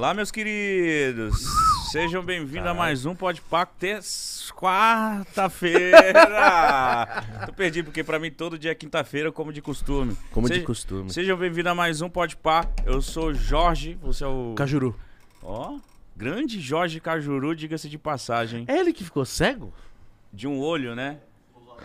Olá, meus queridos. Sejam bem-vindos a mais um Pode Paco quarta-feira. Tô perdido porque para mim todo dia é quinta-feira, como de costume. Como Seja... de costume. Sejam bem-vindos a mais um Pode Paco. Eu sou Jorge, você é o Cajuru. Ó, grande Jorge Cajuru, diga-se de passagem. É ele que ficou cego? De um olho, né?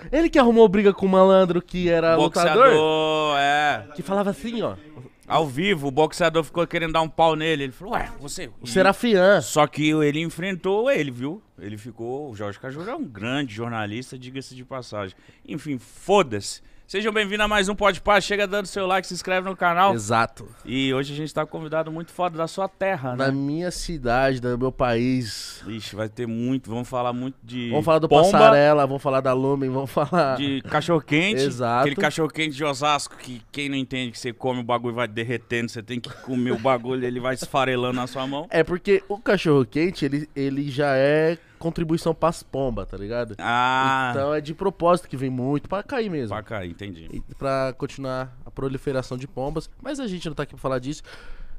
Ele que arrumou briga com o malandro que era Boxeador, lutador? é. Que falava assim, ó. Ao vivo, o boxeador ficou querendo dar um pau nele. Ele falou, ué, você. O Serafian. Só que ele enfrentou ele, viu? Ele ficou. O Jorge Cajuru é um grande jornalista, diga-se de passagem. Enfim, foda-se. Sejam bem-vindos a mais um Pode Paz. Chega dando seu like, se inscreve no canal. Exato. E hoje a gente tá convidado muito foda da sua terra, né? Da minha cidade, do meu país. Ixi, vai ter muito. Vamos falar muito de. Vamos falar do pomba, passarela, vamos falar da Lumen, vamos falar. De cachorro-quente. Exato. Aquele cachorro-quente de Osasco que quem não entende que você come o bagulho vai derretendo, você tem que comer o bagulho ele vai esfarelando na sua mão. É porque o cachorro-quente, ele, ele já é contribuição pras pomba, tá ligado? Ah. Então é de propósito que vem muito pra cair mesmo. Pra cair, entendi. E pra continuar a proliferação de pombas. Mas a gente não tá aqui pra falar disso.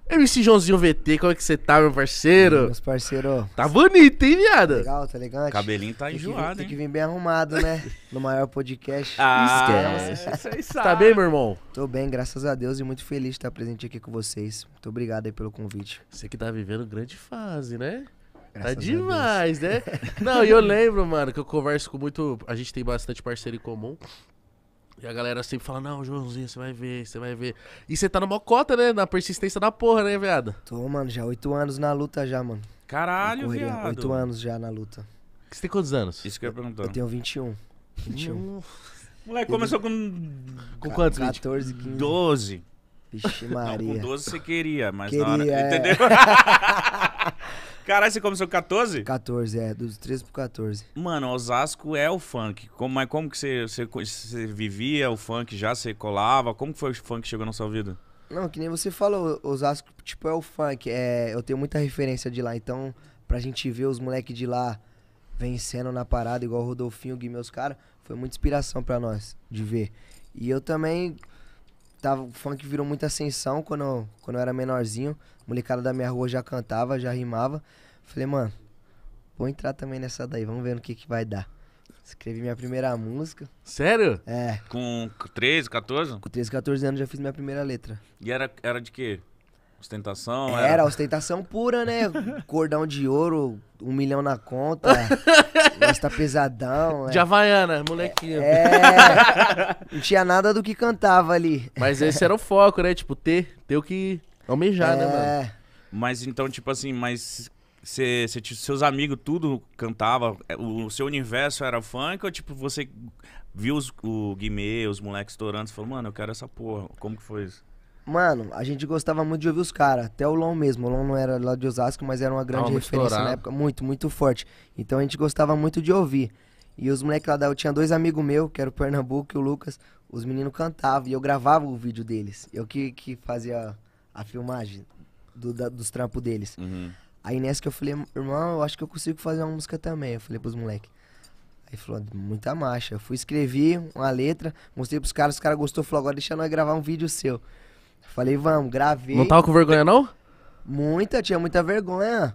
MC Joãozinho VT, como é que você tá, meu parceiro? Meus parceiro. Tá bonito, hein, viada? Legal, tá elegante. Cabelinho tá tem enjoado, que, Tem que vir bem arrumado, né? No maior podcast. ah, Esquece. É, tá bem, meu irmão? Tô bem, graças a Deus e muito feliz de estar presente aqui com vocês. Muito obrigado aí pelo convite. Você que tá vivendo grande fase, né? tá demais, né? Não, e eu lembro, mano, que eu converso com muito. A gente tem bastante parceiro em comum. E a galera sempre fala, não, Joãozinho, você vai ver, você vai ver. E você tá numa cota, né? Na persistência da porra, né, viado? Tô, mano, já oito anos na luta já, mano. Caralho, viado. Oito anos já na luta. Você tem quantos anos? Isso que eu ia perguntar. Eu tenho 21. 21. Moleque, começou com... Com quantos? 14, 15. 12. Vixe Maria. Não, com 12 você queria, mas queria, na hora... Entendeu? Caralho, você começou com 14? 14, é. Dos 13 pro 14. Mano, Osasco é o funk. Como, mas como que você, você, você vivia o funk já? Você colava? Como que foi o funk que chegou na sua vida? Não, que nem você falou, Osasco, tipo, é o funk. É, eu tenho muita referência de lá, então, pra gente ver os moleques de lá vencendo na parada, igual o Rodolfinho, o Gui, meus caras, foi muita inspiração pra nós de ver. E eu também tava, o funk virou muita ascensão quando eu, quando eu era menorzinho. A molecada da minha rua já cantava, já rimava. Falei, mano, vou entrar também nessa daí, vamos ver no que, que vai dar. Escrevi minha primeira música. Sério? É. Com 13, 14? Com 13, 14 anos já fiz minha primeira letra. E era, era de quê? Ostentação? Era, era ostentação pura, né? Cordão de ouro, um milhão na conta. Gosta tá pesadão. De é. Havaiana, molequinho. É, não tinha nada do que cantava ali. Mas esse era o foco, né? Tipo, ter, ter o que almejar, né, é. né, mano? Mas então, tipo assim, mas Cê, cê, seus amigos tudo cantava, é, o, seu universo era funk ou tipo você viu os, o Guimê, os moleques estourando e falou, mano, eu quero essa porra, como que foi isso? Mano, a gente gostava muito de ouvir os caras, até o Lon mesmo. O Lon não era lá de Osasco, mas era uma grande Vamos referência na época, muito, muito forte. Então a gente gostava muito de ouvir. E os moleques lá da. Eu tinha dois amigos meus, que era o Pernambuco e o Lucas. Os meninos cantavam e eu gravava o vídeo deles. Eu que, que fazia a filmagem do, da, dos trampos deles. Uhum. Aí nessa que eu falei, irmão, eu acho que eu consigo fazer uma música também. Eu falei pros moleques. Aí falou, muita marcha. Eu fui escrever uma letra, mostrei pros caras, os caras gostou, falou, agora deixa nós gravar um vídeo seu. Falei, vamos, gravei. Não tava com vergonha, não? Muita, tinha muita vergonha.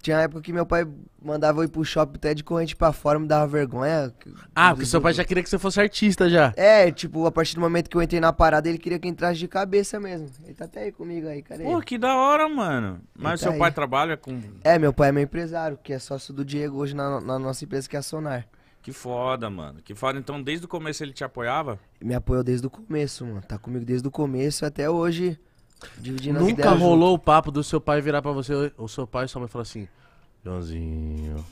Tinha uma época que meu pai mandava eu ir pro shopping até de corrente pra fora, me dava vergonha. Ah, porque seu pai já queria que você fosse artista já. É, tipo, a partir do momento que eu entrei na parada, ele queria que entrasse de cabeça mesmo. Ele tá até aí comigo aí, cara. Pô, que da hora, mano. Mas tá seu pai trabalha com. É, meu pai é meu empresário, que é sócio do Diego hoje na, na nossa empresa, que é a Sonar. Que foda, mano. Que foda. Então, desde o começo ele te apoiava? Me apoiou desde o começo, mano. Tá comigo desde o começo até hoje. Dividindo Nunca rolou junto. o papo do seu pai virar para você, o seu pai e sua mãe assim: Joãozinho,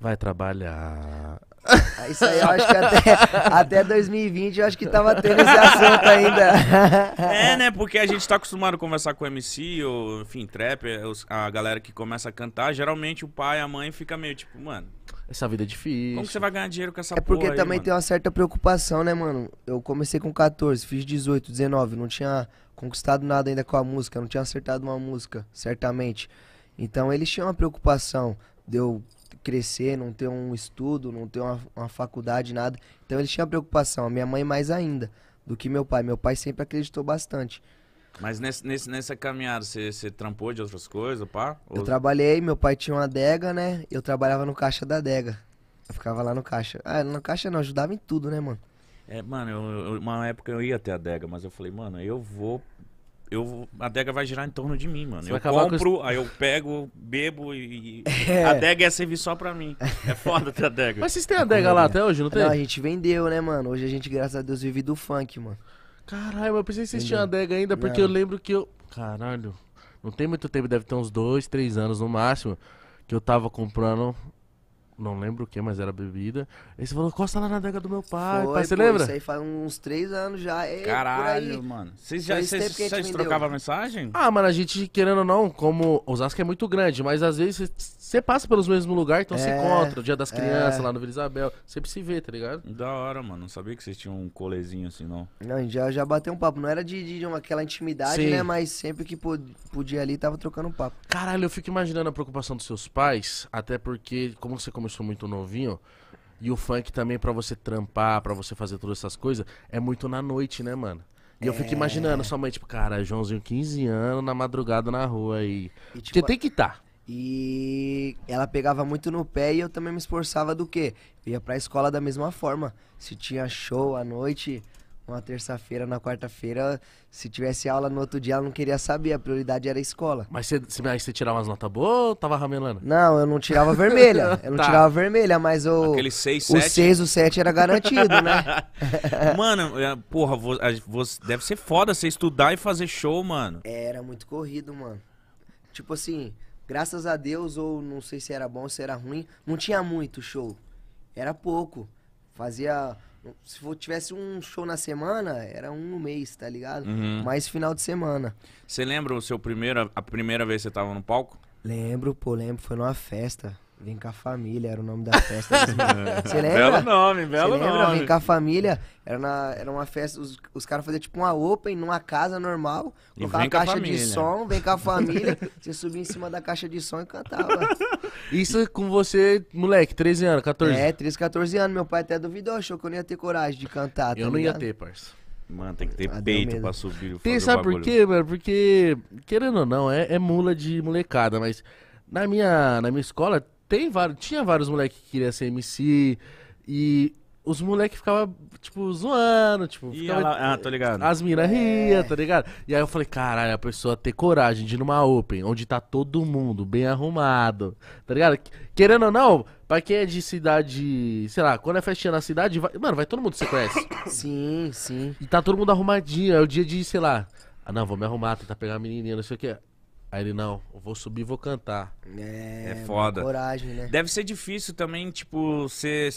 vai trabalhar. Ah, isso aí eu acho que até, até 2020 eu acho que tava tendo esse assunto ainda. É, né? Porque a gente tá acostumado a conversar com o MC, ou, enfim, trap, é, a galera que começa a cantar, geralmente o pai, a mãe fica meio tipo, mano. Essa vida é difícil. Como que você vai ganhar dinheiro com essa É porque aí, também mano? tem uma certa preocupação, né, mano? Eu comecei com 14, fiz 18, 19, não tinha conquistado nada ainda com a música, não tinha acertado uma música, certamente. Então eles tinham uma preocupação de crescer, não ter um estudo, não ter uma, uma faculdade, nada. Então eles tinham preocupação, a minha mãe mais ainda do que meu pai. Meu pai sempre acreditou bastante. Mas nesse, nesse, nessa caminhada, você, você trampou de outras coisas, pá? Ou... Eu trabalhei, meu pai tinha uma adega, né? Eu trabalhava no caixa da adega. Eu ficava lá no caixa. Ah, no caixa não, ajudava em tudo, né, mano? É, mano, eu, uma época eu ia até a adega, mas eu falei, mano, eu vou eu, a adega vai girar em torno de mim, mano. Você eu compro, os... aí eu pego, bebo e. É. A adega ia servir só pra mim. É foda ter adega. Mas vocês têm adega lá até hoje, não tem? Não, a gente vendeu, né, mano? Hoje a gente, graças a Deus, vive do funk, mano. Caralho, eu pensei que vocês tinham adega ainda, porque não. eu lembro que eu. Caralho. Não tem muito tempo, deve ter uns dois, três anos no máximo, que eu tava comprando não lembro o que, mas era bebida. Aí você falou, costa lá na adega do meu pai. Foi, pai você pô, lembra? Isso aí faz uns três anos já. Ei, é, Caralho, mano. Vocês já vocês, vocês trocavam mensagem? Ah, mano, a gente, querendo ou não, como Osasco é muito grande, mas às vezes você passa pelos mesmos lugares, então é, se encontra. O dia das é. crianças é. lá no Vila Isabel. Sempre se vê, tá ligado? Da hora, mano. Não sabia que vocês tinham um colezinho assim, não. Não, já, já bateu um papo. Não era de, de, de uma, aquela intimidade, Sim. né? Mas sempre que podia ali, tava trocando um papo. Caralho, eu fico imaginando a preocupação dos seus pais, até porque, como você começou sou muito novinho. E o funk também, para você trampar, para você fazer todas essas coisas, é muito na noite, né, mano? E é. eu fico é. imaginando sua mãe, tipo, cara, Joãozinho, 15 anos, na madrugada na rua aí. E, tipo, Você tem que estar. Tá. E ela pegava muito no pé e eu também me esforçava do quê? Eu ia pra escola da mesma forma. Se tinha show à noite, uma terça-feira, na quarta-feira, se tivesse aula no outro dia, ela não queria saber, a prioridade era a escola. Mas você, você tirava umas notas boas ou tava ramelando? Não, eu não tirava vermelha. Eu não tá. tirava vermelha, mas o. Aquele 6, 7. O 6, o 7 era garantido, né? mano, porra, você, deve ser foda você estudar e fazer show, mano. É, era muito corrido, mano. Tipo assim, graças a Deus, ou não sei se era bom ou se era ruim, não tinha muito show. Era pouco. Fazia se tivesse um show na semana, era um no mês, tá ligado? Uhum. Mais final de semana. Você lembra o seu primeiro, a primeira vez que você tava no palco? Lembro, pô, lembro. Foi numa festa. Vem com a família, era o nome da festa. Você é. lembra? Belo nome, belo Cê lembra? nome. Vem com a família. Era, na, era uma festa, os, os caras faziam tipo uma open numa casa normal, colocavam caixa de som, vem com a família, você subia em cima da caixa de som e cantava. Isso com você, moleque, 13 anos, 14? É, 13, 14 anos. Meu pai até duvidou, achou que eu não ia ter coragem de cantar. Tá eu não ia ter, parça. Mano, tem que ter ah, peito pra subir o Tem, sabe por quê, mano? Porque, querendo ou não, é, é mula de molecada, mas na minha, na minha escola tem vários, tinha vários moleques que queria ser MC e os moleques ficavam, tipo, zoando, tipo... E ficava, ela, ah, tô ligado. As minas riam, é. tá ligado? E aí eu falei, caralho, a pessoa ter coragem de ir numa open, onde tá todo mundo bem arrumado, tá ligado? Querendo ou não, pra quem é de cidade, sei lá, quando é festinha na cidade, vai, mano, vai todo mundo que você conhece. sim, sim. E tá todo mundo arrumadinho, é o dia de, sei lá... Ah, não, vou me arrumar, tentar pegar a menininha, não sei o que. Aí ele, não, eu vou subir vou cantar. É, é foda. Coragem, né? Deve ser difícil também, tipo, você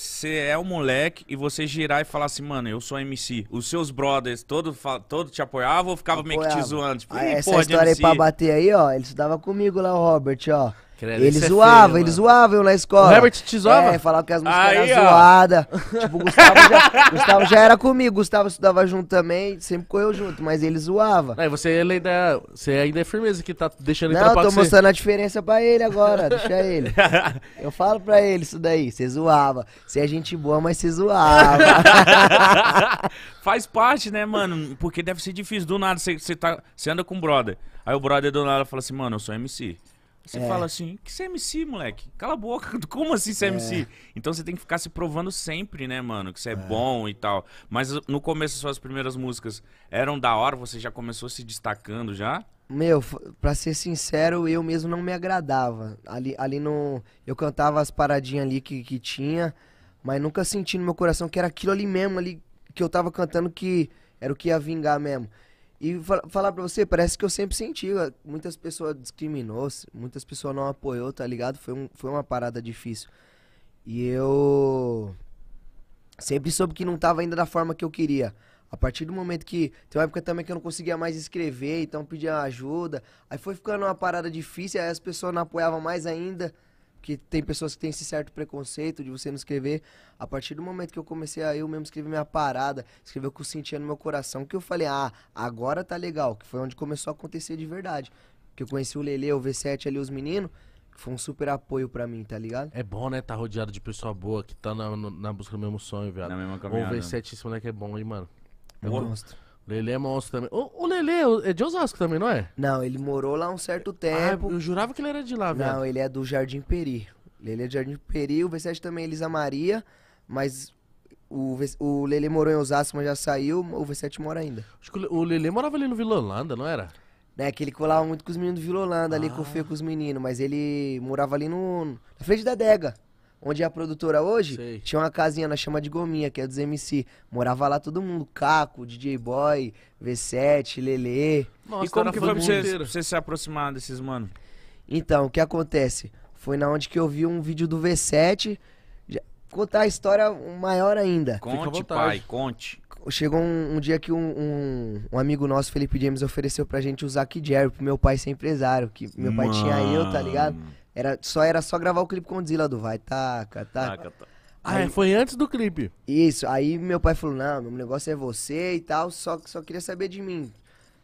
é um moleque e você girar e falar assim, mano, eu sou MC. Os seus brothers todos todo te apoiavam ou ficava apoiava. meio que te zoando? Tipo, ah, essa porra, história aí pra bater aí, ó, ele estudava comigo lá, o Robert, ó. Credo, ele é zoava, é feio, ele mano. zoava eu na escola. O Herbert te zoava? É, falava que as músicas Aí, eram zoadas. tipo, o Gustavo já, Gustavo já era comigo, Gustavo estudava junto também, sempre correu junto, mas ele zoava. Aí é, você ainda, é você ainda é firmeza que tá deixando ele Não, eu tô você. mostrando a diferença pra ele agora, deixa ele. Eu falo pra ele isso daí, você zoava. Você é gente boa, mas você zoava. Faz parte, né, mano? Porque deve ser difícil, do nada você, tá, você anda com um brother. Aí o brother do nada fala assim, mano, eu sou MC. Você é. fala assim, que você é MC, moleque? Cala a boca, como assim você é MC? Então você tem que ficar se provando sempre, né, mano? Que você é, é. bom e tal. Mas uh, no começo, suas primeiras músicas eram da hora, você já começou se destacando já? Meu, pra ser sincero, eu mesmo não me agradava. Ali, ali no. Eu cantava as paradinhas ali que, que tinha, mas nunca senti no meu coração que era aquilo ali mesmo, ali que eu tava cantando que era o que ia vingar mesmo. E fal falar pra você, parece que eu sempre senti. Muitas pessoas discriminou, muitas pessoas não apoiou, tá ligado? Foi, um, foi uma parada difícil. E eu sempre soube que não tava ainda da forma que eu queria. A partir do momento que. Tem uma época também que eu não conseguia mais escrever, então pedia ajuda. Aí foi ficando uma parada difícil, aí as pessoas não apoiavam mais ainda que tem pessoas que têm esse certo preconceito de você não escrever. A partir do momento que eu comecei a eu mesmo escrever minha parada, escrever o que eu sentia no meu coração, que eu falei, ah, agora tá legal, que foi onde começou a acontecer de verdade. Que eu conheci o Lele, o V7 ali, os meninos, que foi um super apoio pra mim, tá ligado? É bom, né, tá rodeado de pessoa boa, que tá na, na busca do mesmo sonho, viado. Na mesma caminhada. O V7, esse moleque é bom, hein, mano. Eu gosto. Lele é monstro também. O, o Lele é, é de Osasco também, não é? Não, ele morou lá um certo tempo. Ah, eu jurava que ele era de lá, velho. Não, ele é do Jardim Peri. Lele é do Jardim Peri, o V7 também é Elisa Maria, mas o, o Lele morou em Osasco, mas já saiu, o V7 mora ainda. Acho que o Lele morava ali no Vila Holanda, não era? Né, que ele colava muito com os meninos do Vila Holanda, ah. ali com o ah. Fê, com os meninos, mas ele morava ali no, na frente da Dega onde é a produtora hoje, Sei. tinha uma casinha na chama de Gominha, que é dos MC. Morava lá todo mundo, Caco, DJ Boy, V7, Lele. Nossa, e como que foi pra você, se aproximar desses mano? Então, o que acontece? Foi na onde que eu vi um vídeo do V7, contar a história maior ainda. Conte, pai, conte. Chegou um, um dia que um, um, um, amigo nosso, Felipe James, ofereceu pra gente usar Zac Jerry, pro meu pai ser empresário, que meu Mano. pai tinha eu, tá ligado? Era, só, era só gravar o clipe com o Zila do Vai, taca, taca. taca, Ah, aí, foi antes do clipe. Isso, aí meu pai falou, não, meu negócio é você e tal, só, só queria saber de mim.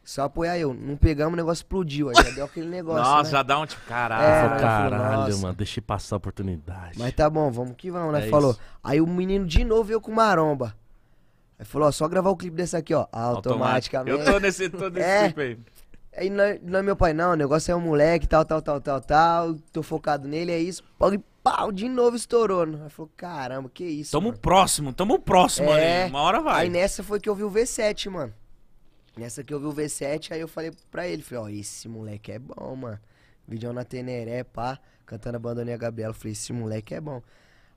Só apoiar eu. Não pegamos, o negócio explodiu. Aí já deu aquele negócio. Nossa, né? já dá um tipo. Caralho, é, caralho, mano. Deixei passar a oportunidade. Mas tá bom, vamos que vamos, né? É falou. Isso. Aí o menino de novo veio com maromba. Aí falou, ó, só gravar o clipe desse aqui, ó. Automaticamente. Eu tô nesse, tô nesse é, clipe aí. Aí não é, não é meu pai, não. O negócio é um moleque, tal, tal, tal, tal, tal. Tô focado nele, é isso. E pau, de novo estourou. Né? Aí falou, caramba, que isso. Tamo mano. próximo, tamo próximo é... Uma hora vai. Aí nessa foi que eu vi o V7, mano. Nessa que eu vi o V7, aí eu falei pra ele, falei, ó, oh, esse moleque é bom, mano. Vídeo na Teneré, pá, cantando a a Gabriela. Eu falei, esse moleque é bom.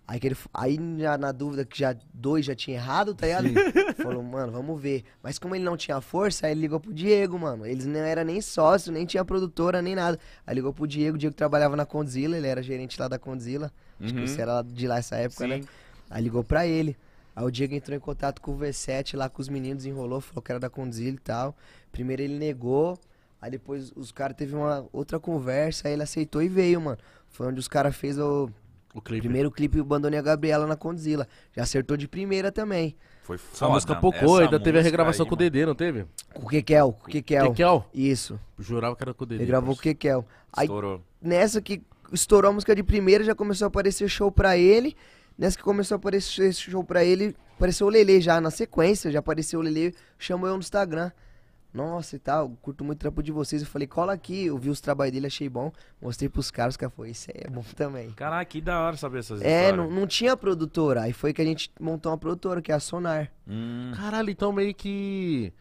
Aí, que ele, aí já na dúvida que já dois já tinha errado, tá ligado? Falou, mano, vamos ver. Mas como ele não tinha força, aí ele ligou pro Diego, mano. Eles não era nem sócio, nem tinha produtora, nem nada. Aí ligou pro Diego, o Diego trabalhava na Condzilla, ele era gerente lá da Condzilla. Uhum. Acho que uhum. você era de lá essa época, né? Sim. né? Aí ligou pra ele. Aí o Diego entrou em contato com o V7 lá com os meninos, enrolou, falou que era da Condzilla e tal. Primeiro ele negou, aí depois os caras teve uma outra conversa, aí ele aceitou e veio, mano. Foi onde os caras fez o o clipe. Primeiro clipe, o Bandone a Gabriela na Condzilla. Já acertou de primeira também. Foi foda. Né? Essa música pocô, ainda teve a regravação aí, com o Dedê, não teve? Com o Kekel, com o Kekel. Kekel? Isso. Jurava que era com o Dedê. Ele gravou com o Kekel. Aí, estourou. Nessa que estourou a música de primeira, já começou a aparecer show pra ele. Nessa que começou a aparecer show pra ele, apareceu o Lele já na sequência, já apareceu o Lele, chamou eu no Instagram nossa e tal, curto muito o trampo de vocês. Eu falei, cola aqui, eu vi os trabalhos dele, achei bom. Mostrei pros caras, que foi isso é bom também. Caraca, que da hora saber essas é, É, não, não tinha produtora. Aí foi que a gente montou uma produtora, que é a Sonar. Hum. Caralho, então meio que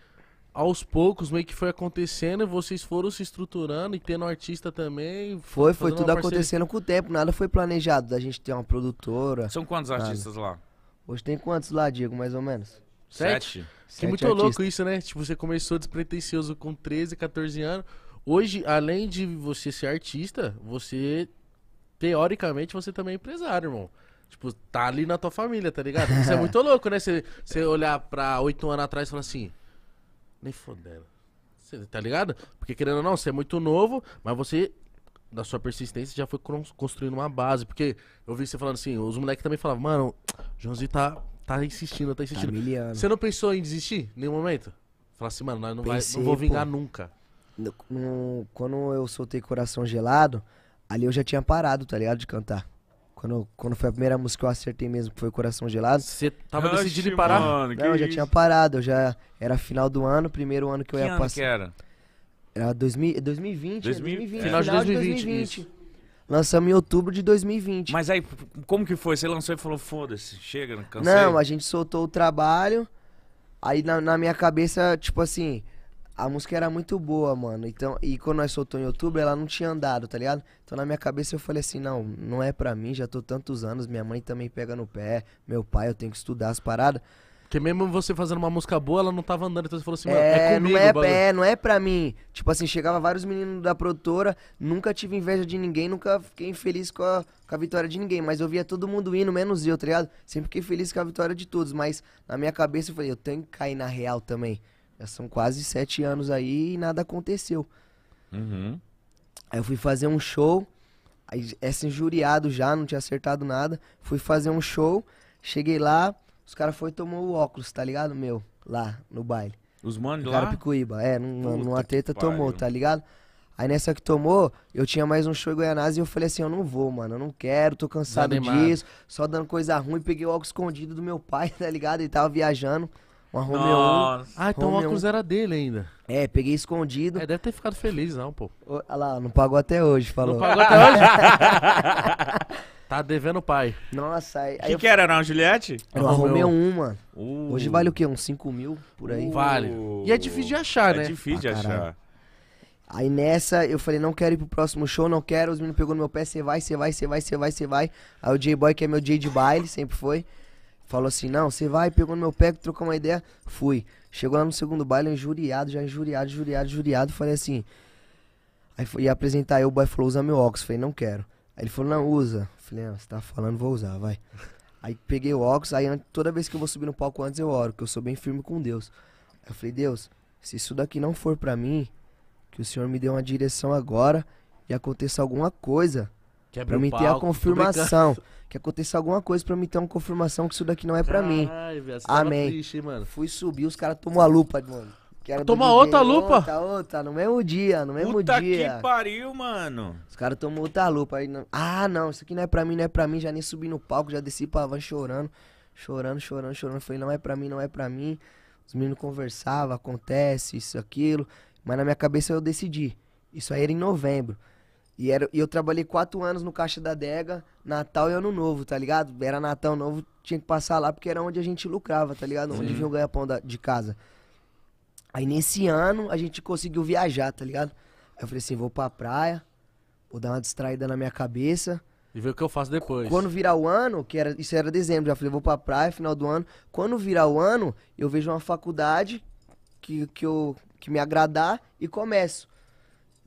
aos poucos meio que foi acontecendo e vocês foram se estruturando e tendo artista também. Foi, foi tudo acontecendo com o tempo, nada foi planejado da gente ter uma produtora. São quantos nada. artistas lá? Hoje tem quantos lá, Diego, mais ou menos? Sete? Sete que é muito louco isso, né? Tipo, você começou despretensioso com 13, 14 anos. Hoje, além de você ser artista, você, teoricamente, você também é empresário, irmão. Tipo, tá ali na tua família, tá ligado? Isso é muito louco, né? Você, olhar pra oito anos atrás e falar assim, nem fodendo. Você, tá ligado? Porque querendo ou não, você é muito novo, mas você, da sua persistência, já foi construindo uma base. Porque eu vi você falando assim, os moleques também falavam, mano, Joãozinho tá tá insistindo, tá insistindo. Tá Você não pensou em desistir em nenhum momento? Falar assim, mano, não, vai, não vou vingar pô. nunca. No, no, quando eu soltei Coração Gelado, ali eu já tinha parado, tá ligado? De cantar. Quando, quando foi a primeira música que eu acertei mesmo, que foi Coração Gelado. Você tava Oxi, decidido em parar? Mano, não, eu já isso? tinha parado. Eu já era final do ano, primeiro ano que eu que ia passar. Que era? Era 2000, 2020, 2020. Final, de 2020. 2020. Lançamos em outubro de 2020. Mas aí, como que foi? Você lançou e falou, foda-se, chega, cansei. Não, a gente soltou o trabalho. Aí na, na, minha cabeça, tipo assim, a música era muito boa, mano. Então, e quando nós soltou em outubro, ela não tinha andado, tá ligado? Então na minha cabeça eu falei assim, não, não é pra mim, já tô tantos anos, minha mãe também pega no pé, meu pai, eu tenho que estudar as paradas. Porque mesmo você fazendo uma música boa, ela não tava andando. Então você falou assim, mano, é, é comigo não é, é, não é pra mim. Tipo assim, chegava vários meninos da produtora, nunca tive inveja de ninguém, nunca fiquei infeliz com a, com a vitória de ninguém. Mas eu via todo mundo indo, menos eu, tá ligado? Sempre fiquei feliz com a vitória de todos. Mas na minha cabeça eu falei, eu tenho que cair na real também. Já são quase sete anos aí e nada aconteceu. Uhum. Aí eu fui fazer um show, aí essa injuriado já, não tinha acertado nada. Fui fazer um show, cheguei lá... Os caras foi e tomou o óculos, tá ligado? Meu, lá no baile. Os manos lá? Carapicuíba, é, num, numa treta tomou, tá ligado? Aí nessa que tomou, eu tinha mais um show em Goianás e eu falei assim, eu não vou, mano, eu não quero, tô cansado disso, só dando coisa ruim, peguei o óculos escondido do meu pai, tá ligado? Ele tava viajando. Uma Romeo Ah, então o óculos era dele ainda. É, peguei escondido. É, deve ter ficado feliz, não, pô. Olha lá, não pagou até hoje, falou. Não pagou até hoje? tá devendo o pai. Nossa, aí. O que, que era? Era uma Juliette? Era é uma Romeo 1, mano. Uh. Hoje vale o quê? Uns 5 mil por aí? Uh. Vale. E é difícil de achar, é né? É difícil ah, de achar. Aí nessa eu falei, não quero ir pro próximo show, não quero. Os meninos pegou no meu pé, você vai, você vai, você vai, você vai, você vai. Aí o J-Boy, que é meu J de baile, sempre foi. Falou assim, não, você vai, pegou no meu pé, trocou uma ideia, fui. Chegou lá no segundo baile, injuriado, já injuriado, injuriado, injuriado, falei assim. Aí foi, ia apresentar eu, o boy falou, usa meu óculos. Falei, não quero. Aí ele falou, não, usa. Falei, não ah, você tá falando, vou usar, vai. Aí peguei o óculos, aí toda vez que eu vou subir no palco antes eu oro, que eu sou bem firme com Deus. Aí eu falei, Deus, se isso daqui não for pra mim, que o Senhor me dê uma direção agora e aconteça alguma coisa Pra mim ter a confirmação. Que aconteça alguma coisa pra mim ter uma confirmação que isso daqui não é pra Caralho, mim. Véio, Amém. Triste, hein, mano. Fui subir, os caras tomam a lupa, mano. Tomar outra lupa? Outra, outra, no mesmo dia, no mesmo Puta dia. Puta que pariu, mano. Os caras tomam outra lupa. Aí não... Ah, não, isso aqui não é pra mim, não é pra mim. Já nem subi no palco, já desci pra van chorando. Chorando, chorando, chorando. Falei, não é pra mim, não é pra mim. Os meninos conversavam, acontece, isso, aquilo. Mas na minha cabeça eu decidi. Isso aí era em novembro. E, era, e eu trabalhei quatro anos no caixa da adega, Natal e Ano Novo, tá ligado? Era Natal Novo, tinha que passar lá porque era onde a gente lucrava, tá ligado? Sim. Onde vinha o ganha-pão de casa. Aí nesse ano a gente conseguiu viajar, tá ligado? Aí eu falei assim, vou pra praia, vou dar uma distraída na minha cabeça. E ver o que eu faço depois. Quando virar o ano, que era, isso era dezembro, já falei, vou pra praia, final do ano. Quando virar o ano, eu vejo uma faculdade que, que, eu, que me agradar e começo.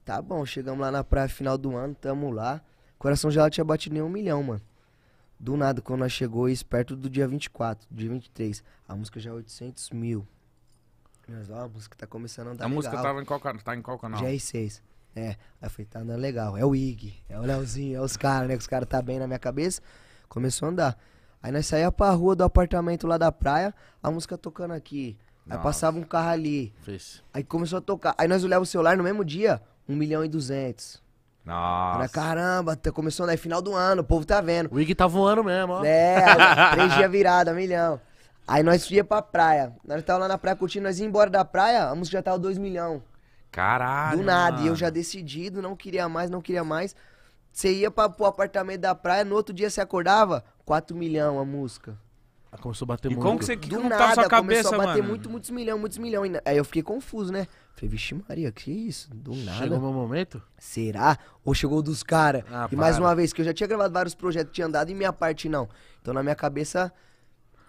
Tá bom, chegamos lá na praia final do ano, tamo lá. Coração já tinha batido nem um milhão, mano. Do nada, quando nós chegou, isso perto do dia 24, dia 23, a música já é 800 mil. Mas ó, a música tá começando a andar a legal. A música tava em qual, tá em qual canal? GR6. É, é, aí falei, tá andando legal. É o Ig, é o Leozinho, é os caras, né? Que os caras tá bem na minha cabeça. Começou a andar. Aí nós saía pra rua do apartamento lá da praia, a música tocando aqui. Aí Nossa. passava um carro ali. Vixe. Aí começou a tocar. Aí nós olhava o celular no mesmo dia, 1 milhão e 200. Nossa. Pra caramba, tá começando, final do ano, o povo tá vendo. O Wig tá voando mesmo, ó. É, três dias virada, milhão. Aí nós ia pra praia. Nós tava lá na praia curtindo, nós ia embora da praia, a música já tava 2 milhão. Caralho. Do nada, mano. e eu já decidido, não queria mais, não queria mais. Você ia pra, pro apartamento da praia, no outro dia você acordava, 4 milhão a música. Ah, começou a bater e muito. como que você que Do tá nada, sua cabeça, começou a bater mano? muito, muitos milhões, muitos milhões. Aí eu fiquei confuso, né? Falei, vixe Maria, que isso? Do nada. Chegou o meu momento? Será? Ou chegou dos caras? Ah, e mais uma vez, que eu já tinha gravado vários projetos, tinha andado e minha parte não. Então na minha cabeça,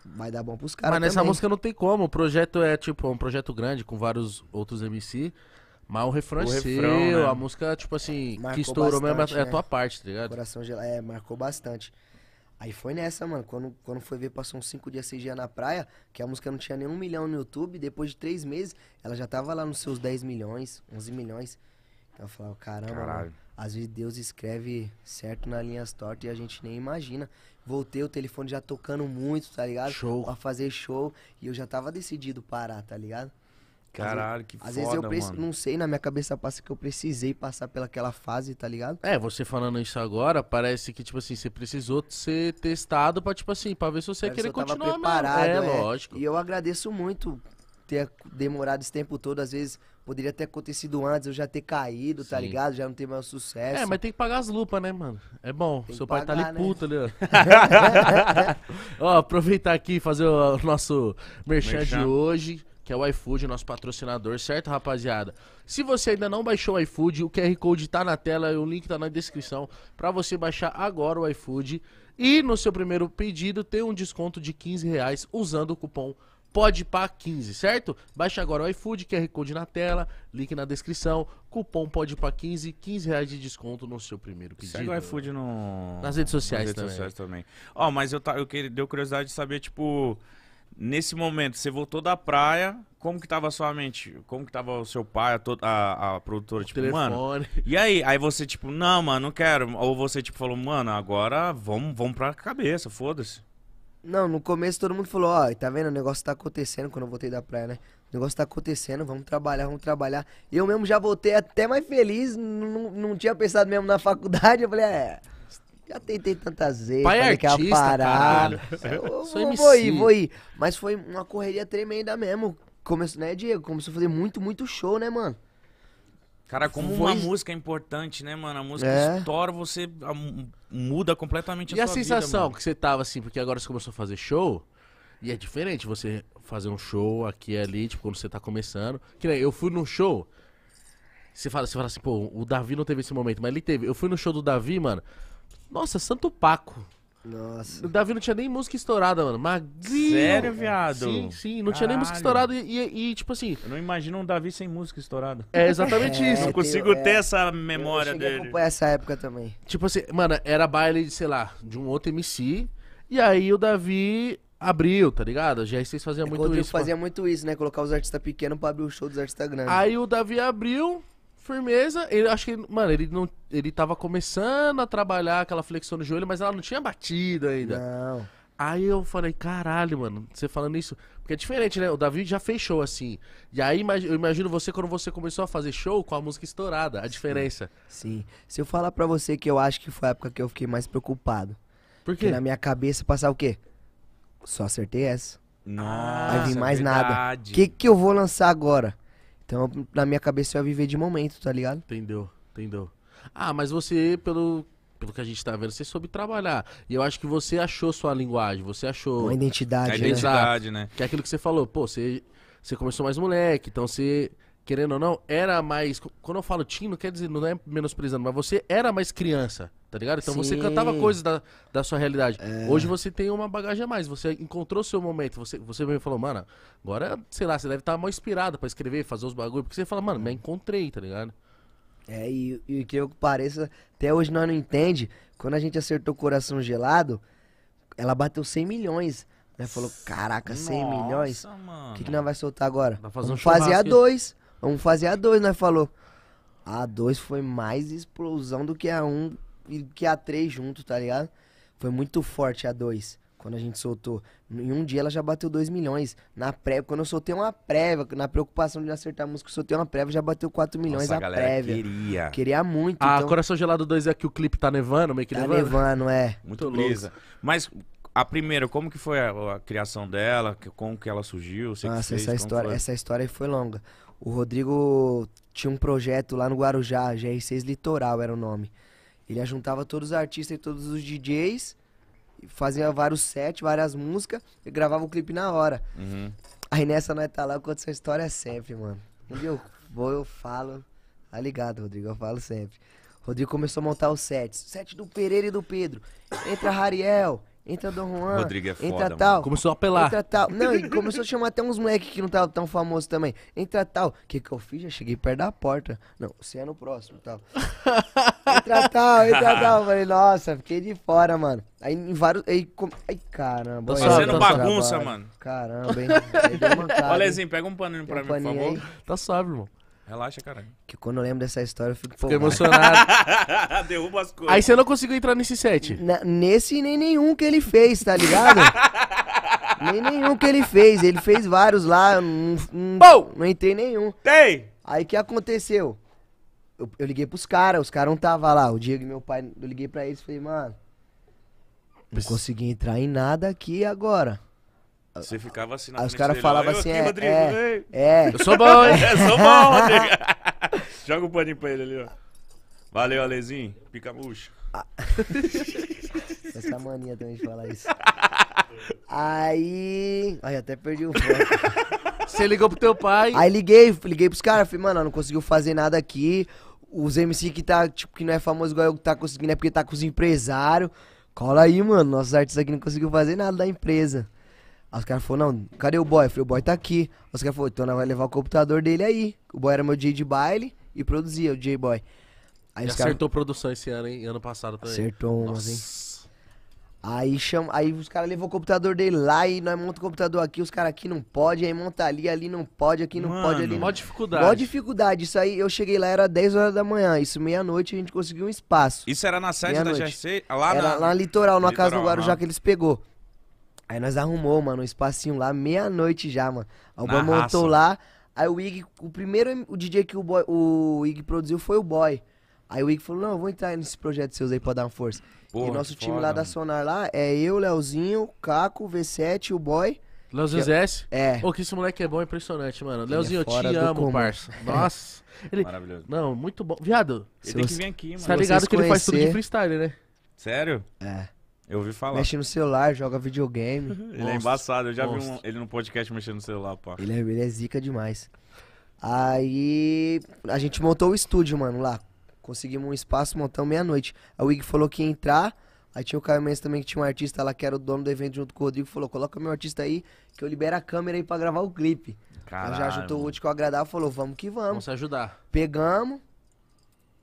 vai dar bom pros caras Mas nessa também. música não tem como. O projeto é, tipo, é um projeto grande com vários outros MC. Mas o refrão é seu, né? a música, tipo assim, Marcou que estourou mesmo é a né? tua parte, tá ligado? Coração gelado, é, marcou bastante. Aí foi nessa, mano. Quando, quando foi ver, passou uns 5 dias, 6 dias na praia, que a música não tinha nenhum milhão no YouTube. Depois de 3 meses, ela já tava lá nos seus 10 milhões, 11 milhões. Então eu falava, caramba, mano, às vezes Deus escreve certo na linhas tortas e a gente nem imagina. Voltei, o telefone já tocando muito, tá ligado? Show. Pra fazer show. E eu já tava decidido parar, tá ligado? Caralho, que às foda, Às vezes eu mano. não sei, na minha cabeça passa que eu precisei passar pelaquela fase, tá ligado? É, você falando isso agora, parece que, tipo assim, você precisou ser testado pra, tipo assim, pra ver se você ia querer continuar preparado, mesmo. É, é, lógico. E eu agradeço muito ter demorado esse tempo todo, às vezes poderia ter acontecido antes, eu já ter caído, tá Sim. tá ligado? Já não ter mais sucesso. É, mas tem que pagar as lupas, né, mano? É bom. Tem Seu pai pagar, tá ali né? puto, né? Ó, aproveitar aqui e fazer o nosso merchan, merchan de hoje que é o iFood, nosso patrocinador, certo, rapaziada? Se você ainda não baixou o iFood, o QR Code tá na tela, o link tá na descrição para você baixar agora o iFood. E no seu primeiro pedido tem um desconto de 15 reais usando o cupom PODPA15, certo? Baixa agora o iFood, QR Code na tela, link na descrição, cupom PODPA15, 15 reais de desconto no seu primeiro pedido. Segue o iFood no... nas redes sociais nas redes também. também. Ó, oh, mas eu, tá, eu, eu deu curiosidade de saber, tipo... Nesse momento, você voltou da praia, como que tava a sua mente? Como que tava o seu pai, a, a, a produtora, o tipo, telefone. mano? E aí? Aí você, tipo, não, mano, não quero. Ou você, tipo, falou, mano, agora vamos, vamos pra cabeça, foda-se. Não, no começo todo mundo falou, ó, oh, tá vendo? O negócio tá acontecendo quando eu voltei da praia, né? O negócio tá acontecendo, vamos trabalhar, vamos trabalhar. Eu mesmo já voltei até mais feliz, não, não tinha pensado mesmo na faculdade, eu falei, é. Já tentei tantas vezes, Pai é falei é artista, que ia parar. Eu, Sou vou, MC. vou ir, vou ir. Mas foi uma correria tremenda mesmo. Começou, né, Diego? Começou a fazer muito, muito show, né, mano? Cara, como foi... uma música é importante, né, mano? A música é. estoura, você muda completamente a e sua vida. E a sensação mano. que você tava assim, porque agora você começou a fazer show, e é diferente você fazer um show aqui e ali, tipo, quando você tá começando. Que nem eu fui num show, você fala, você fala assim, pô, o Davi não teve esse momento, mas ele teve. Eu fui no show do Davi, mano. Nossa, Santo Paco. Nossa. O Davi não tinha nem música estourada, mano. Magrinho. Sério, viado? Sim, sim. Não Caralho. tinha nem música estourada e, e, e, tipo assim. Eu não imagino um Davi sem música estourada. É exatamente é, isso. Não consigo ter é. essa memória eu dele. Eu essa época também. Tipo assim, mano, era baile, sei lá, de um outro MC. E aí o Davi abriu, tá ligado? A gr faziam fazia é, muito isso. fazia mano. muito isso, né? Colocar os artistas pequenos pra abrir o show dos artistas grandes. Aí o Davi abriu. Firmeza, ele acho que, mano, ele não. Ele tava começando a trabalhar aquela flexão no joelho, mas ela não tinha batido ainda. Não. Aí eu falei, caralho, mano, você falando isso. Porque é diferente, né? O Davi já fechou assim. E aí eu imagino você quando você começou a fazer show com a música estourada, a diferença. Sim. Sim. Se eu falar pra você que eu acho que foi a época que eu fiquei mais preocupado. Por quê? Porque na minha cabeça passar o quê? Só acertei essa. Não. Aí vim mais é nada. O que, que eu vou lançar agora? Então, na minha cabeça, eu ia viver de momento, tá ligado? Entendeu, entendeu. Ah, mas você, pelo, pelo que a gente tá vendo, você soube trabalhar. E eu acho que você achou sua linguagem, você achou. Uma identidade, a né? identidade, né? né? Que é aquilo que você falou, pô, você, você começou mais moleque, então você querendo ou não, era mais. Quando eu falo teen, não quer dizer, não é menosprezando, mas você era mais criança. Tá ligado? Então Sim. você cantava coisas da, da sua realidade. É. Hoje você tem uma bagagem a mais, você encontrou seu momento. Você, você mesmo falou, mano, agora, sei lá, você deve estar tá mal inspirado para escrever, fazer os bagulhos. Porque você fala, mano, me encontrei, tá ligado? É, e, o que eu pareça, até hoje nós não entende, quando a gente acertou Coração Gelado, ela bateu 100 milhões. Né? Falou, caraca, 100 Nossa, milhões? O que, que nós vai soltar agora? Vai fazer Vamos um fazer a dois. Vamos fazer a dois, nós falou. A 2 foi mais explosão do que a 1. Um que a 3 junto, tá ligado? Foi muito forte a 2 quando a gente soltou. Em um dia ela já bateu 2 milhões. Na prévia, quando eu soltei uma prévia, na preocupação de acertar a música, eu soltei uma prévia, já bateu 4 milhões Nossa, a, a prévia. Queria. Queria muito. Ah, então... Coração Gelado 2 é que o clipe tá nevando, meio que tá nevando. nevando, é. Muito brisa. Mas a primeira, como que foi a, a, criação dela? Como que ela surgiu? Você Nossa, fez, essa, história, foi? essa história foi longa. O Rodrigo tinha um projeto lá no Guarujá, GR6 Litoral era o nome. Ele juntava todos os artistas e todos os DJs, fazia vários sets, várias músicas, e gravava o clipe na hora. Uhum. Aí nessa nós tá lá, eu conto essa história sempre, mano. Um dia eu vou, eu falo. Tá ligado, Rodrigo? Eu falo sempre. Rodrigo começou a montar os sets. Set do Pereira e do Pedro. Entra Rariel, entra Dom Juan. Rodrigo é foda, entra mano. tal. Começou a apelar. Entra tal. Não, e começou a chamar até uns moleques que não tava tão famoso também. Entra tal. O que que eu fiz? Já cheguei perto da porta. Não, você é no próximo, tal. entra tal, entra tal. Eu falei, nossa, fiquei de fora, mano. Aí em vários. Aí, com... Ai, caramba. Tô tá tá fazendo bagunça, trabalho. mano. Caramba, hein? Olha, pega um pano pra um mim, por favor. Aí. Tá suave, irmão. Relaxa, caralho. Que quando eu lembro dessa história, eu fico, Fico emocionado. Derruba as coisas. Aí você não conseguiu entrar nesse set. nesse nem nenhum que ele fez, tá ligado? nem nenhum que ele fez. Ele fez vários lá, não, não, entrei nenhum. Tem! Aí o que aconteceu? Eu, eu liguei pros caras, os caras não tava lá. O Diego e meu pai, eu liguei pra eles e falei, mano, não consegui entrar em nada aqui agora. Você ficava assim na Aí os caras falavam assim, aqui, é, Rodrigo, é, é, Eu sou bom, hein? é, sou bom, Rodrigo. Joga o um paninho pra ele ali, ó. Valeu, Alezinho. Pica murcho. Ah. Essa mania também de falar isso. Aí... Ai, até perdi o foco. Você ligou pro teu pai. Aí liguei, liguei pros caras. Falei, mano, não conseguiu fazer nada aqui. Os MC que tá, tipo, que não é famoso igual eu, que tá conseguindo é porque tá com os empresários. Cola aí, mano. Nossos artistas aqui não conseguiu fazer nada da empresa. Aí os caras falaram, não, cadê o boy? Eu falei, o boy tá aqui. Aí os caras falaram, então nós vai levar o computador dele aí. O boy era meu DJ de baile e produzia, o DJ boy. Aí e os acertou cara... produção esse ano, hein? Ano passado também. Acertou umas, hein? Aí, chama... aí os caras levou o computador dele lá e nós monta o computador aqui, os caras aqui não pode, aí monta ali, ali não pode, aqui não Mano, pode, ali não. Mó dificuldade. Mó dificuldade. Isso aí, eu cheguei lá, era 10 horas da manhã, isso meia-noite a gente conseguiu um espaço. Isso era na sede da GRC? Lá era na... lá na litoral, na casa do Guarujá que eles pegou. Aí nós arrumou, mano, um espacinho lá, meia-noite já, mano. A montou lá. Aí o Ig, o primeiro o DJ que o, boy, o Ig produziu foi o Boy. Aí o Ig falou, não, eu vou entrar nesse projeto seus aí pra dar uma força. Porra, e nosso time lá da Sonar lá é eu, Leozinho, Caco, V7, o Boy. Leozinho Que- ZS? É. Pô, é. que esse moleque é bom, impressionante, mano. Leozinho, é eu te amo, comum. parça. Nossa. Ele... Maravilhoso. Não, muito bom. Viado, Ele tem que vir aqui, Você tá ligado que ele faz tudo de freestyle, né? Sério? É. Eu ouvi falar. Mexe no celular, joga videogame. ele monstro, é embaçado, eu já monstro. vi um, ele no podcast mexendo no celular, pá. Ele é, ele é zica demais. Aí a gente montou o estúdio, mano, lá. Conseguimos um espaço, montamos meia-noite. A Wig falou que ia entrar. Aí tinha o Caio Mendes também, que tinha um artista lá que era o dono do evento junto com o Rodrigo. Falou: coloca meu artista aí, que eu libero a câmera aí pra gravar o clipe. Caralho. Já juntou o último agradável falou: vamos que vamos. Vamos se ajudar. Pegamos,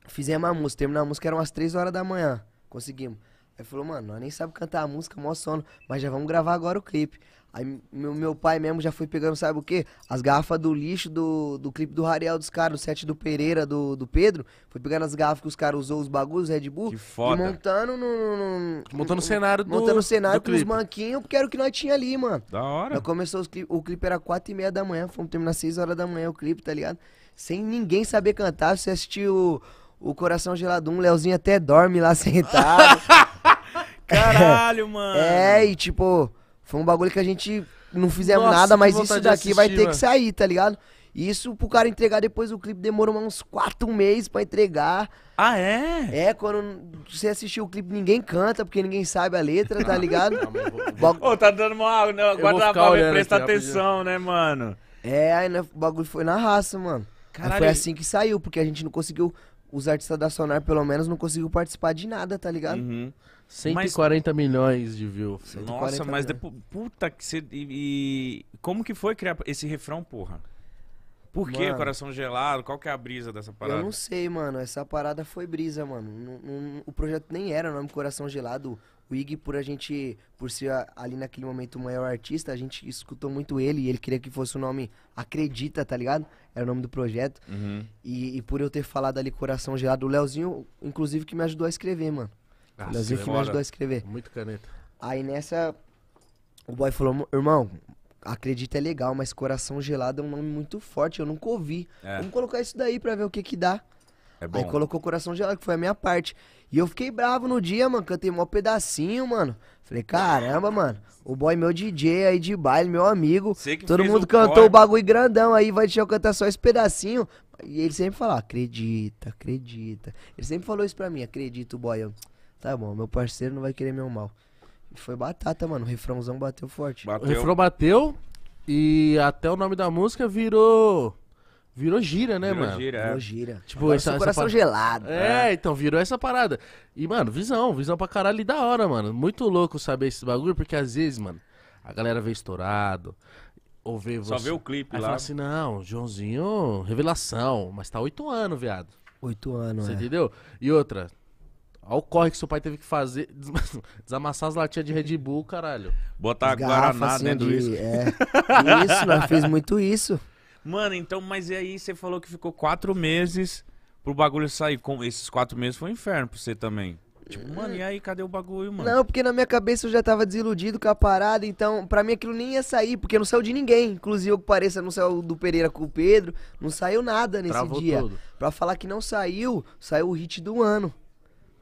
fizemos a música. Terminamos a música, eram umas 3 horas da manhã. Conseguimos. Aí falou, mano, nós nem sabe cantar a música, mó sono, mas já vamos gravar agora o clipe. Aí meu, meu pai mesmo já foi pegando, sabe o quê? As garrafas do lixo do, do clipe do Rariel dos caras, do set do Pereira, do, do Pedro. Foi pegando as garrafas que os caras usou, os bagulhos, Red Bull. Que foda. E montando no. no montando o cenário do. Montando o cenário com os banquinhos, porque era o que nós tinha ali, mano. Da hora. Nós começou clipe, o clipe era 4 e meia da manhã, fomos terminar 6 horas da manhã o clipe, tá ligado? Sem ninguém saber cantar. Se você assistiu o, o Coração Gelado 1, um, Leozinho até dorme lá sentado. Caralho, é, mano. É, e tipo, foi um bagulho que a gente não fizemos Nossa, nada, mas isso daqui assistir, vai ter mano. que sair, tá ligado? Isso pro cara entregar depois o clipe demorou uns quatro meses para entregar. Ah, é? É, quando você assistiu o clipe, ninguém canta, porque ninguém sabe a letra, tá ligado? Ô, oh, tá dando mal, guarda a e presta atenção, né, mano? É, aí né, o bagulho foi na raça, mano. Caralho. foi assim que saiu, porque a gente não conseguiu, os artistas da Sonar, pelo menos, não conseguiu participar de nada, tá ligado? Uhum. 140 mas... milhões de views. Nossa, mas depois. Puta que você. E, e, como que foi criar esse refrão, porra? Por que coração gelado? Qual que é a brisa dessa parada? Eu não sei, mano. Essa parada foi brisa, mano. Não, não, o projeto nem era o nome Coração Gelado. O Ig, por a gente, por ser ali naquele momento o maior artista, a gente escutou muito ele e ele queria que fosse o nome Acredita, tá ligado? Era o nome do projeto. Uhum. E, e por eu ter falado ali Coração Gelado, o Leozinho, inclusive, que me ajudou a escrever, mano. Ah, Leozinho que me ajudou a escrever. Muito caneta. Aí nessa, o boy falou, irmão, acredita é legal, mas Coração Gelado é um nome muito forte, eu nunca ouvi. É. Vamos colocar isso daí pra ver o que que dá. É bom. Aí colocou Coração Gelado, que foi a minha parte. E eu fiquei bravo no dia, mano, cantei mó pedacinho, mano. Falei, caramba, mano, o boy é meu DJ aí de baile, meu amigo. Todo mundo o cantou o bagulho grandão aí, vai deixar eu cantar só esse pedacinho. E ele sempre fala, acredita, acredita. Ele sempre falou isso pra mim, acredita o boy. Eu, Tá bom, meu parceiro não vai querer meu mal. E foi batata, mano. O refrãozão bateu forte. Bateu. O refrão bateu e até o nome da música virou. Virou gira, né, virou mano? Gira, é. Virou gira. Tipo, esse coração essa gelado. É, então virou essa parada. E, mano, visão, visão pra caralho e da hora, mano. Muito louco saber esse bagulho, porque às vezes, mano, a galera vê estourado. Ou vê você. Só vê o clipe Aí lá. fala assim, não, Joãozinho, revelação. Mas tá oito anos, viado. Oito anos, Você é. entendeu? E outra, Olha o corre que seu pai teve que fazer. Desamassar as latinhas de Red Bull, caralho. Botar Garrafa, Guaraná assim, dentro de... isso. É. Isso, nós fez muito isso. Mano, então, mas e aí você falou que ficou quatro meses pro bagulho sair. Com esses quatro meses foi um inferno pra você também. Tipo, mano, e aí, cadê o bagulho, mano? Não, porque na minha cabeça eu já tava desiludido com a parada, então pra mim aquilo nem ia sair, porque não saiu de ninguém. Inclusive, que pareça, não saiu do Pereira com o Pedro, não saiu nada nesse Travou dia. Tudo. Pra falar que não saiu, saiu o hit do ano.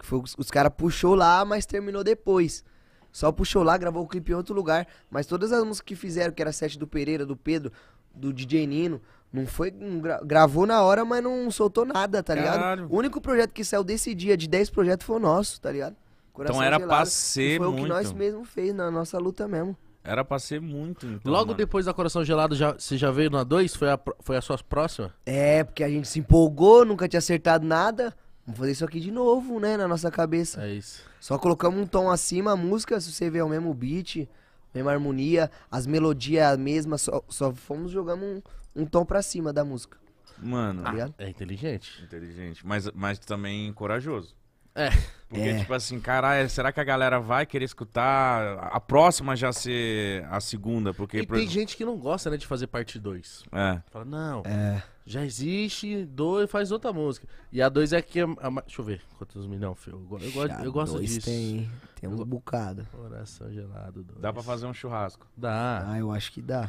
Foi, os caras puxou lá, mas terminou depois. Só puxou lá, gravou o clipe em outro lugar. Mas todas as músicas que fizeram, que era sete do Pereira, do Pedro, do DJ Nino, não foi. gra gravou na hora, mas não soltou nada, tá ligado? O único projeto que saiu desse dia de 10 projetos foi o nosso, tá ligado? Coração então era gelado, pra ser foi muito. Foi o que nós mesmo fez na nossa luta mesmo. Era pra ser muito, então, Logo mano. depois da Coração Gelado, já, você já veio na 2? Foi a, foi a sua próxima? É, porque a gente se empolgou, nunca tinha acertado nada. Vamos fazer isso aqui de novo, né? Na nossa cabeça. É isso. Só colocamos um tom acima, a música, se você vê é o mesmo beat, mesma harmonia, as melodias a mesma, só, só fomos jogando um, um tom pra cima da música. Mano, tá ah, é inteligente. inteligente, mas, mas também corajoso. É. Porque, é. tipo assim, caralho, será que a galera vai querer escutar a próxima já ser a segunda? Porque, e por... tem gente que não gosta, né, de fazer parte 2. É. Fala, não, é. já existe, dois, faz outra música. E a 2 é que é a, Deixa eu ver quantos milhões, eu, eu, eu, eu gosto dois disso. tem, tem um bocado. Coração gelado. Dois. Dá pra fazer um churrasco? Dá. Ah, eu acho que dá.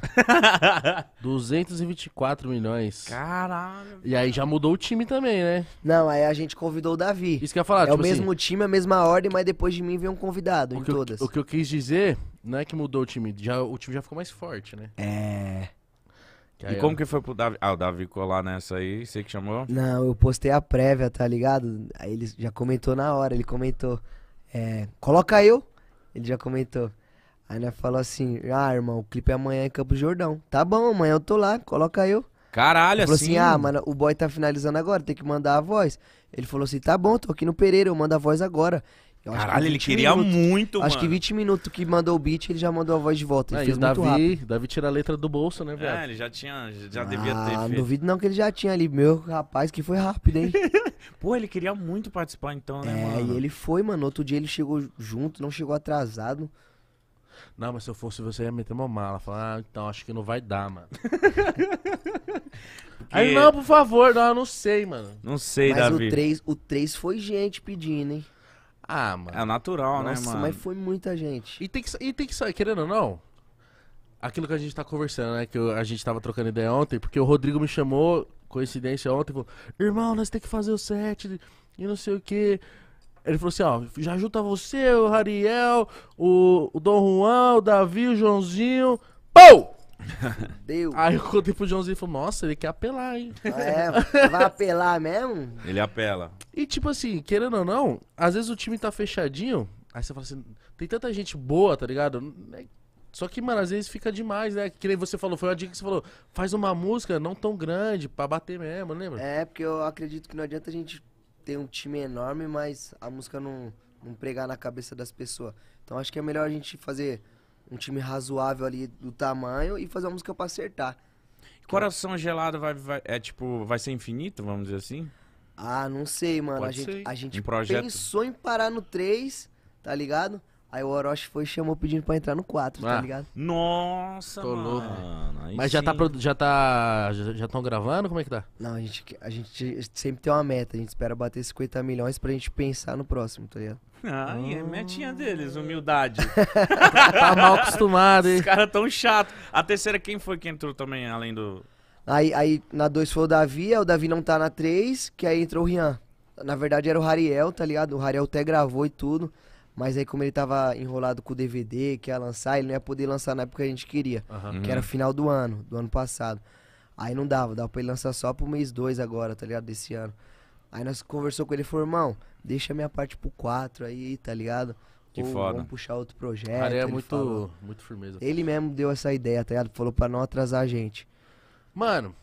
224 milhões. Caralho. E aí já mudou o time também, né? Não, aí a gente convidou o Davi. Isso que eu ia falar. É tipo o assim, mesmo assim, time time, a mesma ordem, mas depois de mim vem um convidado o em que eu- todas. o que eu quis dizer não é que mudou o time, já, o time já ficou mais forte, né? É. Que E como é que foi pro Davi? Ah, o Davi colar lá nessa aí, você que chamou? Não, eu postei a prévia, tá ligado? Aí ele já comentou na hora, ele comentou. É, coloca eu. Ele já comentou. Aí nós falou assim, ah, irmão, o clipe é amanhã em Campo Jordão. Tá bom, amanhã eu tô lá, coloca eu. Caralho, assim. Falou assim, ah, mano, o boy tá finalizando agora, tem que mandar a voz. Ele falou assim, tá bom, tô aqui no Pereira, eu mando a voz agora. Eu Caralho, que ele queria minutos, muito, acho mano. Acho que 20 minutos que mandou o beat, ele já mandou a voz de volta. Ele ah, fez Davi, Davi tira a letra do bolso, né, velho? É, ele já tinha, já ah, devia ter ah, feito. duvido não que ele já tinha ali. Meu rapaz, que foi rápido, hein? Pô, ele queria muito participar então, né, é, mano? É, e ele foi, mano. Outro dia ele chegou junto, não chegou atrasado. Não, mas se eu fosse você, ia meter uma mala. Falar, ah, então acho que não vai dar, mano. Porque... Aí, não, por favor, não, eu não sei, mano. Não sei, mas Davi. Mas o 3, o 3 foi gente pedindo, hein? Ah, mano. É natural, né, Nossa, né, mano? mas foi muita gente. E tem que, e tem que sair, querendo ou não, aquilo que a gente tá conversando, né? Que eu, a gente tava trocando ideia ontem, porque o Rodrigo me chamou, coincidência, ontem, falou, irmão, nós tem que fazer o set e não sei o quê. Ele falou assim, ó, já junta você, o Ariel, o, o Dom Juan, o Davi, o Joãozinho. Pou! Deu. Aí eu contei pro Joãozinho e falou, nossa, ele quer apelar, hein? Ah, é, vai apelar mesmo? Ele apela. E tipo assim, querendo ou não, às vezes o time tá fechadinho, aí você fala assim, tem tanta gente boa, tá ligado? É, só que, mano, às vezes fica demais, né? Que nem você falou, foi uma dica que você falou, faz uma música não tão grande, pra bater mesmo, lembra? É, porque eu acredito que não adianta a gente ter um time enorme, mas a música não, não pregar na cabeça das pessoas. Então acho que é melhor a gente fazer um time razoável ali do tamanho e fazer uma música pra acertar. Coração gelado vai, vai, é tipo, vai ser infinito, vamos dizer assim? Ah, não sei, mano. Pode a gente, ser. a gente um pensou em parar no 3, tá ligado? Aí o Orochi foi e chamou pedindo pra entrar no 4, tá ah. tá ligado? Nossa, Tô mano. louco. Mas sim. Tá já tá, já tá. Já estão gravando? Como é que tá? Não, a gente, a gente sempre tem uma meta. A gente espera bater 50 milhões pra gente pensar no próximo, tá ligado? É ah, hum. a metinha deles, humildade. tá mal acostumado, hein? Os caras tão chato. A terceira, quem foi que entrou também, além do. Aí, aí na 2 foi o Davi, o Davi não tá na 3, que aí entrou o Rian. Na verdade era o Rariel, tá ligado? O Rariel até gravou e tudo. Mas aí, como ele tava enrolado com o DVD que ia lançar, ele não ia poder lançar na época que a gente queria, uhum. que era uhum. final do ano, do ano passado. Aí não dava, dava pra ele lançar só pro mês 2 agora, tá ligado? Desse ano. Aí nós conversou com ele e falou, irmão, deixa minha parte pro 4 aí, tá ligado? Que Ou foda. Vamos puxar outro projeto. Cara, é muito, falou. muito firmeza. Ele mesmo deu essa ideia, tá ligado? Falou pra não atrasar a gente. Mano,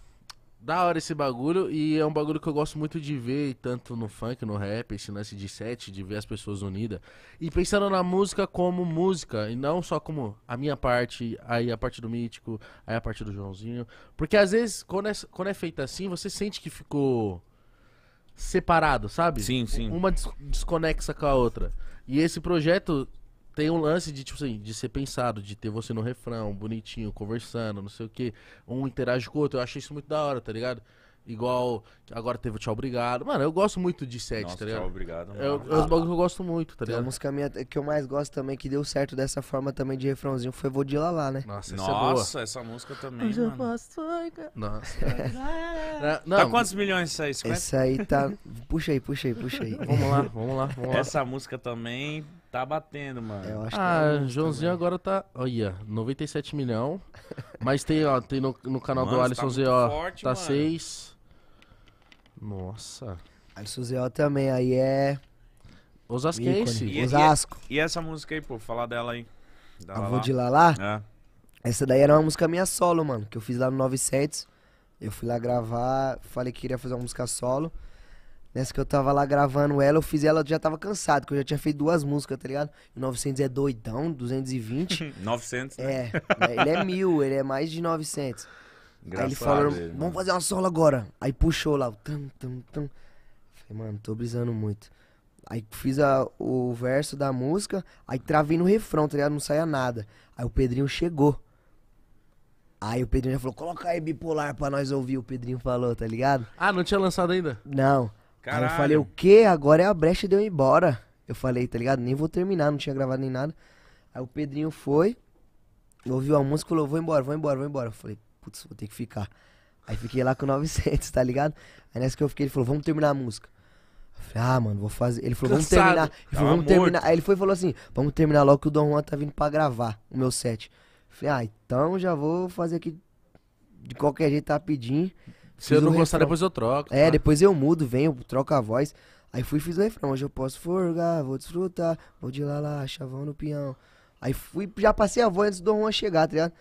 da hora esse bagulho, e é um bagulho que eu gosto muito de ver, tanto no funk, no rap, esse lance de set, de ver as pessoas unidas. E pensando na música como música, e não só como a minha parte, aí a parte do Mítico, aí a parte do Joãozinho. Porque às vezes, quando é, quando é feito assim, você sente que ficou separado, sabe? Sim, sim. Uma des desconexa com a outra. E esse projeto tem um lance de, tipo assim, de ser pensado, de ter você no refrão, bonitinho, conversando, não sei o quê. Um interage com o outro. Eu acho isso muito da hora, tá ligado? Igual agora teve o Tchau Obrigado. Mano, eu gosto muito de set, Nossa, tá ligado? Tchau Obrigado. É, é os bagulhos que eu gosto muito, tá ligado? a música minha que eu mais gosto também, que deu certo dessa forma também de refrãozinho, foi Vou de Lalá, né? Nossa, essa, é Nossa, é essa música também. já mano. Eu Nossa. não, tá não, quantos milhões isso aí? Isso aí tá. Puxa aí, puxa aí, puxa aí. vamos lá, vamos lá, vamos lá. Essa música também Tá batendo, mano. Eu acho ah, que é Joãozinho agora tá. Olha, 97 milhão. Mas tem, ó, tem no, no canal mano, do tá Alisson tá ó. Forte, tá 6. Nossa. Alisson Zé também. Aí é. é esse? Osasco. E, e, essa música aí, pô, falar dela aí. Da Avô lá. de Lalá? É. Essa daí era uma música minha solo, mano. Que eu fiz lá no 900. Eu fui lá gravar, falei que queria fazer uma música solo. Nessa que eu tava lá gravando ela, eu fiz ela, eu já tava cansado, porque eu já tinha feito duas músicas, tá ligado? O 900 é doidão, 220. 900, né? É, né, ele é mil, ele é mais de 900. Engraçado Aí ele falou, vamos né? fazer uma solo agora. Aí puxou lá, o tam, tam, tam. Falei, mano, tô brisando muito. Aí fiz a, o verso da música, aí travei no refrão, tá ligado? Não saia nada. Aí o Pedrinho chegou. Aí o Pedrinho já falou, coloca aí bipolar pra nós ouvir, o Pedrinho falou, tá ligado? Ah, não tinha lançado ainda? Não. Caralho. Aí eu falei, o quê? Agora é a brecha de eu ir embora. Eu falei, tá ligado? Nem vou terminar, não tinha gravado nem nada. Aí o Pedrinho foi, ouviu a música e falou, vou embora, vou embora, vou embora. Eu falei, putz, vou ter que ficar. Aí fiquei lá com 900, tá ligado? Aí nessa que eu fiquei, ele falou, vamos terminar a música. Eu falei, ah, mano, vou fazer. Ele falou, vamos terminar. Ele falou, tá vamos terminar. Aí ele foi e falou assim, vamos terminar logo que o Dom Juan tá vindo pra gravar o meu set. Eu falei, ah, então já vou fazer aqui de qualquer jeito rapidinho. Se eu não um gostar, refrão. depois eu troco. É, tá? depois eu mudo, venho, troco a voz. Aí fui e fiz o refrão. Hoje eu posso forgar, vou desfrutar, vou de lá lá, chavão no peão. Aí fui, já passei a voz antes do Dom Juan chegar, tá ligado?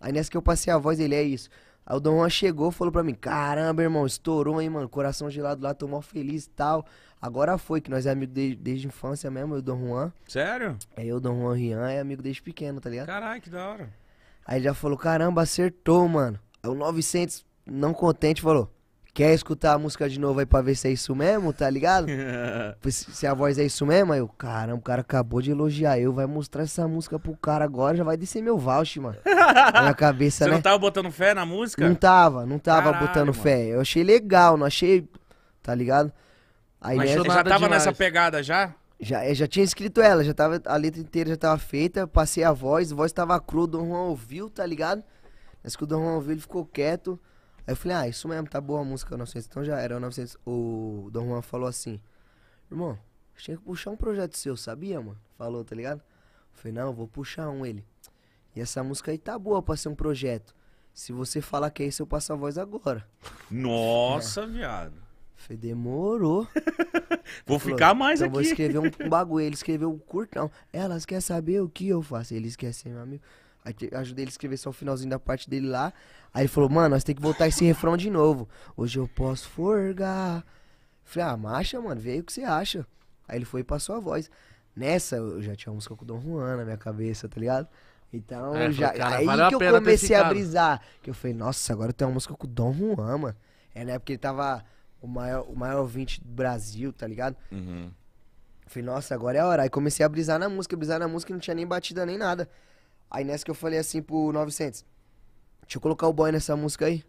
Aí nessa que eu passei a voz, ele é isso. Aí o Dom Juan chegou, falou pra mim: Caramba, irmão, estourou, hein, mano. Coração gelado lá, tô mal feliz e tal. Agora foi, que nós é amigo de, desde infância mesmo, eu e o Dom Juan. Sério? É eu, Dom Juan Rian, é amigo desde pequeno, tá ligado? Caralho, que da hora. Aí ele já falou: Caramba, acertou, mano. Aí o 900, não contente, falou: Quer escutar a música de novo aí pra ver se é isso mesmo, tá ligado? se a voz é isso mesmo, aí eu, caramba, o cara acabou de elogiar eu, vai mostrar essa música pro cara agora, já vai descer meu vouch, mano. Na cabeça, Você né? Você não tava botando fé na música? Não tava, não tava Caralho, botando mano. fé. Eu achei legal, não achei, tá ligado? Aí Mas já tava demais. nessa pegada já? Já, é, já tinha escrito ela, já tava, a letra inteira já tava feita, passei a voz, a voz tava crua, o Dom Juan ouviu, tá ligado? Mas que o Dom Juan ouviu, ele ficou quieto. Aí eu falei, ah, isso mesmo, tá boa a música 900. Então já era, o 900. O Dom Juan falou assim, irmão, tinha que puxar um projeto seu, sabia, mano? Falou, tá ligado? Eu falei, não, eu vou puxar um ele. E essa música aí tá boa pra ser um projeto. Se você falar que é isso, eu passo a voz agora. Nossa, é. viado. Falei, demorou. vou falou, ficar mais então aqui. vou escrever um, bagulho. Ele escreveu um curtão. Elas querem saber o que eu faço. querem ser meu amigo. Aí ajudei ele a escrever só o finalzinho da parte dele lá. Aí ele falou, mano, nós tem que voltar esse refrão de novo. Hoje eu posso forgar. Falei, ah, marcha, mano, vê aí o que você acha. Aí ele foi e passou a voz. Nessa, eu já tinha uma música com o Dom Juan na minha cabeça, tá ligado? Então, é, já, cara, aí que eu comecei a brisar. Que eu falei, nossa, agora eu tenho uma música com o Dom Juan, mano. É na né, época ele tava o maior, o maior ouvinte do Brasil, tá ligado? Uhum. Falei, nossa, agora é a hora. Aí comecei a brisar na música, brisar na música, não tinha nem batida nem nada. Aí nessa que eu falei assim pro 900 deixa eu colocar o boy nessa música aí.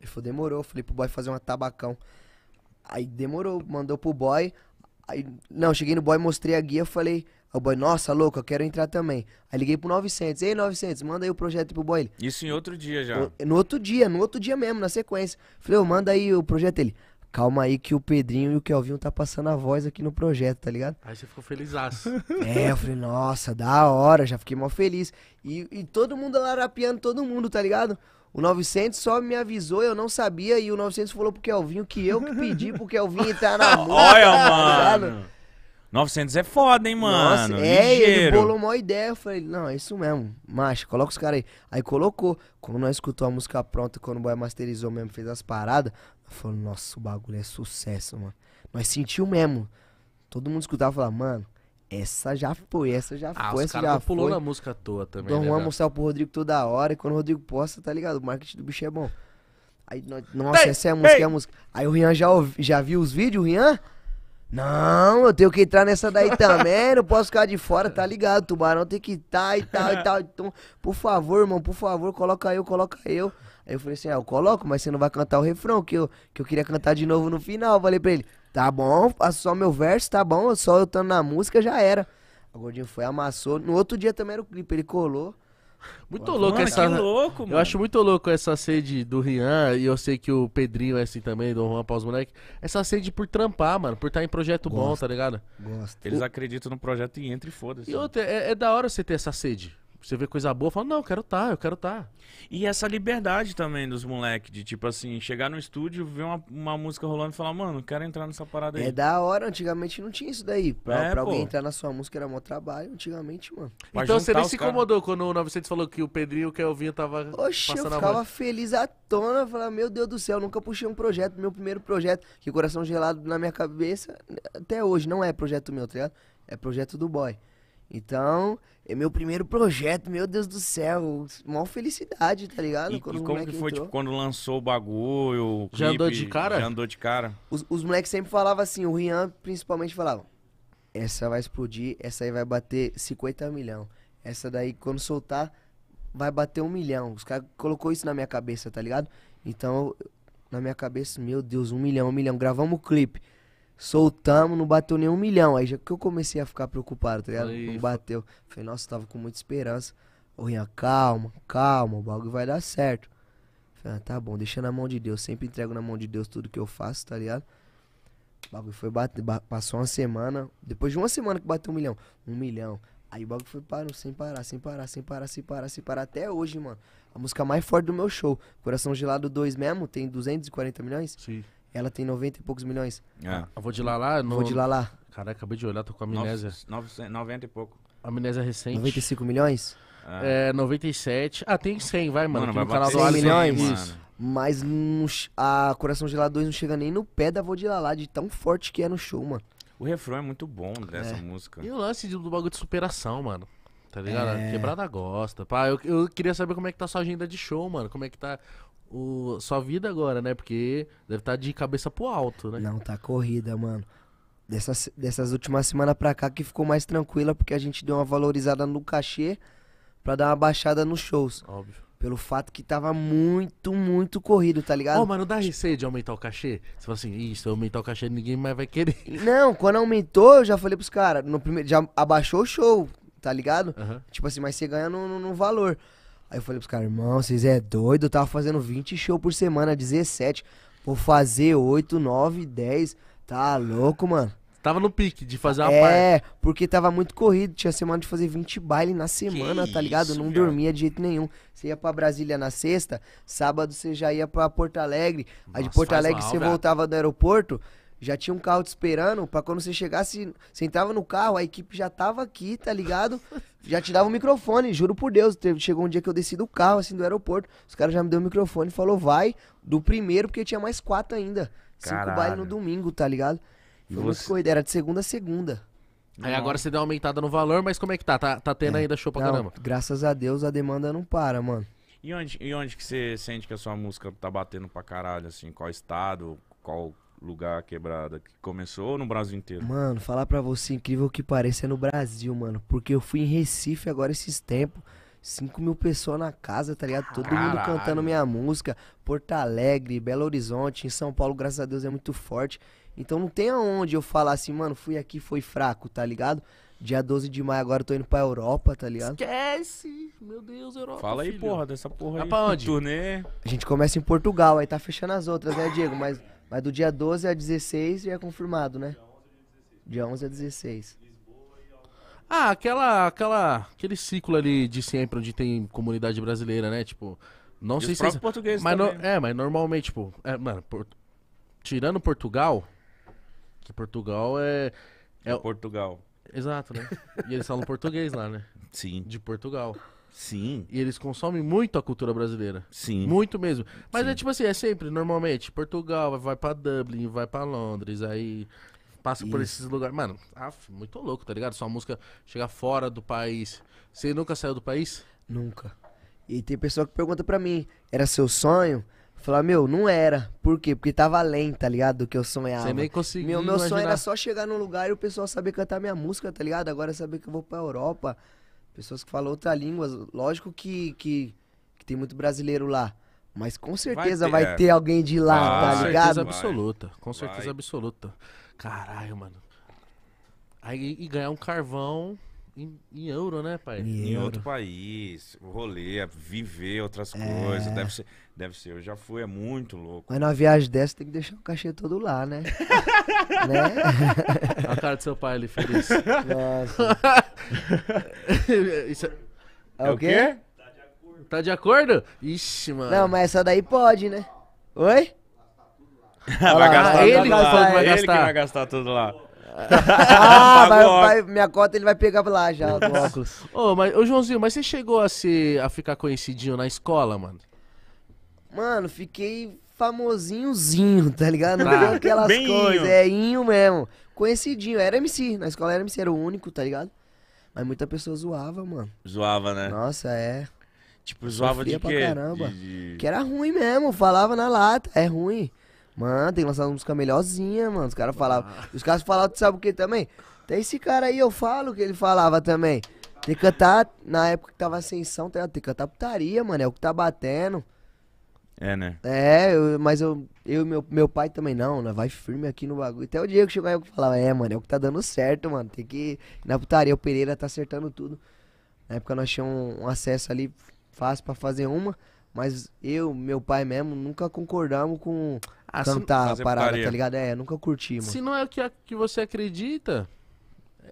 Ele falou, demorou. falei pro boy fazer uma tabacão. Aí demorou, mandou pro boy. Aí, não, cheguei no boy, mostrei a guia, falei, Aí o boy, nossa, louco, eu quero entrar também. Aí liguei pro 900. Ei, 900, manda aí o projeto pro boy. Ele, Isso em outro dia já. No, no outro dia, no outro dia mesmo, na sequência. Falei, oh, manda aí o projeto. Ele, calma aí que o Pedrinho e o Kelvinho tá passando a voz aqui no projeto, tá ligado? Aí você ficou feliz. É, eu falei, nossa, da hora, já fiquei mó feliz. E, e todo mundo larapiando, todo mundo, tá ligado? O 900 só me avisou, eu não sabia, e o 900 falou pro Kelvinho que eu que pedi pro Kelvinho entrar na moto. Olha, tá mano. 900 é foda, hein, mano? Nossa, é, ele bolou uma ideia. Eu falei, não, é isso mesmo. Macho, coloca os caras aí. Aí colocou. Como nós escutou a música pronta, quando o boy masterizou mesmo, fez as paradas, falou, nossa, o bagulho é sucesso, mano. Nós sentiu mesmo. Todo mundo escutava e falava, mano, essa já foi, essa já ah, foi, essa já foi. pulou na música à toa também, Dom né? Juan mostrar pro Rodrigo toda hora. E quando o Rodrigo posta, tá ligado? O marketing do bicho é bom. Aí, nós, nossa, ei, essa é a música, ei. é a música. Aí o Rian já, já viu os vídeos, o Rian... Não, eu tenho que entrar nessa daí também, não posso ficar de fora, tá ligado? Tubarão tem que estar tá e tal e tal. Então, por favor, irmão, por favor, coloca eu, coloca eu. Aí eu falei assim, ah, eu coloco, mas você não vai cantar o refrão, que eu, que eu queria cantar de novo no final. Eu falei pra ele, tá bom, faço só meu verso, tá bom, só eu tando na música, já era. O Gordinho foi, amassou. No outro dia também era o clipe, ele colou. Muito louco essa. Louco, eu acho muito louco essa sede do Rian, e eu sei que o Pedrinho é assim também, do Juan Paus Moleque. Essa sede por trampar, mano, por estar tá em projeto Gosto. bom, tá ligado? Gosto. Eles o... acreditam no projeto e entram e foda-se. E outra, é, é, da hora você ter essa sede. Você vê coisa boa, fala, não, eu quero tá, eu quero tá. E essa liberdade também dos moleques, de tipo assim, chegar no estúdio, ver uma, uma música rolando e falar, mano, quero entrar nessa parada é aí. É da hora, antigamente não tinha isso daí. Pra, é, pra alguém entrar na sua música era mó trabalho, antigamente, mano. Pra então você nem se incomodou cara... quando o 900 falou que o Pedrinho que eu vinha tava. Oxi, eu ficava feliz à tona, falava, meu Deus do céu, nunca puxei um projeto, meu primeiro projeto, que coração gelado na minha cabeça, até hoje, não é projeto meu, tá ligado? É projeto do boy. Então, é meu primeiro projeto, meu Deus do céu. Maior felicidade, tá ligado? E, e como que foi, entrou. tipo, quando lançou o bagulho, o Já clipe, andou de cara? Já andou de cara. Os, os moleques sempre falavam assim, o Rian principalmente falava, essa vai explodir, essa aí vai bater 50 milhão. Essa daí, quando soltar, vai bater um milhão. Os caras colocou isso na minha cabeça, tá ligado? Então, na minha cabeça, meu Deus, um milhão, um milhão. Gravamos o clipe soltamos, não bateu nem um milhão. Aí já que eu comecei a ficar preocupado, tá ligado? Aí, não bateu. Falei, nossa, tava com muita esperança. Ô Rian, calma, calma, o bagulho vai dar certo. Falei, ah, tá bom, deixa na mão de Deus. Sempre entrego na mão de Deus tudo que eu faço, tá ligado? O bagulho foi bater, passou uma semana. Depois de uma semana que bateu um milhão. Um milhão. Aí o bagulho foi parando, sem parar, sem parar, sem parar, sem parar, sem parar. Até hoje, mano. A música mais forte do meu show, Coração Gelado 2 mesmo, tem 240 milhões? Sim. Ela tem 90 e poucos milhões. É. Eu vou de lá lá? No... Vou de lá lá. Caraca, acabei de olhar, tô com amnésia. 90 e pouco. Amnésia recente. 95 milhões? É. 97. É, ah, tem 100, vai, mano. mano vai no canal do milhões? Mas a Coração Gelado 2 não chega nem no pé da vou de tão forte que é no show, mano. O refrão é muito bom dessa é. música. E o lance do, do bagulho de superação, mano. Tá ligado? É. Quebrada gosta. Pá, eu, eu queria saber como é que tá sua agenda de show, mano. Como é que tá o, sua vida agora, né? Porque deve estar tá de cabeça pro alto, né? Não, tá corrida, mano. Dessas, dessas últimas semanas pra cá que ficou mais tranquila, porque a gente deu uma valorizada no cachê pra dar uma baixada nos shows. Óbvio. Pelo fato que tava muito, muito corrido, tá ligado? Ô, oh, mas não dá receio de aumentar o cachê? Você fala assim, isso, eu aumentar o cachê, ninguém mais vai querer. Não, quando aumentou, eu já falei pros caras, no primeiro, já abaixou o show, tá ligado? Uhum. Tipo assim, mas você ganha no, no, no valor. Aí eu falei pros caras, irmão, vocês é doido, eu tava fazendo 20 shows por semana, 17. Vou fazer 8, 9, 10. Tá louco, mano. Tava no pique de fazer uma É, parte. porque tava muito corrido. Tinha semana de fazer 20 baile na semana, que tá ligado? Isso, não cara. dormia de jeito nenhum. Você ia pra Brasília na sexta, sábado você já ia pra Porto Alegre. Nossa, aí de Porto Alegre mal, você voltava do aeroporto, já tinha um carro te esperando pra quando você chegasse, sentava no carro, a equipe já tava aqui, tá ligado? Já te dava o microfone, juro por Deus. Teve, chegou um dia que eu desci do carro, assim, do aeroporto, os caras já me deu o microfone e falou, vai, do primeiro, porque tinha mais quatro ainda. Caralho. Cinco bailes no domingo, tá ligado? Foi você... muito coisa, era de segunda a segunda. Aí agora você deu uma aumentada no valor, mas como é que tá? Tá, tá tendo é, ainda show pra não, caramba? Graças a Deus a demanda não para, mano. E onde, e onde que você sente que a sua música tá batendo pra caralho, assim? Qual estado? Qual lugar quebrada que começou no Brasil inteiro? Mano, falar pra você, incrível que pareça, é no Brasil, mano. Porque eu fui em Recife agora esses tempos. 5 mil pessoas na casa, tá ligado? Todo Caralho. mundo cantando minha música. Porto Alegre, Belo Horizonte, em São Paulo, graças a Deus, é muito forte. Então não tem aonde eu falar assim, mano, fui aqui, foi fraco, tá ligado? Dia 12 de maio agora eu tô indo pra Europa, tá ligado? Esquece! Meu Deus, Europa. Fala aí, filho. porra, dessa porra aí. Vai pra onde? Turnê. A gente começa em Portugal, aí tá fechando as outras, né, Diego? Mas mas do dia 12 a 16 já é confirmado, né? Dia 11 a 16. Ah, aquela, aquela, aquele ciclo ali de sempre onde tem comunidade brasileira, né? Tipo, não e sei se. portugueses mas no, É, mas normalmente, tipo, é, mano, por, tirando Portugal, que Portugal é, é. é Portugal. Exato, né? e eles falam português lá, né? Sim. De Portugal. Sim. E eles consomem muito a cultura brasileira. Sim. Muito mesmo. Mas Sim. é tipo assim, é sempre, normalmente, Portugal, vai para Dublin, vai para Londres, aí passa Isso. por esses lugares. Mano, af, muito louco, tá ligado? Sua música chegar fora do país. Você nunca saiu do país? Nunca. E tem pessoa que pergunta pra mim, era seu sonho? Falar, meu, não era. Por quê? Porque tava além, tá ligado? Do que eu sonhava. Você nem conseguiu. Meu, meu sonho era só chegar num lugar e o pessoal saber cantar minha música, tá ligado? Agora saber que eu vou pra Europa. Pessoas que falam outra língua, lógico que, que, que tem muito brasileiro lá. Mas com certeza vai ter, vai é. ter alguém de lá, vai, tá ligado? Com certeza absoluta, com certeza vai. absoluta. Caralho, mano. Aí e ganhar um carvão em, em euro, né, pai? Em, em outro país, rolê, viver outras é... coisas. Deve ser, deve ser, eu já fui, é muito louco. Mas numa viagem dessa tem que deixar o cachê todo lá, né? né? A cara do seu pai ali feliz. Nossa. Isso é... é o é quê? Tá de acordo? Tá de acordo? Ixi, mano. Não, mas essa daí pode, né? Oi? vai gastar, ele, vai gastar. ele que vai gastar tudo lá ah, vai, vai, minha cota ele vai pegar lá já, do óculos. Ô, mas, ô, Joãozinho, mas você chegou a, se a ficar conhecidinho na escola, mano? Mano, fiquei famosinhozinho, tá ligado? Não ah, aquelas coisas, é inho mesmo. Conhecidinho, era MC, na escola era MC, era o único, tá ligado? Mas muita pessoa zoava, mano. Zoava, né? Nossa, é. Tipo, zoava Sofria de quê? pra caramba. De, de... Que era ruim mesmo, falava na lata, é ruim. Mano, tem que lançar uma música melhorzinha, mano. Os caras falavam. Ah. Os caras falavam, tu sabe o que também? Tem esse cara aí, eu falo que ele falava também. Tem que cantar, na época que tava ascensão, tá tem que cantar putaria, mano. É o que tá batendo. É, né? É, eu, mas eu e meu, meu pai também não, né? Vai firme aqui no bagulho. Até o dia que chegou aí eu falava, é, mano, é o que tá dando certo, mano. Tem que. Na putaria, o Pereira tá acertando tudo. Na época nós tínhamos um, um acesso ali fácil pra fazer uma. Mas eu, meu pai mesmo, nunca concordamos com ah, cantar a parada, tá ligado? É, nunca curti, Se não é o que, que você acredita,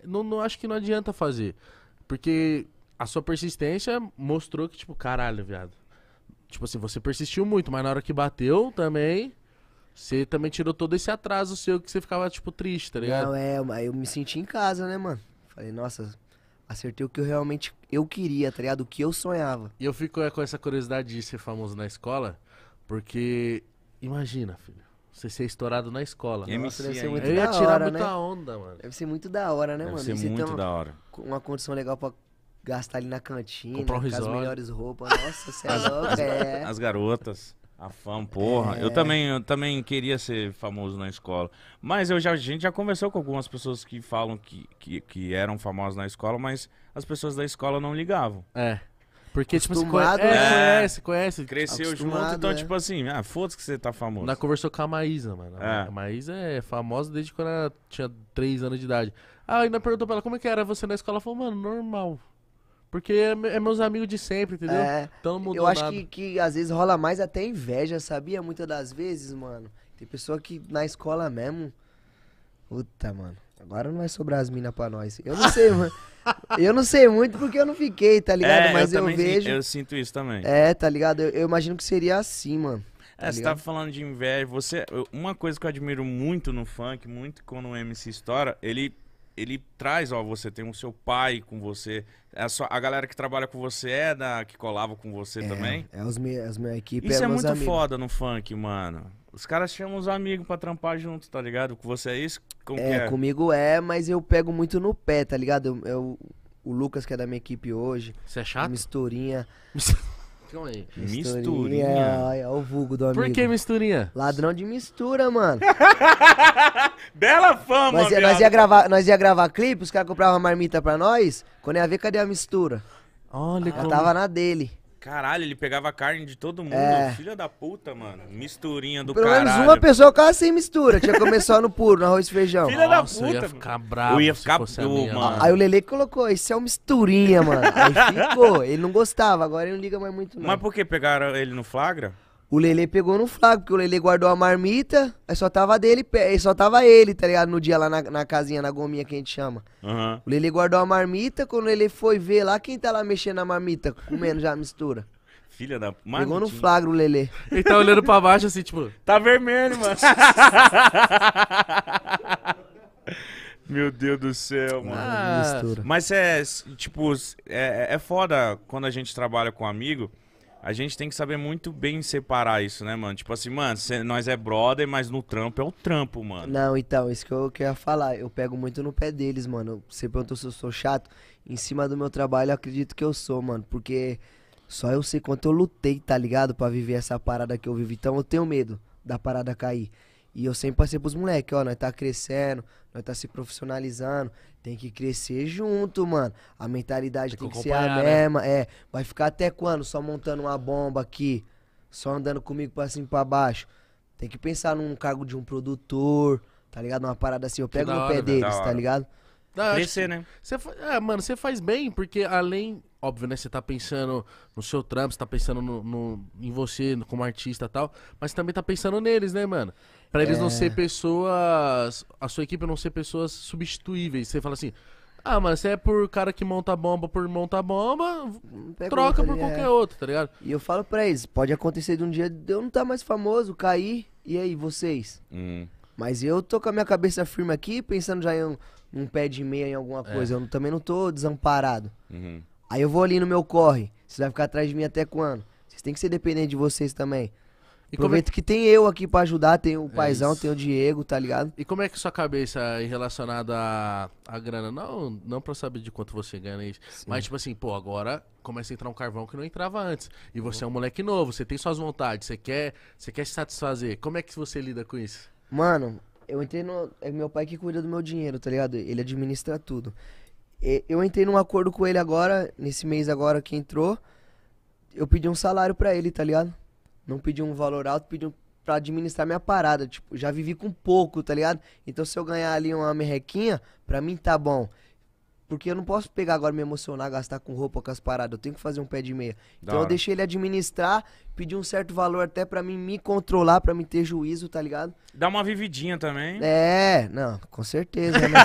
não, não acho que não adianta fazer. Porque a sua persistência mostrou que, tipo, caralho, viado. Tipo assim, você persistiu muito, mas na hora que bateu também. Você também tirou todo esse atraso seu que você ficava, tipo, triste, tá ligado? Não, é, mas eu me senti em casa, né, mano? Falei, nossa, acertei o que eu realmente eu queria, tá ligado? O que eu sonhava. E eu fico é, com essa curiosidade de ser famoso na escola, porque imagina, filho, você ser estourado na escola. E Nossa, MC deve eu ia tirar hora, muita né? onda, mano. Deve ser muito da hora, né, deve mano? Deve ser muito da hora. Uma condição legal pra gastar ali na cantina, Comprar um com as melhores roupas. Nossa, você é louco, é. As garotas. A fama, porra. É... Eu também, eu também queria ser famoso na escola. Mas eu já, a gente já conversou com algumas pessoas que falam que, que, que eram famosas na escola, mas as pessoas da escola não ligavam. É. Porque, tipo assim, acostumado, tipo, você conhece, é, né? conhece, conhece. Cresceu junto, então, tipo é. tipo assim, ah, foda-se que você tá famoso. Na conversou com a Maísa, mano. É. A Maísa é famosa desde quando ela tinha 3 anos de idade. Ah, ainda perguntou pra ela como é que era você na escola. Ela falou, mano, normal. Porque é, é, meus amigos de sempre, entendeu? É, então mudou Eu acho nada. Que, que às vezes rola mais até inveja, sabia? Muitas das vezes, mano. Tem pessoa que na escola mesmo. Puta, mano. Agora não vai sobrar as minas pra nós. Eu não sei, mano. Eu não sei muito porque eu não fiquei, tá ligado? É, Mas eu, eu vejo. Eu sinto isso também. É, tá ligado? Eu, eu imagino que seria assim, mano. Tá é, você tava falando de inveja. Você, uma coisa que eu admiro muito no funk, muito quando o MC estoura, ele ele traz, ó, você tem o seu pai com você. A, sua, a galera que trabalha com você é da que colava com você é, também? É, os me, as minha equipes Isso é, é muito amigos. foda no funk, mano. Os caras chamam os amigos pra trampar junto, tá ligado? Com você é isso? com é, é, comigo é, mas eu pego muito no pé, tá ligado? Eu, eu, o Lucas, que é da minha equipe hoje. Você é chato? Misturinha. Misturinha. É, o vulgo do amigo. Por que misturinha? Ladrão de mistura, mano. Bela fama, nós nós ia gravar, nós ia gravar clipe, os caras compravam marmita pra nós. Quando ia ver, cadê a mistura? Olha, ah, como... tava na dele. Caralho, ele pegava carne de todo mundo. É. Filha da puta, mano. Misturinha do Pelo caralho. Pelo menos uma pessoa quase sem mistura. Tinha que começar no puro, no arroz e feijão. Filha da puta. Eu ia ficar bravo. Eu ia ficar puro, mano. Né? Aí o Lele colocou, isso é uma misturinha, mano. Aí ficou. Ele não gostava, agora ele não liga mais muito, não. Mas por que pegaram ele no flagra? O Lele pegou no flaco, porque o Lele guardou a marmita, aí só tava dele, só tava ele, tá ligado? No dia lá na, na casinha, na gominha que a gente chama. Uhum. O Lele guardou a marmita, quando o Lele foi ver lá, quem tá lá mexendo na marmita, comendo já a mistura. Filha da marmita. Pegou no flagro o Lele. Ele tá olhando pra baixo assim, tipo. Tá vermelho, mano. Meu Deus do céu, mano. Ah, mistura. Mas é, tipo, é, é foda quando a gente trabalha com um amigo a gente tem que saber muito bem separar isso, né, mano? Tipo assim, mano, cê, nós é brother, mas no trampo é o trampo, mano. Não, então, isso que eu queria falar. Eu pego muito no pé deles, mano. Você perguntou se eu sou chato. Em cima do meu trabalho, eu acredito que eu sou, mano. Porque só eu sei quanto eu lutei, tá ligado? para viver essa parada que eu vivo. Então eu tenho medo da parada cair. E eu sempre passei pros moleques, ó, nós tá crescendo, nós tá se profissionalizando, tem que crescer junto, mano. A mentalidade tem, tem que, ser a né? mesma, né? é. Vai ficar até quando? Só montando uma bomba aqui, só andando comigo pra cima e pra baixo. Tem que pensar num cargo de um produtor, tá ligado? Uma parada assim, eu pego no pé deles, tá ligado? Não, Crescer, né? é, mano, você faz bem, porque além óbvio, né? Você tá pensando no seu trampo, você tá pensando no, no em você como artista e tal, mas também tá pensando neles, né, mano? Pra eles é... não ser pessoas. A sua equipe não ser pessoas substituíveis. Você fala assim. Ah, mas se é por cara que monta bomba por monta bomba, troca por né? qualquer é. outro, tá ligado? E eu falo pra eles, pode acontecer de um dia eu não tá mais famoso, cair, e aí, vocês? Hum. Mas eu tô com a minha cabeça firme aqui, pensando já em um, um pé de meia em alguma é. coisa. É. Eu também não tô desamparado. Uhum. Aí eu vou ali no meu corre. Você vai ficar atrás de mim até quando? Vocês têm que ser dependente de vocês também. E Aproveito é... que tem eu aqui para ajudar, tem o é Paizão, é tem o Diego, tá ligado? E como é que sua cabeça é relacionada à, à grana? Não, não pra saber de quanto você ganha isso. Sim. Mas tipo assim, pô, agora começa a entrar um carvão que não entrava antes. E você uhum. é um moleque novo, você tem suas vontades, você quer, você quer se satisfazer. Como é que você lida com isso? Mano, eu entrei no. É meu pai que cuida do meu dinheiro, tá ligado? Ele administra tudo eu entrei num acordo com ele agora, nesse mês agora que entrou. Eu pedi um salário para ele, tá ligado? Não pedi um valor alto, pedi um, pra administrar minha parada. Tipo, já vivi com pouco, tá ligado? Então se eu ganhar ali uma merrequinha, pra mim tá bom. Porque eu não posso pegar agora me emocionar, gastar com roupa, com as paradas. Eu tenho que fazer um pé de meia. então eu deixei ele administrar, pedi um certo valor até para mim me controlar, para mim ter juízo, tá ligado? Dá uma vividinha também. É, não, com certeza, né?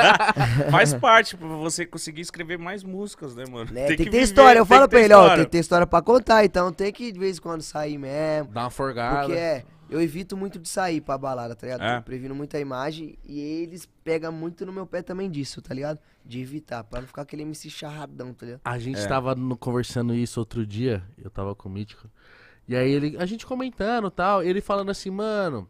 Faz parte pra você conseguir escrever mais músicas, né, mano? É, tem, tem, que, ter viver, história. Eu falo pra ele, ó, tem que ter história pra contar, então tem que de vez em quando sair mesmo. Dá uma forgada. Porque é. Eu evito muito de sair pra balada, tá ligado? É. Previno muita imagem e eles pegam muito no meu pé também disso, tá ligado? De evitar, pra não ficar aquele MC charradão, tá ligado? A gente é. tava no, conversando isso outro dia, eu tava com o Mítico. E aí ele, a gente comentando tal, ele falando assim, mano,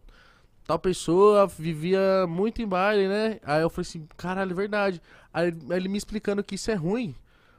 tal pessoa vivia muito em baile, né? Aí eu falei assim, caralho, é verdade. Aí ele me explicando que isso é ruim.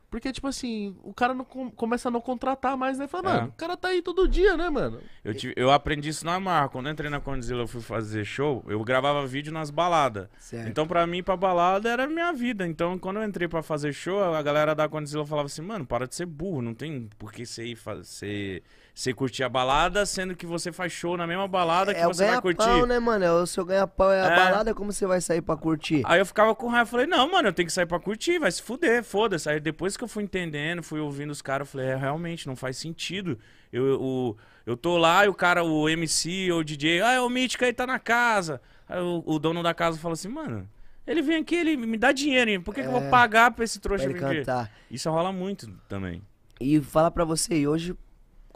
Porque, tipo assim, o cara não com, começa a não contratar mais, né? Fala, é. mano, o cara tá aí todo dia, né, mano? Eu, tive, eu aprendi isso na marca. Quando eu entrei na Condzilla, eu fui fazer show, eu gravava vídeo nas baladas. Certo. Então, pra mim, pra balada era minha vida. Então, quando eu entrei pra fazer show, a galera da Condzilla falava assim, mano, para de ser burro, não tem por que você ir fazer você curtir a balada, sendo que você faz show na mesma balada é, que você vai curtir. É o Pau, né, mano? o seu ganha-pau é a é. balada, como você vai sair pra curtir? Aí eu ficava com raiva, falei, não, mano, eu tenho que sair pra curtir, vai se fuder, foda-se. Aí depois que eu fui entendendo, fui ouvindo os caras, eu falei, é, realmente, não faz sentido. Eu, eu, eu tô lá e o cara, o MC ou o DJ, ah, é o Mítico aí tá na casa. Aí o, o dono da casa falou assim, mano, ele vem aqui, ele me dá dinheiro, hein? por que, é, que eu vou é. pagar pra esse trouxa pra vir Isso rola muito também. E falar pra você, hoje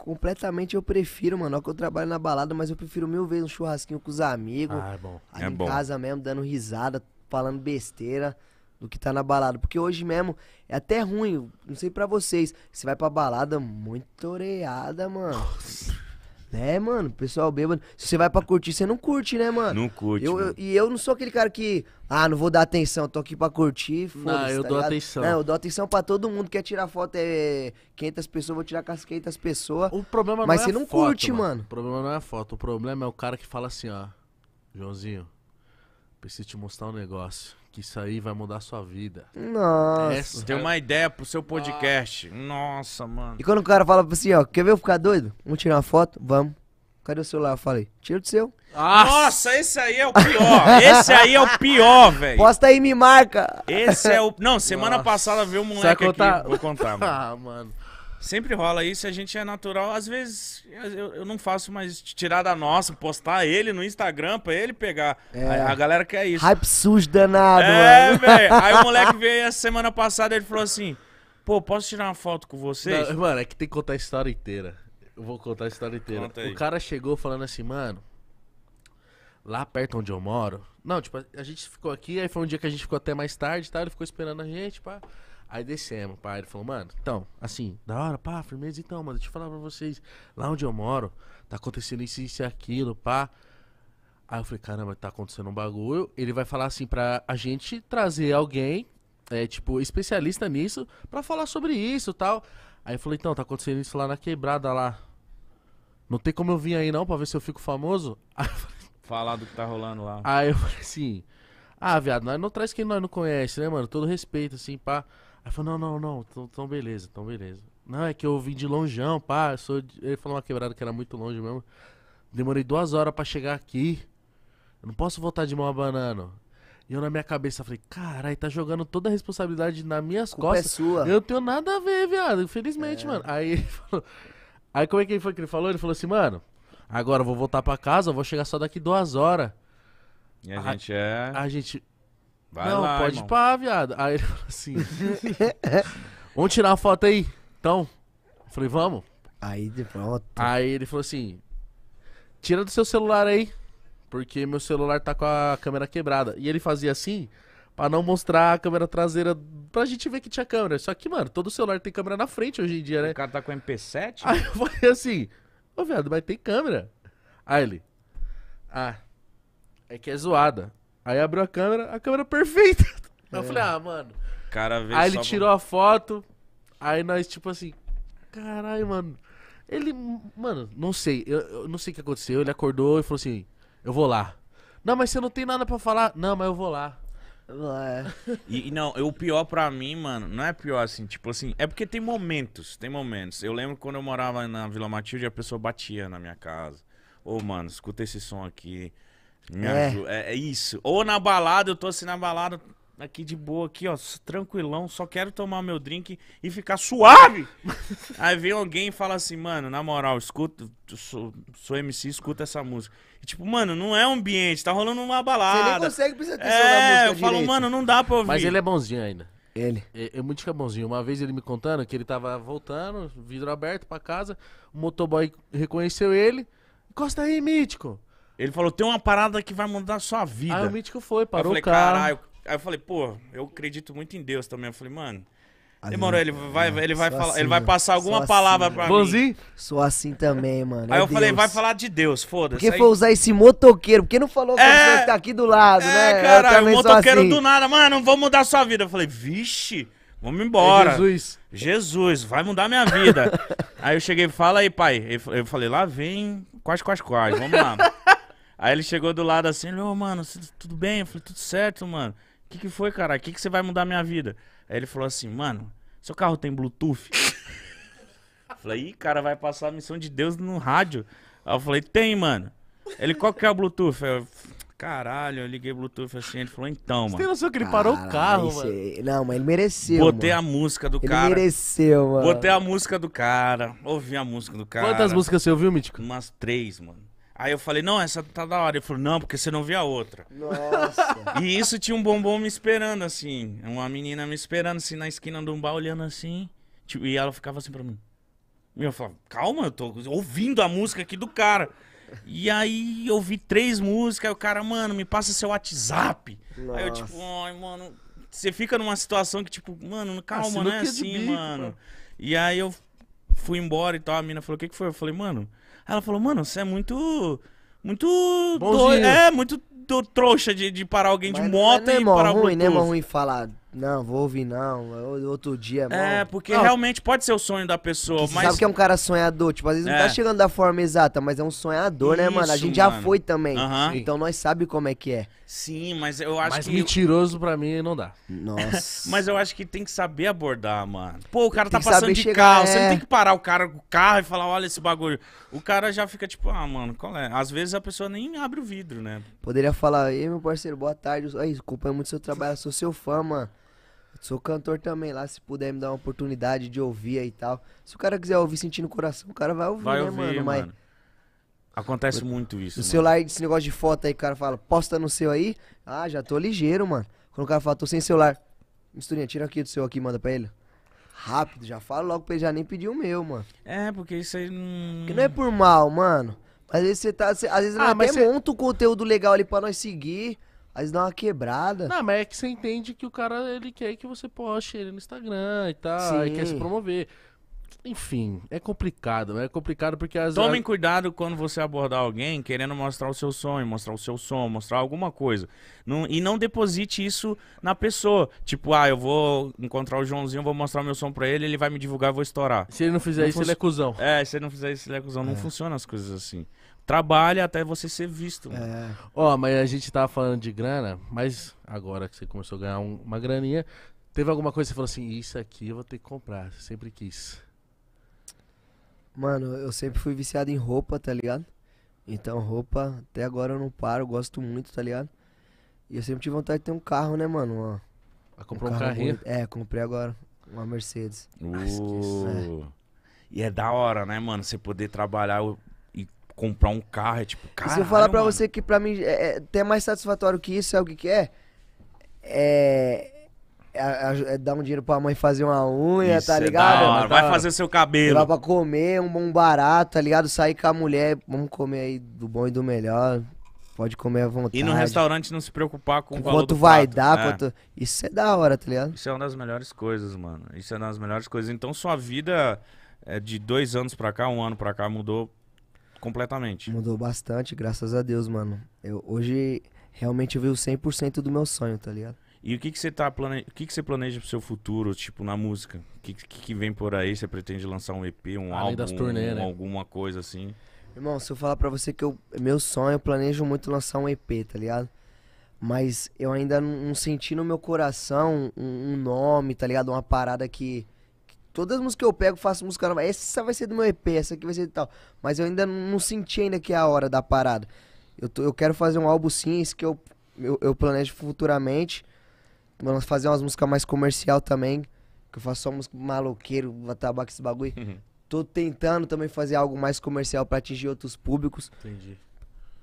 completamente eu prefiro, mano. Ó, que eu trabalho na balada, mas eu prefiro mil vezes um churrasquinho com os amigos. Ah, é bom. Aí é em bom. casa mesmo, dando risada, falando besteira do que tá na balada. Porque hoje mesmo é até ruim, não sei para vocês. Você vai pra balada muito oreada, mano. Nossa. É, mano, pessoal bêbado. Se você vai pra curtir, você não curte, né, mano? Não curte. Eu, eu, e eu não sou aquele cara que, ah, não vou dar atenção, tô aqui pra curtir. Não, eu tá dou ligado? atenção. Não, eu dou atenção pra todo mundo. Quer tirar foto é 500 pessoas, vou tirar com as 500 pessoas. O problema mas não é você não foto, curte, mano. mano. O problema não é a foto, o problema é o cara que fala assim, ó, Joãozinho, preciso te mostrar um negócio que isso aí vai mudar a sua vida. Nossa. Essa, é uma ideia pro seu podcast. Ah. Nossa, mano. E quando o cara fala assim, ó, quer ver eu ficar doido? Vamos tirar uma foto? Vamos. Cadê o celular? Eu falei, tira do seu. Nossa, Nossa esse aí é o pior. esse aí é o pior, velho. Posta aí, me marca. Esse é o. Não, semana Nossa. passada veio um moleque aqui. Vou contar. ah, mano. Sempre rola isso, a gente é natural. Às vezes eu, eu não faço mais tirar da nossa, postar ele no Instagram pra ele pegar. É. A, a, galera quer isso. Hype sus danado, É, velho. Aí o moleque veio a semana passada, ele falou assim: pô, posso tirar uma foto com vocês? Não, mano, é que tem que contar a história inteira. Eu vou contar a história inteira. O cara chegou falando assim, mano, lá perto onde eu moro. Não, tipo, a gente ficou aqui, aí foi um dia que a gente ficou até mais tarde, tá? Ele ficou esperando a gente, pá. Aí descemos, pai. Ele falou, mano, então, assim, da hora, pá, firmeza então, mano. Deixa eu falar pra vocês, lá onde eu moro, tá acontecendo isso, isso e aquilo, pá. Aí eu falei, caramba, tá acontecendo um bagulho. Ele vai falar assim pra a gente trazer alguém, é, tipo, especialista nisso, pra falar sobre isso tal. Aí eu falei, então, tá acontecendo isso lá na quebrada lá. Não tem como eu vir aí não pra ver se eu fico famoso? Aí eu falei, falar do que tá rolando lá. Aí eu falei assim, ah, viado, nós não traz quem nós não conhece, né, mano? Todo respeito, assim, pá. Pra... Aí falou, não, não, não, então, então beleza, então beleza. Não, é que eu vim de longeão, pá, sou de... ele falou uma quebrada que era muito longe mesmo. Demorei duas horas para chegar aqui. Eu não posso voltar de mão a banana. E eu na minha cabeça falei, caralho, tá jogando toda a responsabilidade nas minhas é costas. É sua. Eu não tenho nada a ver, viado, infelizmente, é. mano. Aí ele falou... Aí como é que foi que ele falou? Ele falou assim, mano, agora eu vou voltar para casa, eu vou chegar só daqui duas horas. E a, a gente é. A gente. Vai não, lá, pode irmão. pá, viado. Aí ele falou assim: Vamos tirar uma foto aí, então. Eu falei, vamos. Aí de pronto. Aí ele falou assim: Tira do seu celular aí, porque meu celular tá com a câmera quebrada. E ele fazia assim pra não mostrar a câmera traseira pra gente ver que tinha câmera. Só que, mano, todo celular tem câmera na frente hoje em dia, né? O cara tá com MP7? Aí eu falei assim: Ô, viado, mas tem câmera. Aí ele: Ah, é que é zoada. Aí abriu a câmera, a câmera perfeita. É. Eu falei, ah, mano. Cara, aí ele tirou a foto, aí nós, tipo assim, caralho, mano. Ele, mano, não sei, eu, eu não sei o que aconteceu. Ele acordou e falou assim: eu vou lá. Não, mas você não tem nada para falar? Não, mas eu vou lá. É. E, e não, o pior pra mim, mano, não é pior assim, tipo assim, é porque tem momentos, tem momentos. Eu lembro quando eu morava na Vila Matilde, a pessoa batia na minha casa. Ô, oh, mano, escuta esse som aqui. É. é. é isso. Ou na balada, eu tô assim na balada, aqui de boa, aqui, ó, tranquilão, só quero tomar meu drink e ficar suave. Aí vem alguém e fala assim, mano, na moral, escuta, sou, sou MC, escuta essa música. E, tipo, mano, não é ambiente, tá rolando uma balada. Você nem consegue prestar atenção é, na música. É, eu direito. falo, mano, não dá pra ouvir. Mas ele é bonzinho ainda. Ele. É, é muito bonzinho. Uma vez ele me contando que ele tava voltando, vidro aberto pra casa, o motoboy reconheceu ele. Encosta aí, mítico. Ele falou, tem uma parada que vai mudar a sua vida. Aí ah, o mítico foi, parou eu falei, o cara. Caralho. Aí eu falei, pô, eu acredito muito em Deus também. Eu falei, mano... Demorou, ele vai, ele vai, falar, assim, ele vai passar alguma assim, palavra assim, pra bonzinho? mim. Sou assim também, mano. Aí é eu Deus. falei, vai falar de Deus, foda-se. Porque aí... foi usar esse motoqueiro? Porque não falou que é... que tá aqui do lado, é, né? É, cara, o motoqueiro assim. do nada, mano, vou mudar sua vida. Eu falei, vixe, vamos embora. É Jesus. Jesus, vai mudar minha vida. aí eu cheguei, fala aí, pai. Eu falei, lá vem, quase, quase, quase, vamos lá. Aí ele chegou do lado assim, ô, mano, tudo bem? Eu falei, tudo certo, mano. O que, que foi, cara? O que, que você vai mudar minha vida? Aí ele falou assim, mano, seu carro tem Bluetooth? eu falei, ih, cara, vai passar a missão de Deus no rádio. Aí eu falei, tem, mano. Ele, qual que é o Bluetooth? Eu, caralho, eu liguei Bluetooth assim. Ele falou, então, mano. Você tem noção que ele parou caralho, o carro, esse... mano? Não, mas ele mereceu. Botei mano. a música do ele cara. Ele mereceu, mano. Botei a música do cara. Ouvi a música do cara. Quantas músicas você ouviu, Mítico? Umas três, mano. Aí eu falei, não, essa tá da hora. Ele falou, não, porque você não viu a outra. Nossa. E isso tinha um bombom me esperando, assim. Uma menina me esperando, assim, na esquina do bar, olhando assim. Tipo, e ela ficava assim pra mim. E eu falava, calma, eu tô ouvindo a música aqui do cara. E aí eu vi três músicas, aí o cara, mano, me passa seu WhatsApp. Nossa. Aí eu, tipo, ai, mano. Você fica numa situação que, tipo, mano, ah, calma, né não é assim, bico, mano. mano. E aí eu fui embora e tal, a mina falou, o que, que foi? Eu falei, mano. Aí ela falou, mano, você é muito. Muito. Bonzinho. Doido, é, muito do, trouxa de, de parar alguém Mas de moto não é e irmão parar o ruim, Bluetooth. Não é irmão ruim falar não, vou ouvir não. Outro dia, mano. É, é porque não. realmente pode ser o sonho da pessoa, Você mas... Sabe que é um cara sonhador, tipo, às vezes é. não tá é. chegando da forma exata, mas é um sonhador, Isso, né, mano? A gente mano. já foi também. Então nós sabe como é que é. Sim, mas eu acho mas que... Mas mentiroso pra mim não dá. Nossa. mas eu acho que tem que saber abordar, mano. Pô, o cara tem tá passando de chegar, carro, é... você não tem que parar o cara com o carro e falar, olha esse bagulho. O cara já fica tipo, ah, mano, qual é? Às vezes a pessoa nem abre o vidro, né? Poderia falar, ei, meu parceiro, boa tarde. Aí, acompanho é muito seu trabalho, sou seu fã, mano. Sou cantor também lá, se puder me dar uma oportunidade de ouvir aí e tal. Se o cara quiser ouvir sentindo o coração, o cara vai ouvir, vai né, ouvir, mano? Mas... mano. Acontece muito isso. o celular, esse negócio de foto aí, o cara fala, posta no seu aí. Ah, já tô ligeiro, mano. Quando o cara fala, tô sem celular. Misturinha, tira aqui do seu aqui manda pra ele. Rápido, já fala logo pra ele já nem pedir o meu, mano. É, porque isso aí não. Porque não é por mal, mano. Às vezes você tá. às vezes ah, até cê... monta um conteúdo legal ali pra nós seguir. Aí dá uma quebrada. Não, mas é que você entende que o cara ele quer que você poste ele no Instagram e tal, Sim. e quer se promover. Enfim, é complicado, né? é complicado porque as Tomem as... cuidado quando você abordar alguém querendo mostrar o seu sonho, mostrar o seu som, mostrar alguma coisa. Não, e não deposite isso na pessoa. Tipo, ah, eu vou encontrar o Joãozinho, vou mostrar o meu som pra ele, ele vai me divulgar, e vou estourar. Se ele não fizer não isso, fun... ele é cuzão. É, se ele não fizer isso, ele é cuzão. É. Não funciona as coisas assim trabalha até você ser visto. Né? É. Ó, é. oh, mas a gente tava falando de grana, mas agora que você começou a ganhar um, uma graninha, teve alguma coisa que você falou assim, isso aqui eu vou ter que comprar, sempre quis. Mano, eu sempre fui viciado em roupa, tá ligado? Então roupa, até agora eu não paro, gosto muito, tá ligado? E eu sempre tive vontade de ter um carro, né, mano? Ó, ah, comprou um, um carrinho? É, comprei agora uma Mercedes. Uh. Nossa, que isso, é. Né? E é da hora, né, mano? Você poder trabalhar comprar um carro, é tipo, cara. Se eu falar para você que para mim é, é ter até mais satisfatório que isso, é o que que é? É, é, é, dar um dinheiro pra mãe fazer uma unha, Isso tá é ligado? É vai fazer seu cabelo. vai pra comer, um bom barato, tá ligado? Sair com a mulher, vamos comer aí do bom e do melhor. Pode comer à vontade. E no restaurante não se preocupar com, com o quanto vai prato. dar, é. quanto... Isso é da hora, tá ligado? Isso é uma das melhores coisas, mano. Isso é uma das melhores coisas. Então sua vida de dois anos pra cá, um ano pra cá, mudou completamente. Mudou bastante, graças a Deus, mano. Eu, hoje realmente eu o 100% do meu sonho, tá ligado? E o que, que você tá plane... o que, que você planeja pro seu futuro, tipo, na música? O que, que, que vem por aí? Você pretende lançar um EP, um Além álbum, turnê, um, né? alguma coisa assim? Irmão, se eu falar pra você que eu, meu sonho, eu planejo muito lançar um EP, tá ligado? Mas eu ainda não senti no meu coração um, um nome, tá ligado? Uma parada que, Todas as músicas que eu pego, faço música nova. Essa vai ser do meu EP, essa aqui vai ser de tal. Mas eu ainda não senti ainda que é a hora da parada. Eu, tô, eu quero fazer um álbum sim, isso que eu, eu, eu planejo futuramente. Vamos fazer umas músicas mais comercial também. Que eu faço só música maloqueiro, tabaco, esse bagulho. Uhum. Tô tentando também fazer algo mais comercial para atingir outros públicos. Entendi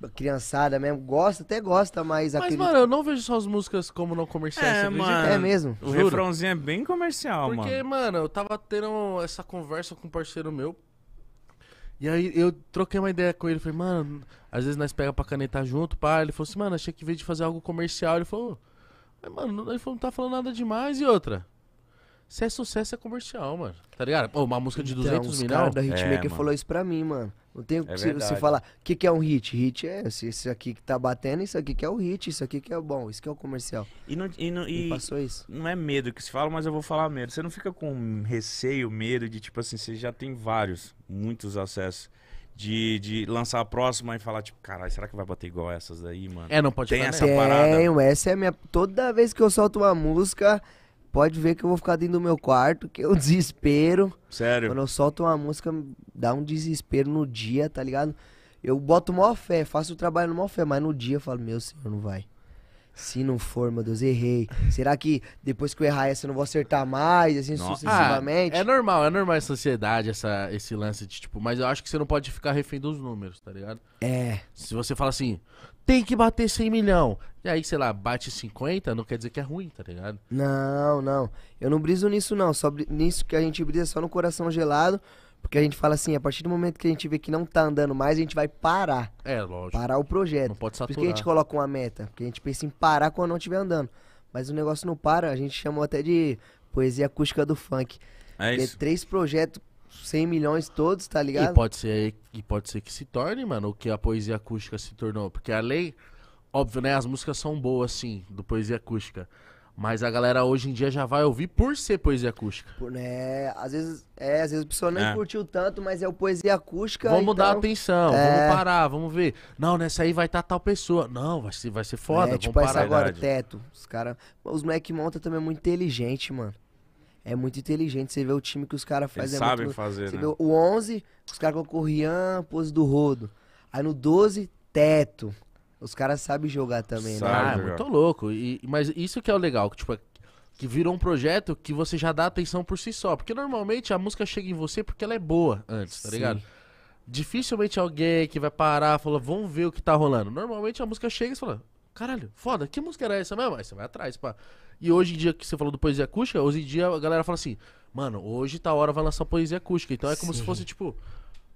criançada mesmo gosta, até gosta, mas... Mas, acredito... mano, eu não vejo só as músicas como não comerciais, é, Mano, é mesmo? O Juro. refrãozinho é bem comercial, Porque, mano. Porque, mano, eu tava tendo essa conversa com um parceiro meu, e aí eu troquei uma ideia com ele, falei, mano, às vezes nós pega pra canetar junto, pá, ele falou assim, mano, achei que veio de fazer algo comercial, ele falou, mas, mano, ele falou, não tá falando nada demais, e outra... Se é sucesso, é comercial, mano. Tá ligado? Pô, uma música de 200 então, milhões. O cara da Hitmaker é, falou isso pra mim, mano. Não tem é se você falar, o que, que é um hit? Hit é esse aqui que tá batendo, isso aqui que é o hit, isso aqui que é bom, isso que é o comercial. E não, e não e passou isso. Não é medo que se fala, mas eu vou falar medo. Você não fica com receio, medo de tipo assim, você já tem vários, muitos acessos. De, de lançar a próxima e falar, tipo, caralho, será que vai bater igual essas daí, mano? É, não pode Tem essa parada. Tenho, essa é minha. Toda vez que eu solto uma música, Pode ver que eu vou ficar dentro do meu quarto, que eu desespero. Sério? Quando eu solto uma música, dá um desespero no dia, tá ligado? Eu boto mó fé, faço o trabalho no fé, mas no dia eu falo, meu senhor, não vai. Se não for, meu Deus, errei. Será que depois que eu errar essa eu não vou acertar mais, assim, Nossa. sucessivamente? Ah, é normal, é normal essa sociedade, essa, esse lance de tipo, mas eu acho que você não pode ficar refém dos números, tá ligado? É. Se você fala assim, tem que bater 100 milhão, e aí, sei lá, bate 50, não quer dizer que é ruim, tá ligado? Não, não. Eu não briso nisso, não. Só nisso que a gente brisa é só no coração gelado. Porque a gente fala assim, a partir do momento que a gente vê que não tá andando mais, a gente vai parar. É, lógico. Parar o projeto. Não pode saturar. Por que a gente coloca uma meta? Porque a gente pensa em parar quando não estiver andando. Mas o negócio não para, a gente chamou até de poesia acústica do funk. É isso. três projetos 100 milhões todos, tá ligado? E pode ser, e pode ser que se torne, mano, o que a poesia acústica se tornou. Porque a lei, óbvio, né? As músicas são boas, sim, do poesia acústica. Mas a galera hoje em dia já vai ouvir por ser poesia acústica. Por, né? Às vezes, é, às vezes a pessoa nem é. curtiu tanto, mas é o poesia acústica. Vamos então... dar atenção, é... vamos parar, vamos ver. Não, nessa aí vai estar tá tal pessoa. Não, vai ser, vai ser foda. É, tipo, parar. essa agora, teto. Os caras. Os moleque monta também é muito inteligente, mano. É muito inteligente. Você vê o time que os caras fazem. Eles é sabem muito... fazer, Você né? vê o 11, os caras colocam o Rian, pose do rodo. Aí no 12, teto. Os caras sabem jogar também, né? Sabe Ah, é muito louco. E, mas isso que é o legal, que, tipo, é que virou um projeto que você já dá atenção por si só. Porque normalmente a música chega em você porque ela é boa antes, tá Sim. ligado? Dificilmente alguém que vai parar e falar, vamos ver o que tá rolando. Normalmente a música chega e você fala, caralho, foda, que música era essa mesmo? Aí você vai atrás, pá. E hoje em dia, que você falou do poesia acústica, hoje em dia a galera fala assim, mano, hoje tá hora vai lançar poesia acústica. Então é como se fosse tipo,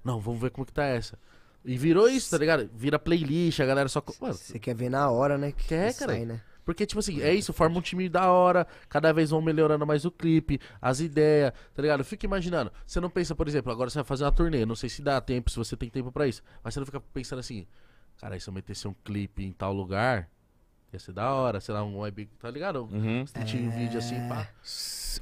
não, vamos ver como que tá essa. E virou isso, tá ligado? Vira playlist, a galera só. Você quer ver na hora, né? Que quer, que cara. né? Porque, tipo assim, é isso, forma um time da hora, cada vez vão melhorando mais o clipe, as ideias, tá ligado? Fica imaginando. Você não pensa, por exemplo, agora você vai fazer uma turnê, não sei se dá tempo, se você tem tempo para isso. Mas você não fica pensando assim, cara, se eu metesse um clipe em tal lugar, Ia ser da hora, sei lá, um web, tá ligado? Uhum. tinha um vídeo assim, pá.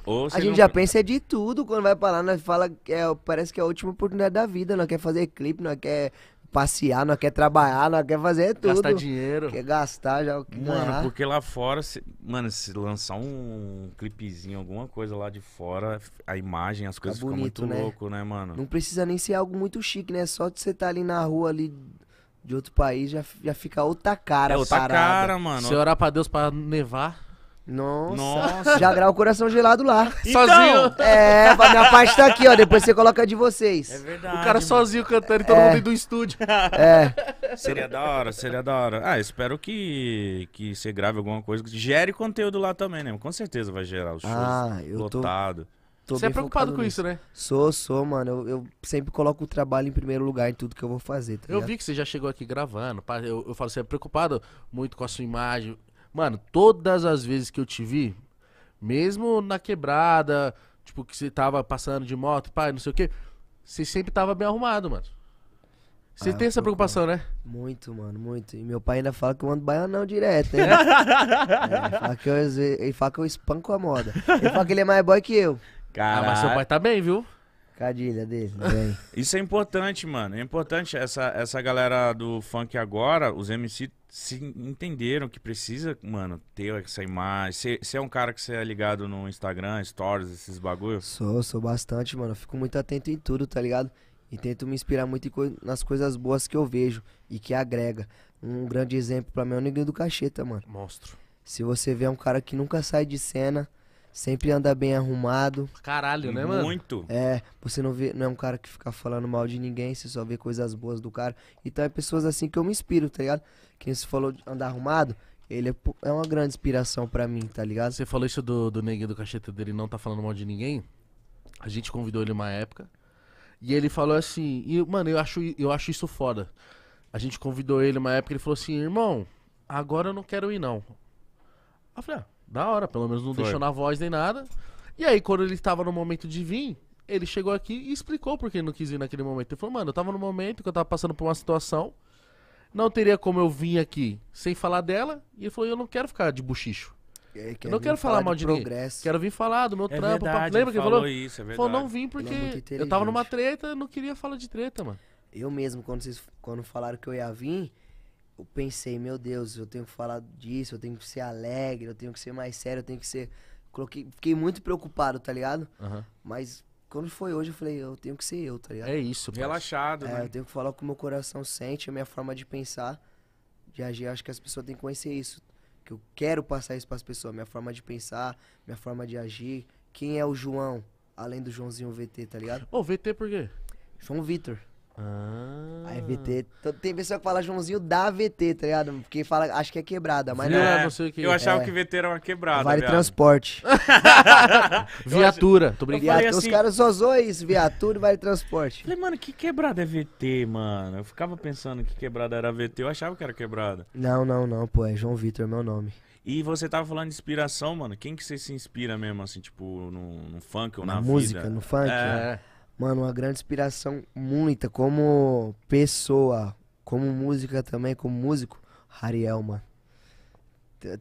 Ou a gente não... já pensa de tudo quando vai pra lá, nós fala que é, parece que é a última oportunidade da vida, nós quer fazer clipe, nós quer passear, não quer trabalhar, não quer fazer tudo. Gastar dinheiro. Quer gastar já o que Mano, ganhar. porque lá fora, se, mano, se lançar um clipezinho, alguma coisa lá de fora, a imagem, as coisas ficam muito né? louco, né, mano? Não precisa nem ser algo muito chique, né? É só de você estar tá ali na rua ali de outro país já, já fica outra cara, É outra sarada. cara, mano. Se orar pra Deus pra nevar. Nossa. Nossa. Já grava o coração gelado lá. Então. Sozinho. É, minha parte tá aqui, ó. Depois você coloca de vocês. É verdade. O cara sozinho cantando e todo é. mundo indo do estúdio. É. Seria da hora, seria da hora. Ah, espero que, que você grave alguma coisa. Gere conteúdo lá também, né? Com certeza vai gerar os shows. Ah, eu lotado. Tô... Tô Você é preocupado com nisso. isso, né? Sou, sou, mano. Eu, eu, sempre coloco o trabalho em primeiro lugar em tudo que eu vou fazer. Tá eu ligado? vi que você já chegou aqui gravando. Eu, eu falo, você é preocupado muito com a sua imagem. Mano, todas as vezes que eu te vi, mesmo na quebrada, tipo, que você tava passando de moto, pai, não sei o quê, você sempre tava bem arrumado, mano. Você ah, tem essa preocupação, né? Muito, mano, muito. E meu pai ainda fala que eu ando baianão direto, né? é, ele, fala que eu, ele fala que eu espanco a moda. Ele fala que ele é mais boy que eu. Ah, mas seu pai tá bem, viu? Cadilha dele, bem. Isso é importante, mano. É importante essa, essa galera do funk agora, os MC se entenderam que precisa, mano, ter essa imagem. Você é um cara que você é ligado no Instagram, stories, esses bagulhos? Sou, sou bastante, mano. Fico muito atento em tudo, tá ligado? E tento me inspirar muito co nas coisas boas que eu vejo e que agrega. Um grande exemplo para mim é o Negrinho do Cacheta, mano. Monstro. Se você vê é um cara que nunca sai de cena, Sempre anda bem arrumado. Caralho, né, mano? Muito. É, você não vê, não é um cara que fica falando mal de ninguém, você só vê coisas boas do cara. Então é pessoas assim que eu me inspiro, tá ligado? Quem se falou de andar arrumado, ele é, é uma grande inspiração para mim, tá ligado? Você falou isso do, do neguinho do cachete dele não tá falando mal de ninguém? A gente convidou ele uma época. E ele falou assim, e, mano, eu acho, eu acho isso foda. A gente convidou ele uma época, ele falou assim, irmão, agora eu não quero ir não. Eu falei, ah, da hora, pelo menos não Foi. deixou na voz nem nada. E aí, quando ele estava no momento de vir, ele chegou aqui e explicou porque ele não quis ir naquele momento. Ele falou, mano, eu tava no momento que eu tava passando por uma situação, não teria como eu vir aqui sem falar dela. E ele falou, eu não quero ficar de buchicho. Aí, eu não quero falar, falar mal de, de ninguém. Quero vir falar do meu é trampo. Verdade, Lembra que ele falou? falou isso, é verdade. falou, não vim é porque eu tava numa treta, não queria falar de treta, mano. Eu mesmo, quando vocês quando falaram que eu ia vir, eu pensei, meu Deus, eu tenho que falar disso, eu tenho que ser alegre, eu tenho que ser mais sério, eu tenho que ser. Coloquei, fiquei muito preocupado, tá ligado? Uhum. Mas quando foi hoje, eu falei, eu tenho que ser eu, tá ligado? É isso, Relaxado, é, né? Eu tenho que falar o que o meu coração sente, a minha forma de pensar, de agir. Acho que as pessoas têm que conhecer isso. Que eu quero passar isso pras pessoas, minha forma de pensar, minha forma de agir. Quem é o João, além do Joãozinho VT, tá ligado? Ô, oh, VT por quê? João Vitor. Ah. A VT. Tem pessoa que fala Joãozinho da VT, tá ligado? Porque fala, acho que é quebrada, mas é, não é. Você que... Eu achava é. que VT era uma quebrada. Vale viado. transporte. viatura, tô brincando. Viatura, assim... Os caras só zoam isso, viatura e vale transporte. Falei, mano, que quebrada é VT, mano? Eu ficava pensando que quebrada era VT, eu achava que era quebrada. Não, não, não, pô, é João Vitor, meu nome. E você tava falando de inspiração, mano. Quem que você se inspira mesmo, assim, tipo, no, no funk ou na, na música, no funk, é. é mano, uma grande inspiração, muita, como pessoa, como música também, como músico, Ariel, mano.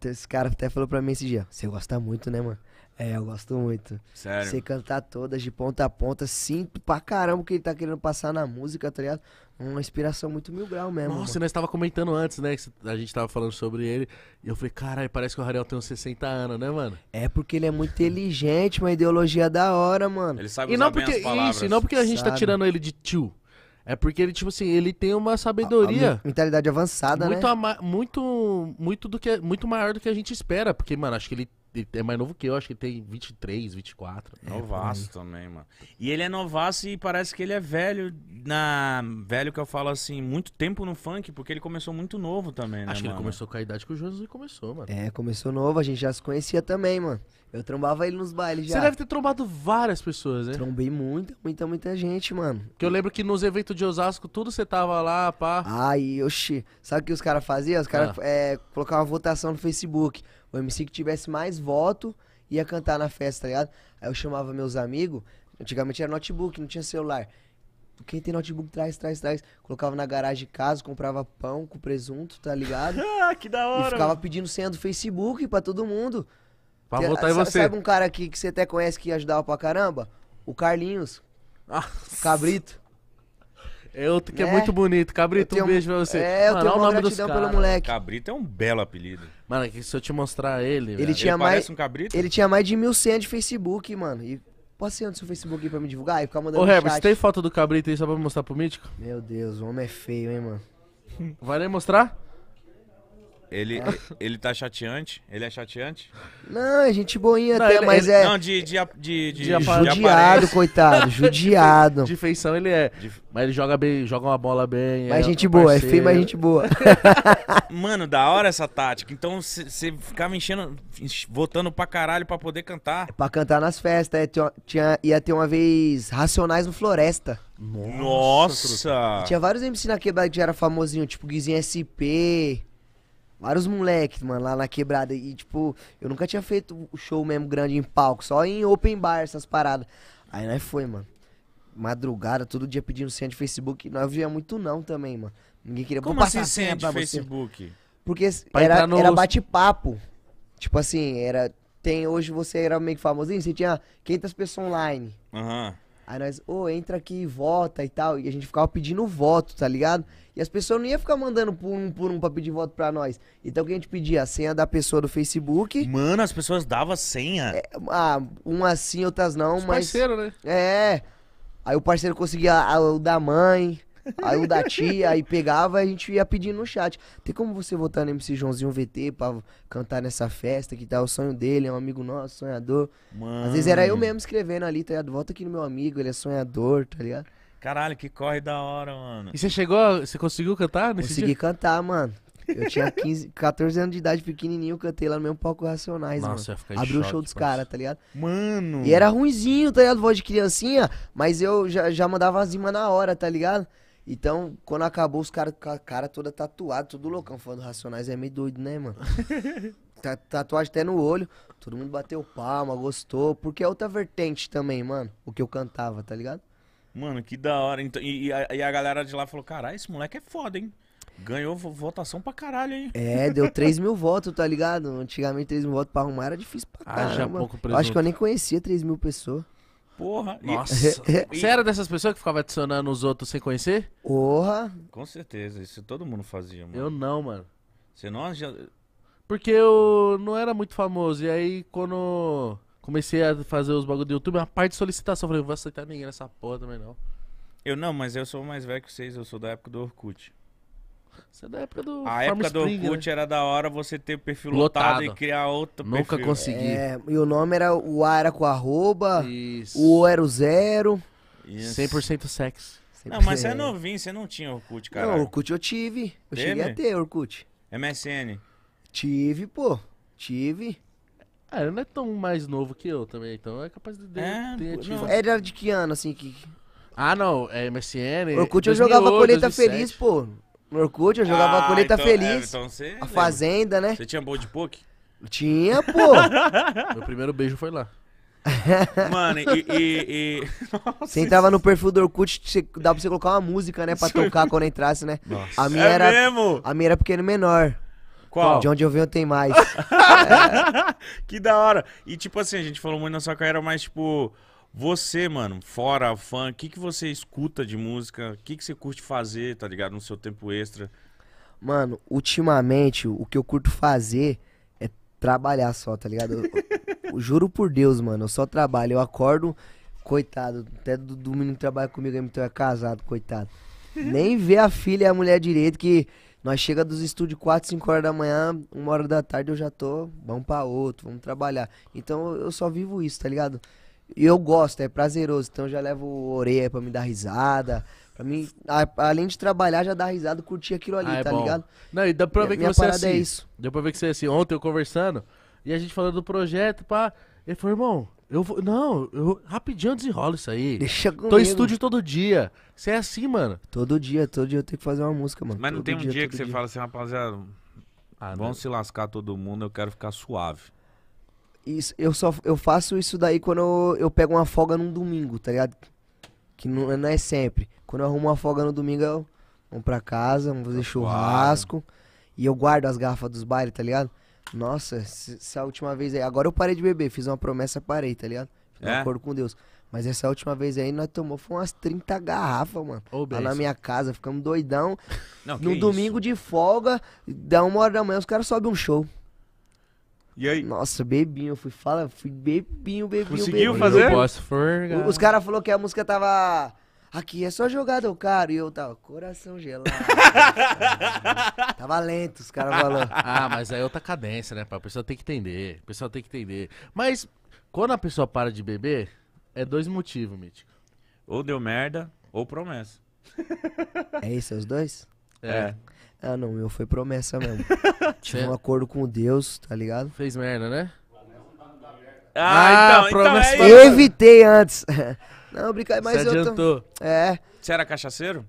Esse cara até falou pra mim esse dia, você gosta muito, né, mano? É, eu gosto muito. Sério? Você cantar todas de ponta a ponta, sinto pra caramba o que ele tá querendo passar na música, tá ligado? Uma inspiração muito mil grau mesmo. Nossa, mano. nós tava comentando antes, né? A gente tava falando sobre ele. E eu falei, caralho, parece que o Rariel tem uns 60 anos, né, mano? É porque ele é muito inteligente, uma ideologia da hora, mano. Ele sabe e não porque Isso, e não porque a gente tá sabe. tá tirando ele de tio. É porque ele, tipo assim, ele tem uma sabedoria. A, a mentalidade avançada, muito né? Ama, muito, muito, do que, é, muito maior do que a gente espera. Porque, mano, acho que ele ele é mais novo que eu, acho que tem 23, 24. É, é novaço também, mano. E ele é novaço e parece que ele é velho. Na... Velho que eu falo assim, muito tempo no funk, porque ele começou muito novo também, né? Acho que mano? ele começou com a idade que o Jonas começou, mano. É, começou novo, a gente já se conhecia também, mano. Eu trombava ele nos bailes já. Você deve ter trombado várias pessoas, né? Trombei muita, muita, muita gente, mano. Que eu lembro que nos eventos de Osasco, tudo você tava lá, pá. Ai, oxi. Sabe o que os caras faziam? Os caras ah. é, colocavam uma votação no Facebook. O MC que tivesse mais voto ia cantar na festa, tá ligado? Aí eu chamava meus amigos, antigamente era notebook, não tinha celular. Quem tem notebook traz, traz, traz. Colocava na garagem de casa, comprava pão com presunto, tá ligado? Ah, que da hora! E ficava mano. pedindo senha do Facebook pra todo mundo. Pra Cê, votar em você. Sabe um cara aqui que você até conhece que ajudava pra caramba? O Carlinhos. Nossa. Cabrito. É outro que é, é muito bonito. Cabrito, tenho... um beijo pra você. É, eu Mano, tenho uma o nome gratidão pelo moleque. Cabrito é um belo apelido. Mano, que se eu te mostrar ele. Ele tinha ele mais. Um cabrito? Ele tinha mais de mil senha de Facebook, mano. E passei no seu Facebook pra me divulgar e ficar mandando. Ô, Herbert, você tem foto do cabrito aí só pra me mostrar pro mítico? Meu Deus, o homem é feio, hein, mano. Vai nem mostrar? Ele, ah. ele tá chateante? Ele é chateante? Não, é gente boinha Não, até, ele- mas ele- é. Não, de, de, de, de, de judiado, aparência. coitado. Judiado. De feição ele é. De- Mas ele joga bem, joga uma bola bem. Mas é gente boa, é feio, mas gente boa. Mano, da hora essa tática. Então você ficava enchendo, votando pra caralho pra poder cantar. pra cantar nas festas. é, tinha- tinha- ia ter uma vez Racionais no Floresta. Nossa! Tinha vários MC na quebrada que já era famosinho, tipo Guizinho SP, vários moleques, mano, lá na quebrada. E, tipo, eu nunca tinha feito show mesmo grande em palco, só em open bar, essas paradas. Aí nós foi, mano. Madrugada, todo dia pedindo senha de Facebook. Nós via muito não também, mano. Ninguém queria Como passar assim, senha de Facebook? Você. Porque pra era, no... era bate-papo. Tipo assim, era. Tem, hoje você era meio que famosinho, você tinha 500 pessoas online. Aham. Uhum. Aí nós, ô, oh, entra aqui e vota e tal. E a gente ficava pedindo voto, tá ligado? E as pessoas não iam ficar mandando por um por um pra pedir voto pra nós. Então o que a gente pedia? A senha da pessoa do Facebook. Mano, as pessoas davam senha. É, ah, umas sim, outras não, Os mas. Parceiro, né? É. Aí o parceiro conseguia o da mãe. Aí o da tia, aí pegava e a gente ia pedindo no chat. Tem como você votar no MC Joãozinho VT pra cantar nessa festa que tá o sonho dele, é um amigo nosso, sonhador. Mano. Às vezes era eu mesmo escrevendo ali, tá ligado? Volta aqui no meu amigo, ele é sonhador, tá ligado? Caralho, que corre da hora, mano. E você chegou, você conseguiu cantar nesse Consegui dia? cantar, mano. Eu tinha 15, 14 anos de idade, pequenininho, cantei lá no mesmo palco Racionais, Nossa, mano. Abriu o show dos caras, tá ligado? Mano! E era ruimzinho, tá ligado? Voz de criancinha, mas eu já, já mandava as rimas na hora, tá ligado? Então, quando acabou, os caras com a cara toda tatuada, tudo loucão. Falando Racionais é meio doido, né, mano? Tá, tatuagem até no olho. Todo mundo bateu palma, gostou. Porque é outra vertente também, mano. O que eu cantava, tá ligado? Mano, que da hora. Então, e, e, a, e a galera de lá falou: caralho, esse moleque é foda, hein? Ganhou votação pra caralho, hein? É, deu 3 mil votos, tá ligado? Antigamente 3 mil votos pra arrumar era difícil pra caralho. Eu acho que eu nem conhecia 3 mil pessoas. Porra. Nossa. Você era dessas pessoas que ficava adicionando os outros sem conhecer? Porra. Com certeza, isso todo mundo fazia, mano. Eu não, mano. Você não já... Porque eu não era muito famoso. E aí, quando comecei a fazer os bagulho do YouTube, uma parte de solicitação. Eu falei, não vou aceitar ninguém nessa porra também, não. Eu não, mas eu sou mais velho que vocês. Eu sou da época do Orkut. Isso é da época do. A época Spring, do Orkut né? era da hora você ter perfil lotado, lotado e criar outro Nunca perfil. consegui. É, e o nome era. O A era com arroba. Isso. O O era o zero. Isso. 100% sexo. Não, mas você é novinho, você não tinha Orkut, cara. Não, Orkut eu tive. Eu cheguei a ter Orkut. MSN. Tive, pô. Tive. Ah, ele não é tão mais novo que eu também, então é capaz de é, ter ativo. É, era de que ano, assim? Que... Ah, não, é MSN. Orkut 2008, eu jogava Colheita 2007. Feliz, pô. No Orkut, eu jogava ah, Colheita então, é, Feliz. É, então você a Fazenda, né? Você tinha bom de poke? Tinha, pô. Meu primeiro beijo foi lá. Mano, e. e, e... Nossa, você entrava isso... no perfil do Orkut, você, dá pra você colocar uma música, né? Pra tocar quando entrasse, né? Nossa. A minha é era, mesmo? A minha era pequeno menor. Qual? De onde eu venho tem mais. é. Que da hora. E tipo assim, a gente falou muito na sua carreira, mas tipo. Você, mano, fora fã, o que, que você escuta de música? O que, que você curte fazer, tá ligado? No seu tempo extra? Mano, ultimamente, o que eu curto fazer é trabalhar só, tá ligado? Eu, eu juro por Deus, mano, eu só trabalho. Eu acordo, coitado, até do, do menino que trabalha comigo, ele então é casado, coitado. Nem vê a filha e a mulher direito, que nós chega dos estúdios 4, 5 horas da manhã, uma hora da tarde eu já tô, vamos pra outro, vamos trabalhar. Então eu só vivo isso, tá ligado? E eu gosto, é prazeroso. Então eu já levo orelha pra me dar risada. Pra mim, a, além de trabalhar, já dá risada, curtir aquilo ali, ah, é tá bom. ligado? Não, e dá pra ver que você é parada é assim, é isso. Deu pra ver que você é assim. Ontem eu conversando, e a gente falando do projeto, pá. Ele falou, irmão, eu vou. Não, eu rapidinho desenrola isso aí. Deixa comigo. Tô em estúdio todo dia. Você é assim, mano. Todo dia, todo dia eu tenho que fazer uma música, mano. Mas não todo tem um dia, dia que você dia. fala assim, rapaziada. Ah, né? se lascar todo mundo, eu quero ficar suave. Isso, eu só eu faço isso daí quando eu, eu pego uma folga num domingo, tá ligado? Que não, não é sempre. Quando eu arrumo uma folga no domingo, eu vou pra casa, vou fazer churrasco. E eu guardo as garrafas dos bailes, tá ligado? Nossa, essa última vez aí. Agora eu parei de beber, fiz uma promessa, parei, tá ligado? Fiz é? um acordo com Deus. Mas essa última vez aí nós tomou foi umas 30 garrafas, mano. Oh, lá na minha casa, ficamos doidão. Não, no domingo isso? de folga, dá uma hora da manhã, os caras sobem um show. E aí? Nossa, bebinho, eu fui fala, fui bebinho, bebinho. Conseguiu bebinho. fazer? Eu posso forgar. Os caras falaram que a música tava. Aqui é só jogada, cara. E eu tava, coração gelado. tava lento, os caras falando. Ah, mas aí é outra cadência, né, pai? O pessoal tem que entender. O pessoal tem que entender. Mas quando a pessoa para de beber, é dois motivos, Mítico. Ou deu merda, ou promessa. É isso, é os dois? É. é. Ah, não, meu, foi promessa mesmo. Tive um é. acordo com Deus, tá ligado? Fez merda, né? Ah, ah então, então, então, promessa. então é Eu evitei antes. Não, brincar, mas Você eu tô... adiantou. É. Você era cachaceiro?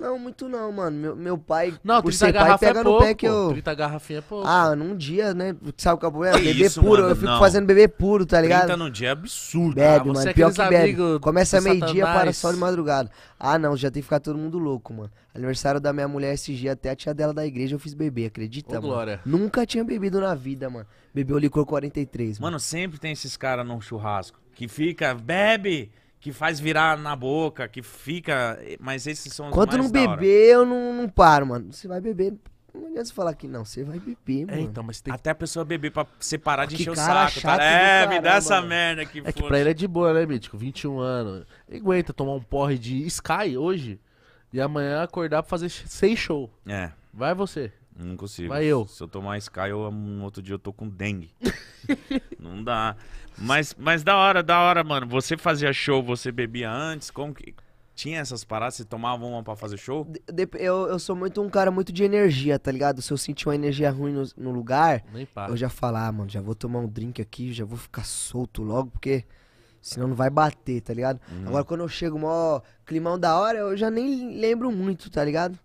Não, muito não, mano. Meu, meu pai. Não, por 30 garrafas pega é pouco, no pé que eu. 30 garrafinha é pouco. Ah, num dia, né? Sabe o que é o problema? Bebê isso, puro. Mano, eu fico não. fazendo bebê puro, tá ligado? 30 num dia é absurdo. Bebe, ah, mano. É pior que bebe. Começa meio-dia, para só de madrugada. Ah, não, já tem que ficar todo mundo louco, mano. Aniversário da minha mulher esse dia, até a tia dela da igreja eu fiz bebê, acredita, Ô, mano? Glória. Nunca tinha bebido na vida, mano. Bebeu licor 43, mano. Mano, sempre tem esses caras num churrasco que fica, bebe que faz virar na boca, que fica. Mas esses são os Quanto mais não beber, eu não, não paro, mano. Você vai beber. Não adianta você falar que não, você vai beber, é, mano. É, então, mas tem... Até a pessoa beber pra separar de encher o saco. Tá? É, caramba, me dá essa mano. merda aqui, É que pra ele é de boa, né, Mítico? 21 anos. Ele aguenta tomar um porre de Sky hoje e amanhã acordar pra fazer seis show. É. Vai você. Não consigo. Vai eu. Se eu tomar Sky, eu, no outro dia eu tô com dengue. não dá. Mas, mas da hora, da hora, mano. Você fazia show, você bebia antes? Como que. Tinha essas paradas? Você tomava uma pra fazer show? De, eu, eu sou muito um cara muito de energia, tá ligado? Se eu sentir uma energia ruim no, no lugar, eu já falar, ah, mano, já vou tomar um drink aqui, já vou ficar solto logo, porque senão não vai bater, tá ligado? Uhum. Agora quando eu chego mó climão da hora, eu já nem lembro muito, tá ligado?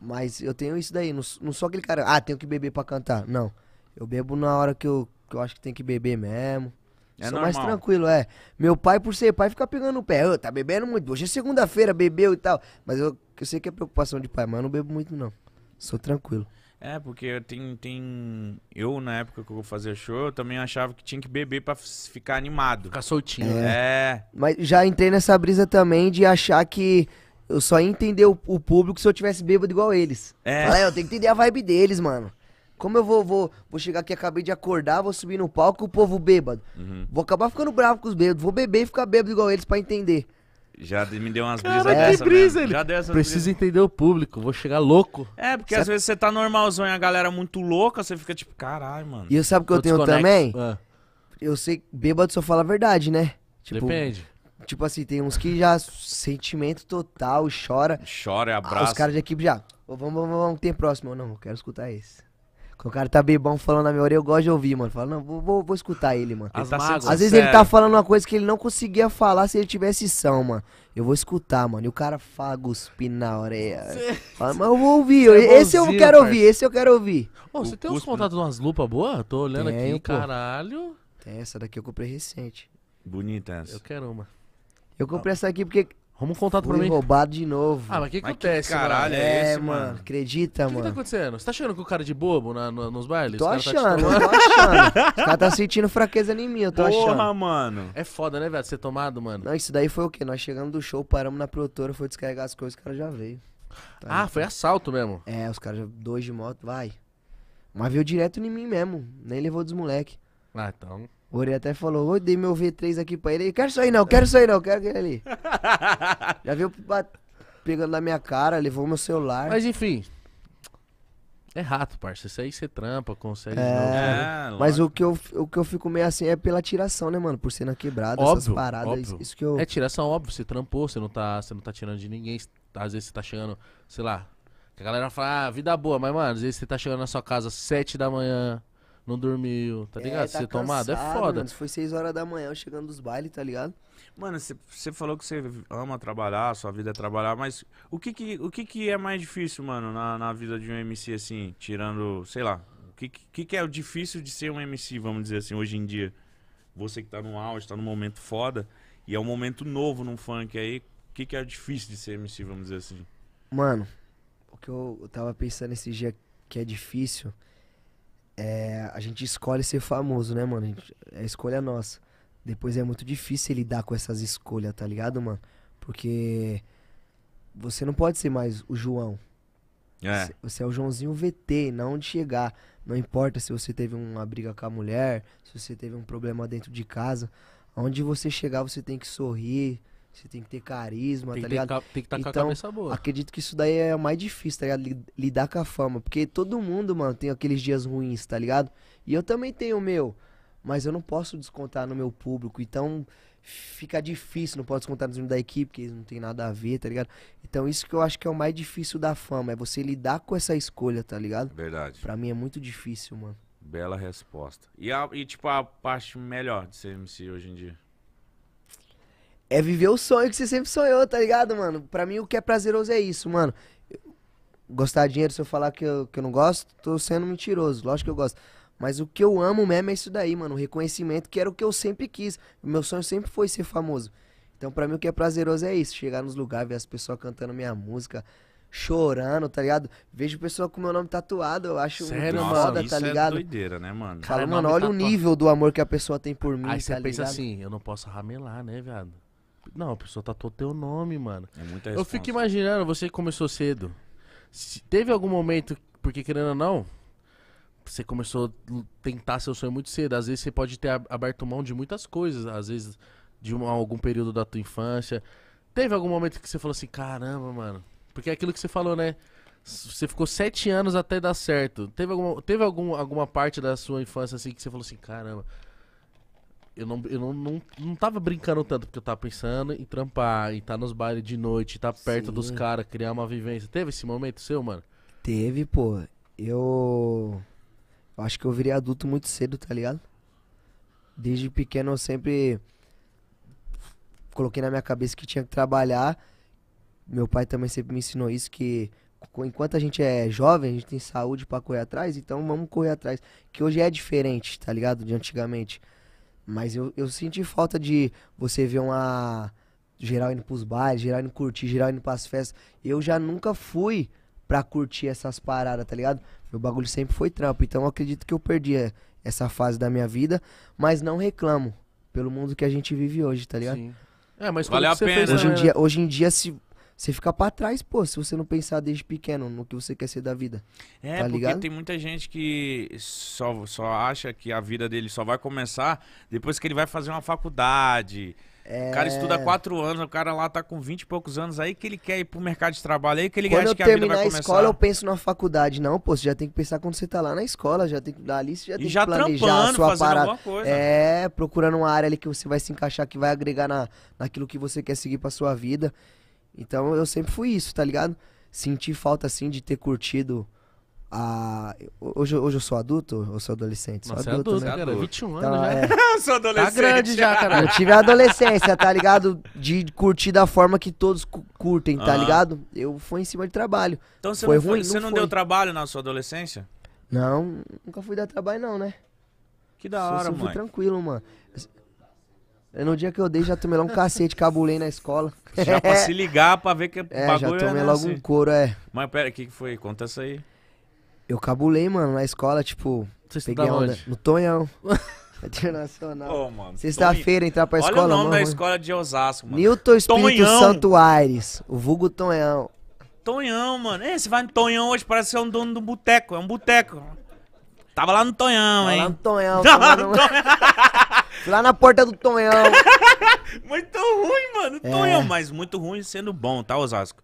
Mas eu tenho isso daí, não, não sou aquele cara, ah, tenho que beber pra cantar. Não. Eu bebo na hora que eu, que eu acho que tem que beber mesmo. É Sou normal. mais tranquilo, é. Meu pai, por ser pai, fica pegando o pé. eu tá bebendo muito. Hoje é segunda-feira, bebeu e tal. Mas eu, eu sei que é preocupação de pai, mas eu não bebo muito, não. Sou tranquilo. É, porque tem, tem. Eu, na época que eu fazia show, eu também achava que tinha que beber pra ficar animado. Ficar soltinho. É. Né? é. Mas já entrei nessa brisa também de achar que eu só ia entender o, o público se eu tivesse bêbado igual eles. É. Falei, é, eu tenho que entender a vibe deles, mano. Como eu vou, vou, vou chegar aqui, acabei de acordar, vou subir no palco, o povo bêbado. Uhum. Vou acabar ficando bravo com os bêbados, vou beber e ficar bêbado igual eles para entender. Já me deu umas brisas dessa que brisa, mesmo. Já deu essas Precisa brisas. entender o público, vou chegar louco. É, porque sabe? às vezes você tá normalzão e a galera muito louca, você fica tipo, caralho, mano. E eu sabe o que eu, eu tenho também? Ah. Eu sei, bêbado só fala a verdade, né? Tipo, Depende. Tipo assim, tem uns que já sentimento total, chora. Chora e abraça. Ah, os caras de equipe já, oh, vamos, vamos, vamos, tem próximo. Não, quero escutar esse o cara tá bebão falando na minha orelha, eu gosto de ouvir, mano. Fala, não, vou, vou, vou escutar ele, mano. As ele tá Às vezes ele tá falando uma coisa que ele não conseguia falar se ele tivesse são, mano. Eu vou escutar, mano. E o cara fala cuspir na orelha. Fala, mas eu vou ouvir. É esse é bonzinho, eu quero parceiro. ouvir, esse eu quero ouvir. Ô, oh, você tem uns contatos de umas lupas boas? Tô olhando tem, aqui, pô. caralho. Tem essa daqui eu comprei recente. Bonita essa. Eu quero uma. Eu comprei ah. essa aqui porque Arruma um contato Fui pra mim. roubado de novo. Ah, mas o que Mas que acontece, caralho mano? É, é esse, mano? Acredita, O que, que tá mano. acontecendo? Você tá achando que o cara é de bobo na- no- nos bailes? Tô tá achando, tô achando. O cara tá sentindo fraqueza em mim, eu tô Porra, achando. mano. É foda, né, velho? Ser tomado, mano. Não, isso daí foi o quê? Nós chegamos do show, paramos na produtora, foi descarregar as coisas, o cara já veio. Tá ah, foi assalto mesmo. É, os caras, dois de moto, vai. Mas veio direto em mim mesmo, nem levou dos moleque. Ah, então. O Ori até falou, eu dei meu V3 aqui pra ele. quero isso aí não, quero isso aí não, quero aquele ali. Já viu pegando na minha cara, levou meu celular. Mas enfim. É rato, parça. Isso aí você trampa, consegue. É, é mas o que, eu, o que eu fico meio assim é pela tiração, né, mano? Por ser na quebrada, óbvio, essas paradas. Óbvio. Isso que eu... É tiração, óbvio. Você trampou, você não tá, você não tá tirando de ninguém. Às vezes você tá chegando, sei lá. A galera fala, ah, vida boa, mas, mano, às vezes você tá chegando na sua casa às sete da manhã, não dormiu, tá ligado? É, tá você cansado, tomado é foda. Mano, foi 6 horas da manhã chegando dos bailes, tá ligado? Mano, você falou que você ama trabalhar, sua vida é trabalhar, mas o que que, o que, que é mais difícil, mano, na, na vida de um MC assim, tirando, sei lá, o que, que, que é o difícil de ser um MC, vamos dizer assim, hoje em dia? Você que tá no auge, tá num momento foda, e é um momento novo no funk aí, o que que é difícil de ser MC, vamos dizer assim? Mano, o que eu, eu tava pensando esse dia que é difícil é, a gente escolhe ser famoso, né, mano? É escolha nossa. Depois é muito difícil lidar com essas escolhas, tá ligado, mano? Porque você não pode ser mais o João. É. Você é o Joãozinho VT, não onde chegar. Não importa se você teve uma briga com a mulher, se você teve um problema dentro de casa. Onde você chegar, você tem que sorrir, você tem que ter carisma, tem tá ligado? tem que estar então, com a cabeça boa. Acredito que isso daí é o mais difícil, tá ligado? Lidar com a fama. Porque todo mundo, mano, tem aqueles dias ruins, tá ligado? E eu também tenho o meu. Mas eu não posso descontar no meu público. Então fica difícil, não posso descontar nos time da equipe, porque eles não tem nada a ver, tá ligado? Então isso que eu acho que é o mais difícil da fama, é você lidar com essa escolha, tá ligado? Verdade. Pra mim é muito difícil, mano. Bela resposta. E, a, e tipo, a parte melhor de ser MC hoje em dia? é viver o sonho que você sempre sonhou, tá ligado, mano? Pra mim, o que é prazeroso é isso, mano. Gostar de dinheiro, se eu falar que eu, que eu não gosto, tô sendo mentiroso. Lógico que eu gosto. Mas o que eu amo mesmo é isso daí, mano. O reconhecimento, que era o que eu sempre quis. O meu sonho sempre foi ser famoso. Então, pra mim, o que é prazeroso é isso. Chegar nos lugares, ver as pessoas cantando minha música, chorando, tá ligado? Vejo pessoa com meu nome tatuado, eu acho Sério? muito Nossa, moda, tá é ligado? É doideira, né, mano? Fala, Cara, mano, olha tatuado. o nível do amor que a pessoa tem por mim, Aí tá você pensa assim, eu não posso ramelar, né, viado? Não, a pessoa tatuou tá teu nome, mano. É muita Eu fico imaginando, você começou cedo. Se teve algum momento, porque querendo ou não, você começou a tentar seu sonho muito cedo. Às vezes você pode ter aberto mão de muitas coisas, às vezes de uma, algum período da tua infância. Teve algum momento que você falou assim, caramba, mano. Porque é aquilo que você falou, né? Você ficou sete anos até dar certo. Teve, alguma, teve algum, alguma parte da sua infância assim que você falou assim, caramba, eu não, eu não, não, não tava brincando tanto, porque eu tava pensando em trampar, em estar tá nos bailes de noite, estar tá perto Sim. dos caras, criar uma vivência. Teve esse momento seu, mano? Teve, pô. Eu. Acho que eu virei adulto muito cedo, tá ligado? Desde pequeno eu sempre coloquei na minha cabeça que tinha que trabalhar. Meu pai também sempre me ensinou isso, que enquanto a gente é jovem, a gente tem saúde para correr atrás, então vamos correr atrás. Que hoje é diferente, tá ligado? De antigamente. Mas eu, eu senti falta de você ver uma. Geral indo pros bares, geral indo curtir, geral indo pras festas. Eu já nunca fui pra curtir essas paradas, tá ligado? Meu bagulho sempre foi trampo. Então eu acredito que eu perdi é, essa fase da minha vida, mas não reclamo pelo mundo que a gente vive hoje, tá ligado? Sim. É, mas valeu a pena. Fez, né? hoje, né? em é. dia, hoje em dia, se você fica para trás, pô, se você não pensar desde pequeno no que você quer ser da vida. É, tá porque ligado? tem muita gente que só, só acha que a vida dele só vai começar depois que ele vai fazer uma faculdade. É... O cara estuda é. quatro anos, o cara lá tá com vinte e poucos anos, aí que ele quer ir pro mercado de trabalho, aí que ele quando acha que a vida vai começar. Quando eu escola, eu penso na faculdade. Não, pô, você já tem que pensar quando você tá lá na escola, já tem que dar ali, você já e tem já que planejar a sua parada. Alguma coisa. É, procurando uma área ali que você vai se encaixar, que vai agregar na, naquilo que você quer seguir pra sua vida. Então eu sempre fui isso, tá ligado? Senti falta assim de ter curtido a. Hoje, hoje eu sou adulto ou sou adolescente? Sou Nossa, é adulto, é adulto, né? Cara, 21 então, anos já. É... sou tá adolescente. Tá grande já, cara. Eu tive a adolescência, tá ligado? De curtir da forma que todos curtem, tá ligado? Eu fui em cima de trabalho. Então você, foi não, foi, ruim, você não, não deu trabalho na sua adolescência? Não, nunca fui dar trabalho, não, né? Que da hora, mano. Assim, tranquilo, mano. É, no dia que eu dei, já tomei lá um cacete, cabulei na escola. Já pra se ligar, pra ver que é, bagulho já tomei é logo um assim. couro, é. Mas pera, o que, que foi? Conta isso aí. Eu cabulei, mano, na escola, tipo... Você peguei tá onda onde? no Tonhão. Internacional. mano. Sexta-feira entrar pra escola, mano. Olha o nome mano, da escola de Osasco, mano. Newton Espírito Tonhão. Santo Aires, o vulgo Tonhão. Tonhão, mano. É, você vai no Tonhão hoje, parece ser é um dono do boteco. É um boteco. Tava lá no Tonhão, Tava hein? Lá no Tonhão. Tava lá no Tonhão. Fui lá na porta do Tonhão. muito ruim, mano. É. Tonhão, mas muito ruim sendo bom, tá, Osasco?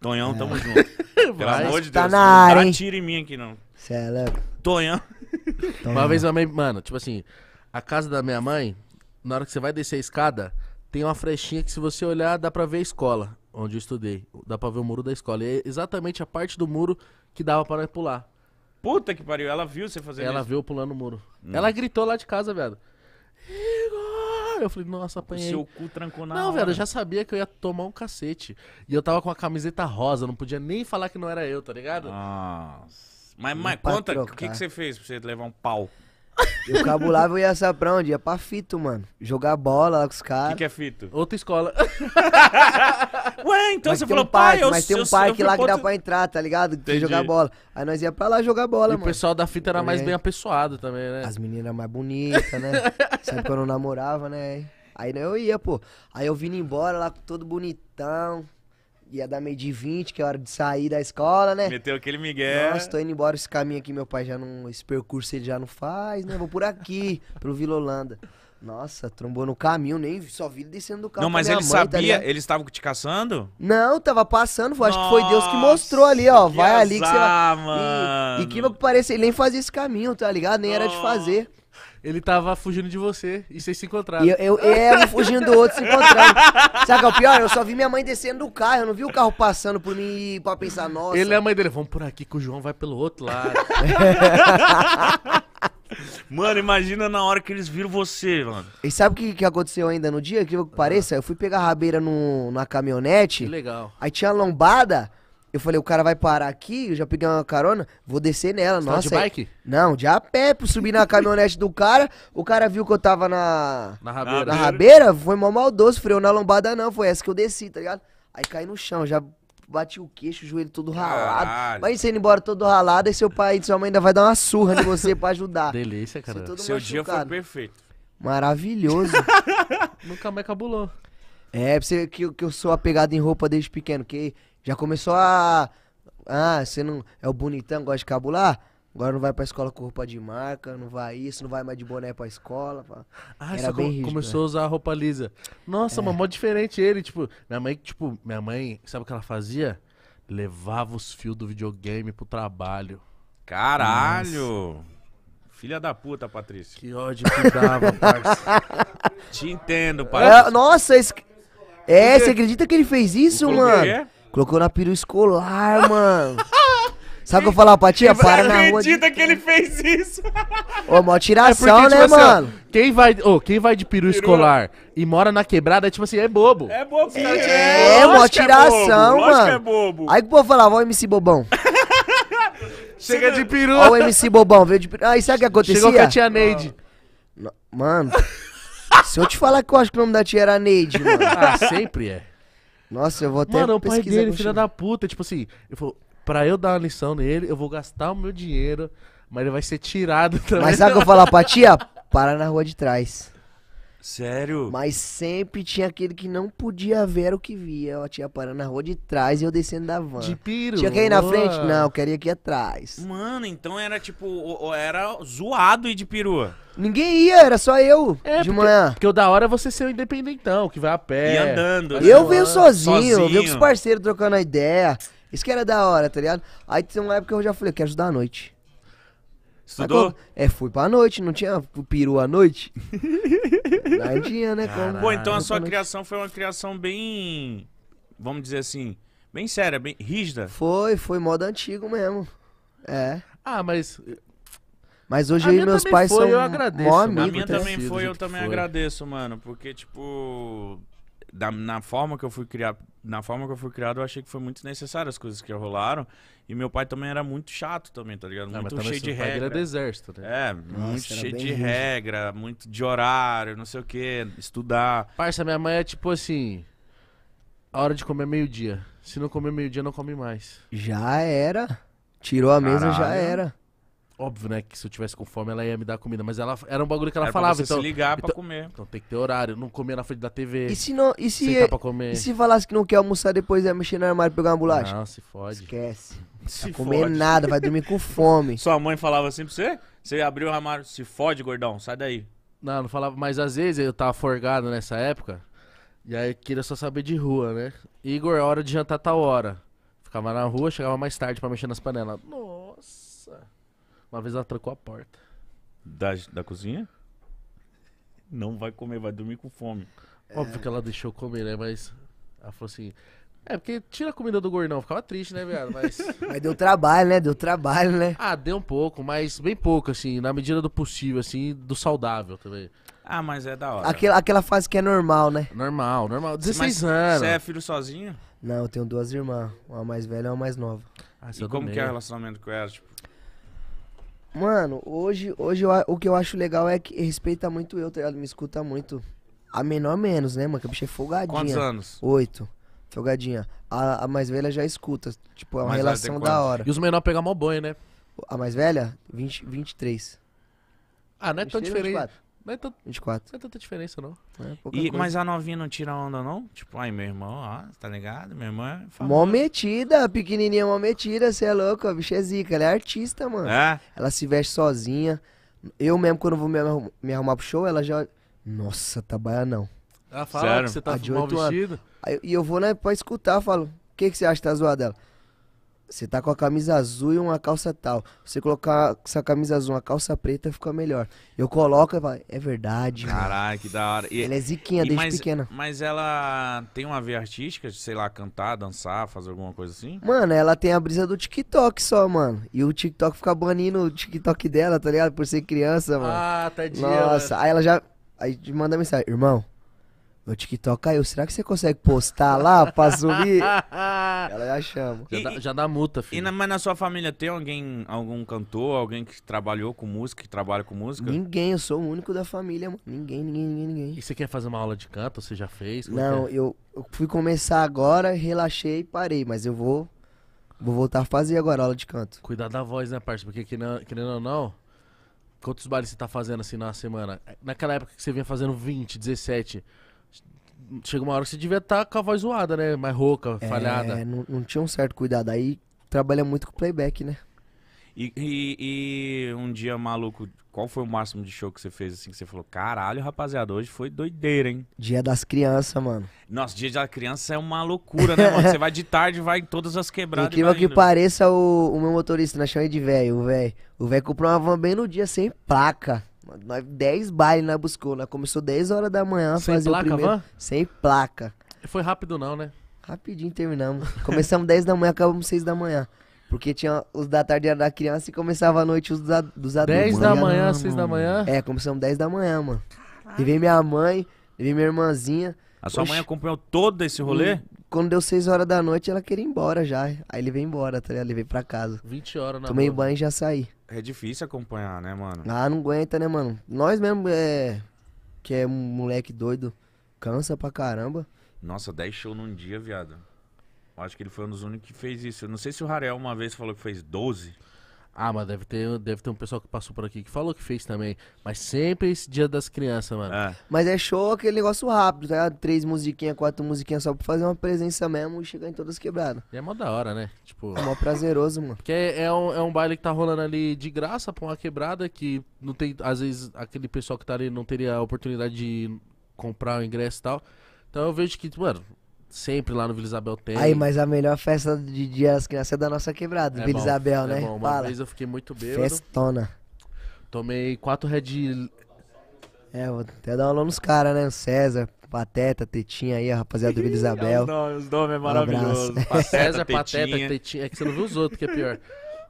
Tonhão, é. tamo junto. Pelo amor de tá Deus. Na área, não atira em mim aqui, não. Você é louco. Tonhão. Uma vez eu mãe, mano, tipo assim, a casa da minha mãe, na hora que você vai descer a escada, tem uma frechinha que se você olhar dá pra ver a escola onde eu estudei. Dá pra ver o muro da escola. E é exatamente a parte do muro que dava pra pular. Puta que pariu, ela viu você fazer ela isso. Ela viu eu pulando o muro. Hum. Ela gritou lá de casa, velho. Igor! Eu falei, nossa, apanhei. O seu cu trancou na Não, hora. velho, eu já sabia que eu ia tomar um cacete. E eu tava com a camiseta rosa, não podia nem falar que não era eu, tá ligado? Nossa. Mas, mas é conta, o que, que você fez pra você levar um pau? Eu cabulava e ia sabe pra onde? Ia pra fito, mano. Jogar bola lá com os caras. O que, que é fito? Outra escola. Ué, então mas você falou, um parque, pai, Mas eu, tem um eu, parque eu, lá que dá pra entrar, tá ligado? Tem jogar bola. Aí nós ia pra lá jogar bola, e mano. o pessoal da fita era é. mais bem apessoado também, né? As meninas mais bonitas, né? sabe quando eu namorava, né? Aí né, eu ia, pô. Aí eu vindo embora lá todo bonitão. Ia dar meio de 20, que é hora de sair da escola, né? Meteu aquele migué. Nossa, tô indo embora esse caminho aqui, meu pai já não. Esse percurso ele já não faz, né? Vou por aqui, pro Vila Holanda. Nossa, trombou no caminho, nem só vi ele descendo do carro. Não, mas ele mãe, tá sabia, tá eles estavam te caçando? Não, tava passando, Nossa, acho que foi Deus que mostrou ali, ó. Vai azar, ali que você vai. Mano. E, e que parece, ele nem fazia esse caminho, tá ligado? Nem era de fazer. Ele tava fugindo de você e vocês se encontraram. eu, eu, é, fugindo do outro se encontrando. Sabe o que é o pior? Eu só vi minha mãe descendo do carro, eu não vi o carro passando por mim pra pensar, nossa. Ele é a mãe dele, vamos por aqui que o João vai pelo outro lado. Mano, imagina na hora que eles viram você, mano. E sabe o que, que aconteceu ainda no dia? Que, que pareça, eu fui pegar a rabeira no, na caminhonete. Que legal. Aí tinha a lombada. Eu falei, o cara vai parar aqui, eu já peguei uma carona, vou descer nela. Você tá Nossa, de é... Não, de a pé, subir na caminhonete do cara. O cara viu que eu tava na. Na rabeira. Na rabeira, foi mal maldoso, freou na lombada não, foi essa que eu desci, tá ligado? Aí caí no chão, já bati o queixo, o joelho todo ralado. Mas você indo embora todo ralado, e seu pai e sua mãe ainda vai dar uma surra em você pra ajudar. Delícia, cara. Seu machucado. dia foi perfeito. Maravilhoso. Nunca mais cabulou. É, pra você que, que eu sou apegado em roupa desde pequeno, que já começou a. Ah, você não. É o bonitão, gosta de cabular? Agora não vai pra escola com roupa de marca, não vai isso, não vai mais de boné pra escola. Pá. Ah, Era bem rígido, começou né? a usar a roupa lisa. Nossa, é. mó diferente ele, tipo, minha mãe, tipo, minha mãe, sabe o que ela fazia? Levava os fios do videogame pro trabalho. Caralho! Nossa. Filha da puta, Patrícia. Que ódio que dava, parceiro. Te entendo, parceiro. É, nossa, esse... É, você acredita que ele fez isso, mano? É? Colocou na peru escolar, mano. Sabe o que eu falava pra tia? Para na rua. acredita que ele fez isso? Ô, mó é tiração, É né, tipo assim, ó, mano? Quem vai, ô, quem vai de peru, escolar e mora na quebrada, é tipo assim, é bobo. É bobo, cara. É, mó é mó tiração, bobo, que é, é mano. bobo. Aí que o povo falava, ó, o MC Bobão. Chega de peru. Ó, o MC Bobão veio de peru. Aí sabe o que acontecia? Chegou com a tia Neide. Ah. Mano, se eu te falar que eu acho que o nome da tia era Neide, mano. Ah, sempre é. Nossa, eu vou até Mano, é o pai dele, filha da puta, tipo assim, eu pra eu dar uma lição nele, eu vou gastar o meu dinheiro, mas ele vai ser tirado também. Mas sabe o que eu falo pra tia? Para na rua de trás. Sério? Mas sempre tinha aquele que não podia ver o que via. Eu tinha parando na rua de trás e eu descendo da van. De piro. Tinha que ir na frente? Ah. Não, eu queria aqui atrás. Mano, então era tipo, era zoado ir de perua. Ninguém ia, era só eu é, de porque, manhã. Porque o da hora é você ser o independentão, que vai a pé. E andando. Eu venho sozinho, sozinho, eu venho com os parceiros trocando a ideia. Isso que era da hora, tá ligado? Aí tem uma época que eu já falei, eu quero ajudar à noite. Estudou? É, é fui pra noite, não tinha peru à noite? Nadinha, né? cara? Pô, então a sua criação foi uma criação bem. Vamos dizer assim. Bem séria, bem rígida. Foi, foi modo antigo mesmo. É. Ah, mas. Mas hoje aí meus pais foi, são. Eu agradeço. Mó amigo, a minha também foi, eu também foi. agradeço, mano. Porque, tipo da, na forma que eu fui criado, na forma que eu fui criado, eu achei que foi muito necessário as coisas que rolaram. E meu pai também era muito chato também, tá ligado? Ah, muito mas cheio de regra. Pai era do exército, né? É, Nossa, muito cheio de regra, muito de horário, não sei o que, estudar. Parça, minha mãe é tipo assim, a hora de comer é meio-dia. Se não comer meio-dia, não come mais. Já era. Tirou a Caralho. mesa, já era. Óbvio, né? Que se eu tivesse com fome, ela ia me dar comida. Mas ela era um bagulho que ela era falava. Pra você então, se ligar pra então comer. Então tem que ter horário, não comer na frente da TV. E se não. E se, é, pra comer. E se falasse que não quer almoçar depois é mexer no armário e pegar uma bolacha? Não, se fode. Esquece. Não se comer fode. nada, vai dormir com fome. Sua mãe falava assim pra você? Você abriu o armário, se fode, gordão, sai daí. Não, não falava, mas às vezes eu tava forgado nessa época. E aí queria só saber de rua, né? Igor, a hora de jantar tá hora. Ficava na rua, chegava mais tarde para mexer nas panelas. Nossa. Uma vez ela trancou a porta. Da, da cozinha? Não vai comer, vai dormir com fome. Óbvio que ela deixou comer, né? Mas ela falou assim. É, porque tira a comida do gordão, ficava triste, né, viado? Mas. mas deu trabalho, né? Deu trabalho, né? Ah, deu um pouco, mas bem pouco, assim, na medida do possível, assim, do saudável também. Ah, mas é da hora. Aquela, aquela fase que é normal, né? Normal, normal. 16 mas anos. Você é filho sozinho? Não, eu tenho duas irmãs. Uma mais velha e uma mais nova. Ah, e como que é o relacionamento com ela? Tipo, Mano, hoje, hoje eu, o que eu acho legal é que respeita muito eu, tá ligado? Me escuta muito. A menor menos, né, mano? Que a bicha é folgadinha. Quantos anos? Oito. Folgadinha. A, a mais velha já escuta. Tipo, é uma mais relação da hora. E os menores pegam mó banho, né? A mais velha? 20, 23. Ah, não é tão diferente. 24. Não é, tanto, 24. não é tanta diferença, não. É e, mas a novinha não tira onda, não? Tipo, ai, meu irmão, ó, tá ligado? Minha irmã é Mó metida, a pequenininha é mó metida, você é louco, a bicha é zica, ela é artista, mano. É? Ela se veste sozinha. Eu mesmo, quando vou me, arrum me arrumar pro show, ela já... Nossa, trabalha tá não. Ela fala Sério? que você tá mal vestido? e eu vou né, pra escutar, falo, o que, que você acha que tá zoada dela? Você tá com a camisa azul e uma calça tal. Você colocar essa camisa azul, uma calça preta, fica melhor. Eu coloco e falo, é verdade. Caralho, que da hora. E, ela é ziquinha desde mas, pequena. Mas ela tem uma ver artística, sei lá, cantar, dançar, fazer alguma coisa assim? Mano, ela tem a brisa do TikTok só, mano. E o TikTok fica banindo o TikTok dela, tá ligado? Por ser criança, mano. Ah, tadinha. Nossa, aí ela já. Aí manda mensagem, irmão. Meu TikTok caiu. Será que você consegue postar lá pra subir? Ela já chama. Já, dá, já dá multa, filho. E na, mas na sua família tem alguém, algum cantor, alguém que trabalhou com música, que trabalha com música? Ninguém, eu sou o único da família, mano. Ninguém, ninguém, ninguém, ninguém. E você quer fazer uma aula de canto? Você já fez? É não, é? eu, eu fui começar agora, relaxei e parei, mas eu vou Vou voltar a fazer agora a aula de canto. Cuidar da voz, né, parceiro? Porque querendo, querendo ou não, quantos bailes você tá fazendo assim na semana? Naquela época que você vinha fazendo 20, 17, chega uma hora que você devia estar tá com a voz zoada, né? Mais rouca, é, falhada. Não, não tinha um certo cuidado. Aí trabalha muito com playback, né? E, e, e, um dia maluco, qual foi o máximo de show que você fez assim? Que você falou, caralho, rapaziada, hoje foi doideira, hein? Dia das crianças, mano. Nossa, dia da criança é uma loucura, né, mano? Você vai de tarde, vai em todas as quebradas. Incrível que pareça, o, o meu motorista, na né, chama de velho, o velho. O velho comprou uma van bem no dia, sem placa. Nós, 10 bailes nós buscou. Nós começou 10 horas da manhã Sem fazer placa, o primeiro. Van? Sem placa. Foi rápido não, né? Rapidinho terminamos. Começamos 10 da manhã, acabamos 6 da manhã. Porque tinha os da tarde era da criança e começava a noite os dos adultos. 10 da manhã, 6 da manhã? É, começamos 10 da manhã, mano. E Levei minha mãe, levei minha irmãzinha. A sua Oxi. mãe acompanhou todo esse rolê? Hum, quando deu 6 horas da noite, ela queria ir embora já. Aí ele veio embora, tá ligado? veio pra casa. 20 horas na Tomei banho e já saí. É difícil acompanhar, né, mano? Ah, não aguenta, né, mano? Nós mesmo, é. Que é um moleque doido, cansa pra caramba. Nossa, 10 shows num dia, viado. Eu acho que ele foi um dos únicos que fez isso. Eu não sei se o Rarel uma vez falou que fez 12. Ah, mas deve ter, deve ter um pessoal que passou por aqui que falou que fez também. Mas sempre esse dia das crianças, mano. É. Mas é show aquele negócio rápido, tá Três musiquinhas, quatro musiquinhas só pra fazer uma presença mesmo e chegar em todas quebradas. E é mó da hora, né? Tipo. É mó prazeroso, mano. Porque é, é, um, é um baile que tá rolando ali de graça pra uma quebrada que não tem. Às vezes aquele pessoal que tá ali não teria a oportunidade de comprar o ingresso e tal. Então eu vejo que, mano, Sempre lá no Vila Isabel tem. Aí, mas a melhor festa de Dia das Crianças é da nossa quebrada, é Vila bom, Isabel, é né? Bom. Uma Fala. vez eu fiquei muito bêbado. Festona. Tomei quatro Red... É, vou até dar um alô nos caras, né? O César, Pateta, Tetinha aí, a rapaziada do Vila Isabel. os, nomes, os nomes é maravilhoso. Um César, Pateta, Tetinha. Tetinha. É que você não viu os outros, que é pior.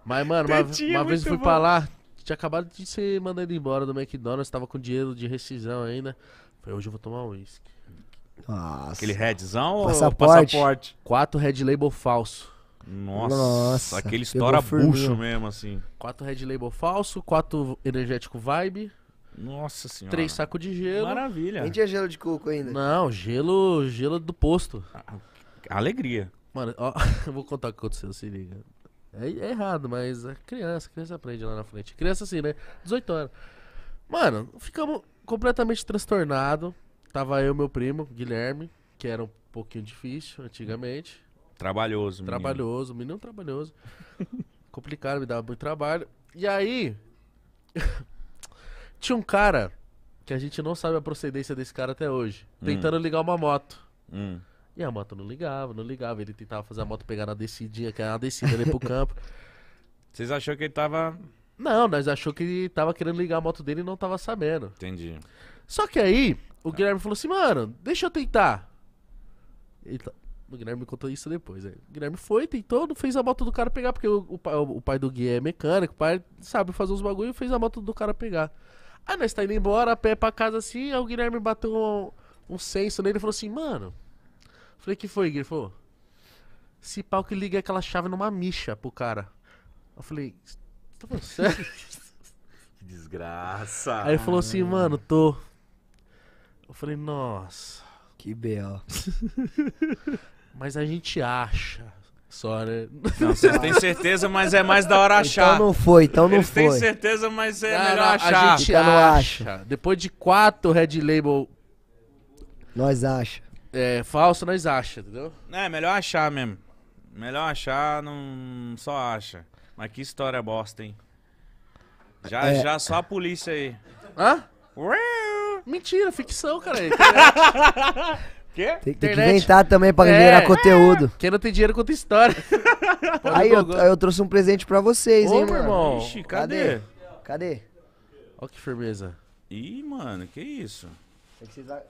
Mas, mano, uma, é uma vez eu fui bom. pra lá, tinha acabado de ser mandado embora do McDonald's, tava com dinheiro de rescisão ainda. Falei, hoje eu vou tomar um uísque. Nossa. Aquele redzão passaporte. ou passaporte? Quatro red label falso. Nossa, Nossa aquele estoura bucho mesmo, assim. Quatro red label falso, quatro energético vibe. Nossa senhora. Três sacos de gelo. Maravilha. Nem tinha gelo de coco ainda. Não, gelo, gelo do posto. Ah, ah, alegria. Mano, ó, eu vou contar o que aconteceu, se liga. É, é, errado, mas a criança, a criança aprende lá na frente. Criança assim, né? 18 anos. Mano, ficamos completamente transtornados. Tava eu, meu primo, Guilherme, que era um pouquinho difícil antigamente. Trabalhoso, menino. Trabalhoso, menino trabalhoso. Complicado, me dava muito trabalho. E aí, tinha um cara que a gente não sabe a procedência desse cara até hoje, hum. tentando ligar uma moto. Hum. E a moto não ligava, não ligava. Ele tentava fazer a moto pegar na descidinha, que era uma descida ali pro campo. Vocês achou que ele tava. Não, nós achou que ele tava querendo ligar a moto dele e não tava sabendo. Entendi. Só que aí, o Guilherme falou assim, mano, deixa eu tentar. Eita. Tá, o Guilherme me contou isso depois. Né? O Guilherme foi, tentou, não fez a moto do cara pegar, porque o, o, pai, o pai do Gui é mecânico, o pai sabe fazer uns bagulho, fez a moto do cara pegar. Aí ah, nós tá indo embora, a pé pra casa assim, aí o Guilherme bateu um, um senso nele e falou assim, mano. Falei, que foi, Guilherme? Ele falou, se pau que liga aquela chave numa micha pro cara. Eu falei, tá falando sério? Que desgraça. Aí ele falou assim, mano, tô. Eu falei, nossa. Que B.O. Mas a gente acha. Só, né? Não, vocês têm certeza, mas é mais da hora então achar. Então não foi, então não Eles foi. Tem certeza, mas é não, melhor não, achar. A gente então acha. acha. Depois de quatro Red Label. Nós acha. É, falso, nós acha, entendeu? É, melhor achar mesmo. Melhor achar, não só acha. Mas que história bosta, hein? Já, é. já só a polícia aí. Hã? Ué! Mentira, ficção, cara. Quê? Tem, tem que inventar também pra é. gerar conteúdo. É. Quem não tem dinheiro conta história. aí, eu, aí eu trouxe um presente pra vocês, Ô, hein, meu mano. irmão. Ixi, cadê? Cadê? Olha que firmeza. Ih, mano, que isso? É que vocês a...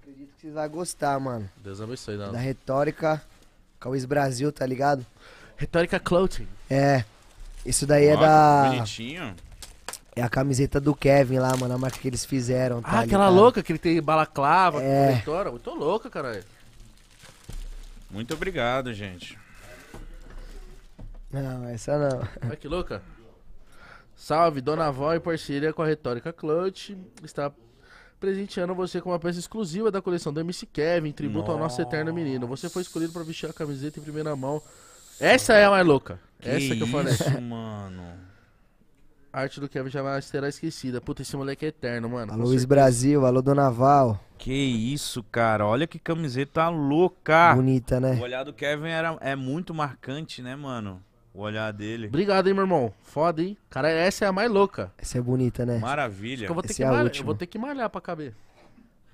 Acredito que vocês vão gostar, mano. Deus abençoe, não. Da retórica Cauês Brasil, tá ligado? Retórica Clothing. É. Isso daí Nossa, é da. Bonitinho. É a camiseta do Kevin lá, mano, a marca que eles fizeram. Tá ah, ali, aquela cara. louca que ele tem balaclava, é. coletora. Muito louca, caralho. Muito obrigado, gente. Não, essa não. Olha que louca. Salve, Dona avó e parceria com a Retórica Clutch. Está presenteando você com uma peça exclusiva da coleção do MC Kevin, tributo Nossa. ao nosso eterno menino. Você foi escolhido para vestir a camiseta em primeira mão. Essa é a mais louca. Que Essa que eu falei. Isso, mano arte do Kevin jamais será esquecida. Puta, esse moleque é eterno, mano. Alô, Luiz Brasil, alô, Dona Val. Que isso, cara. Olha que camiseta louca. Bonita, né? O olhar do Kevin era, é muito marcante, né, mano? O olhar dele. Obrigado, hein, meu irmão. Foda, hein? Cara, essa é a mais louca. Essa é bonita, né? Maravilha. Eu vou, ter que é malhar, eu vou ter que malhar pra caber.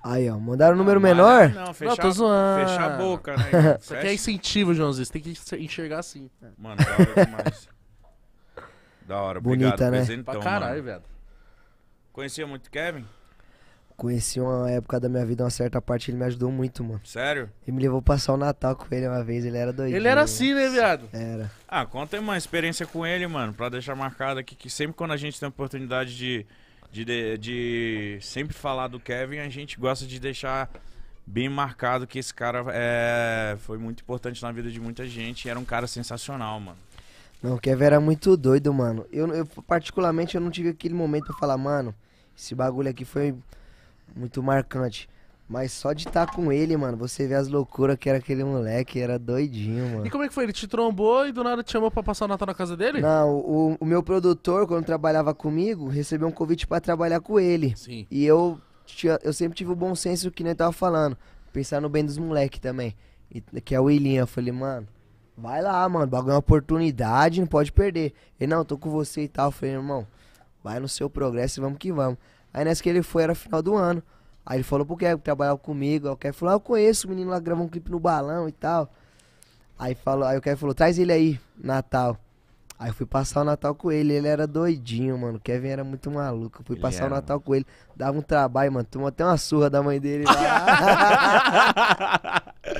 Aí, ó. Mandaram o um número menor? Não, fechar, não, tô zoando. Fechar a boca, né? Isso aqui é incentivo, Joãozinho. Você tem que enxergar assim. Mano, da demais. Da hora, Bonita, obrigado. né? pra caralho, velho. Conhecia muito Kevin? Conheci uma época da minha vida, uma certa parte, ele me ajudou muito, mano. Sério? Ele me levou passar o Natal com ele uma vez, ele era doido. Ele era assim, né, viado? Era. Ah, conta uma experiência com ele, mano, pra deixar marcado aqui, que sempre quando a gente tem a oportunidade de, de, de, de sempre falar do Kevin, a gente gosta de deixar bem marcado que esse cara é, foi muito importante na vida de muita gente. era um cara sensacional, mano. Não, o Kevin era muito doido, mano. Eu, eu, particularmente, eu não tive aquele momento pra falar, mano, esse bagulho aqui foi muito marcante. Mas só de estar tá com ele, mano, você vê as loucuras que era aquele moleque, era doidinho, mano. E como é que foi? Ele te trombou e do nada te chamou pra passar o Natal na casa dele? Não, o, o meu produtor, quando trabalhava comigo, recebeu um convite para trabalhar com ele. Sim. E eu, tinha, eu sempre tive o bom senso que nem tava falando. Pensar no bem dos moleques também. E, que é o William. Eu falei, mano, Vai lá, mano. Bagulho é uma oportunidade, não pode perder. Ele, não, tô com você e tal. Eu falei, irmão, vai no seu progresso e vamos que vamos. Aí nessa que ele foi, era final do ano. Aí ele falou pro Kevin trabalhar comigo. Aí o Kevin falou, ah, eu conheço o menino lá, gravou um clipe no balão e tal. Aí, falou, aí o Kevin falou, traz ele aí, Natal. Aí eu fui passar o Natal com ele, ele era doidinho, mano. O Kevin era muito maluco. Eu fui ele passar era, o Natal mano. com ele, dava um trabalho, mano. Tomou até uma surra da mãe dele lá.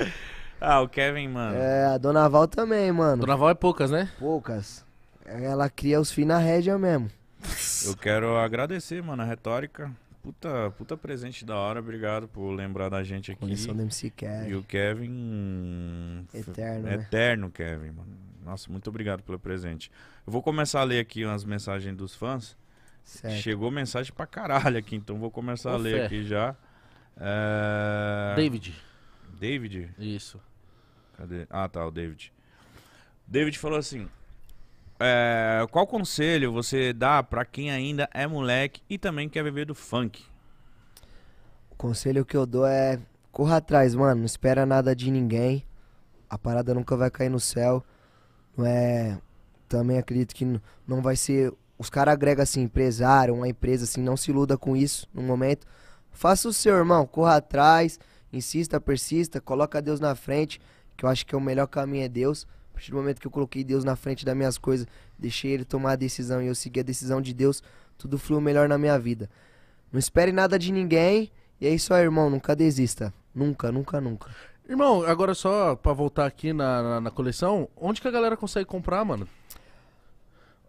Ah, o Kevin, mano. É, a Dona Val também, mano. Dona Val é poucas, né? Poucas. Ela cria os filhos na rédea mesmo. Eu quero agradecer, mano, a retórica. Puta, puta presente da hora, obrigado por lembrar da gente aqui. Condição do MC Kevin. E o Kevin. Eterno. É né? Eterno, Kevin, mano. Nossa, muito obrigado pelo presente. Eu vou começar a ler aqui umas mensagens dos fãs. Certo. Chegou mensagem pra caralho aqui, então vou começar a ler fé. aqui já. É... David. David? Isso. Cadê? Ah, tá, o David. David falou assim: é, Qual conselho você dá para quem ainda é moleque e também quer viver do funk? O conselho que eu dou é: corra atrás, mano. Não espera nada de ninguém. A parada nunca vai cair no céu. Não é. Também acredito que não vai ser. Os caras agregam assim, empresário, uma empresa assim, não se iluda com isso no momento. Faça o seu, irmão, corra atrás, insista, persista, coloca Deus na frente que eu acho que é o melhor caminho é Deus. A partir do momento que eu coloquei Deus na frente das minhas coisas, deixei Ele tomar a decisão e eu segui a decisão de Deus, tudo fluiu melhor na minha vida. Não espere nada de ninguém. E é isso aí, irmão. Nunca desista. Nunca, nunca, nunca. Irmão, agora só pra voltar aqui na, na, na coleção, onde que a galera consegue comprar, mano?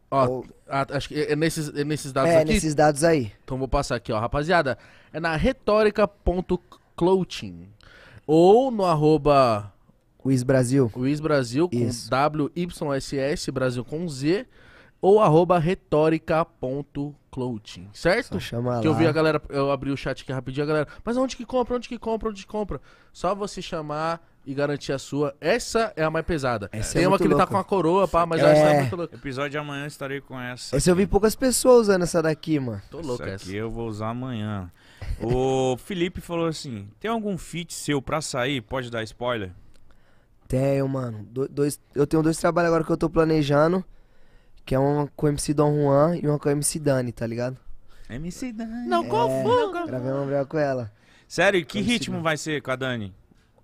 Ó, Ou... a, acho que é, é nesses, é nesses dados é, aqui. É, nesses dados aí. Então vou passar aqui, ó. Rapaziada, é na retórica.clothing ou no arroba Wiz Brasil. Wiz Brasil com s WYSS, Brasil com Z, ou arroba retórica.clothing, certo? Só chama que lá. eu vi a galera, eu abri o chat aqui rapidinho, a galera, mas onde que compra, onde que compra, onde que compra? Só você chamar e garantir a sua. Essa é a mais pesada. Essa é Tem é uma que ele tá com a coroa, pá, mas é... essa é tá muito louca. Episódio de amanhã estarei com essa. Essa eu vi poucas pessoas usando essa daqui, mano. Tô louco essa. Aqui essa. eu vou usar amanhã. o Felipe falou assim: "Tem algum fit seu pra sair? Pode dar spoiler?" Tenho, mano. Do, dois, eu tenho dois trabalhos agora que eu tô planejando. Que é uma com o MC Don Juan e uma com o MC Dani, tá ligado? MC Dani. Não é, confunda. Gravei uma brega com ela. Sério, que MC ritmo Dani. vai ser com a Dani?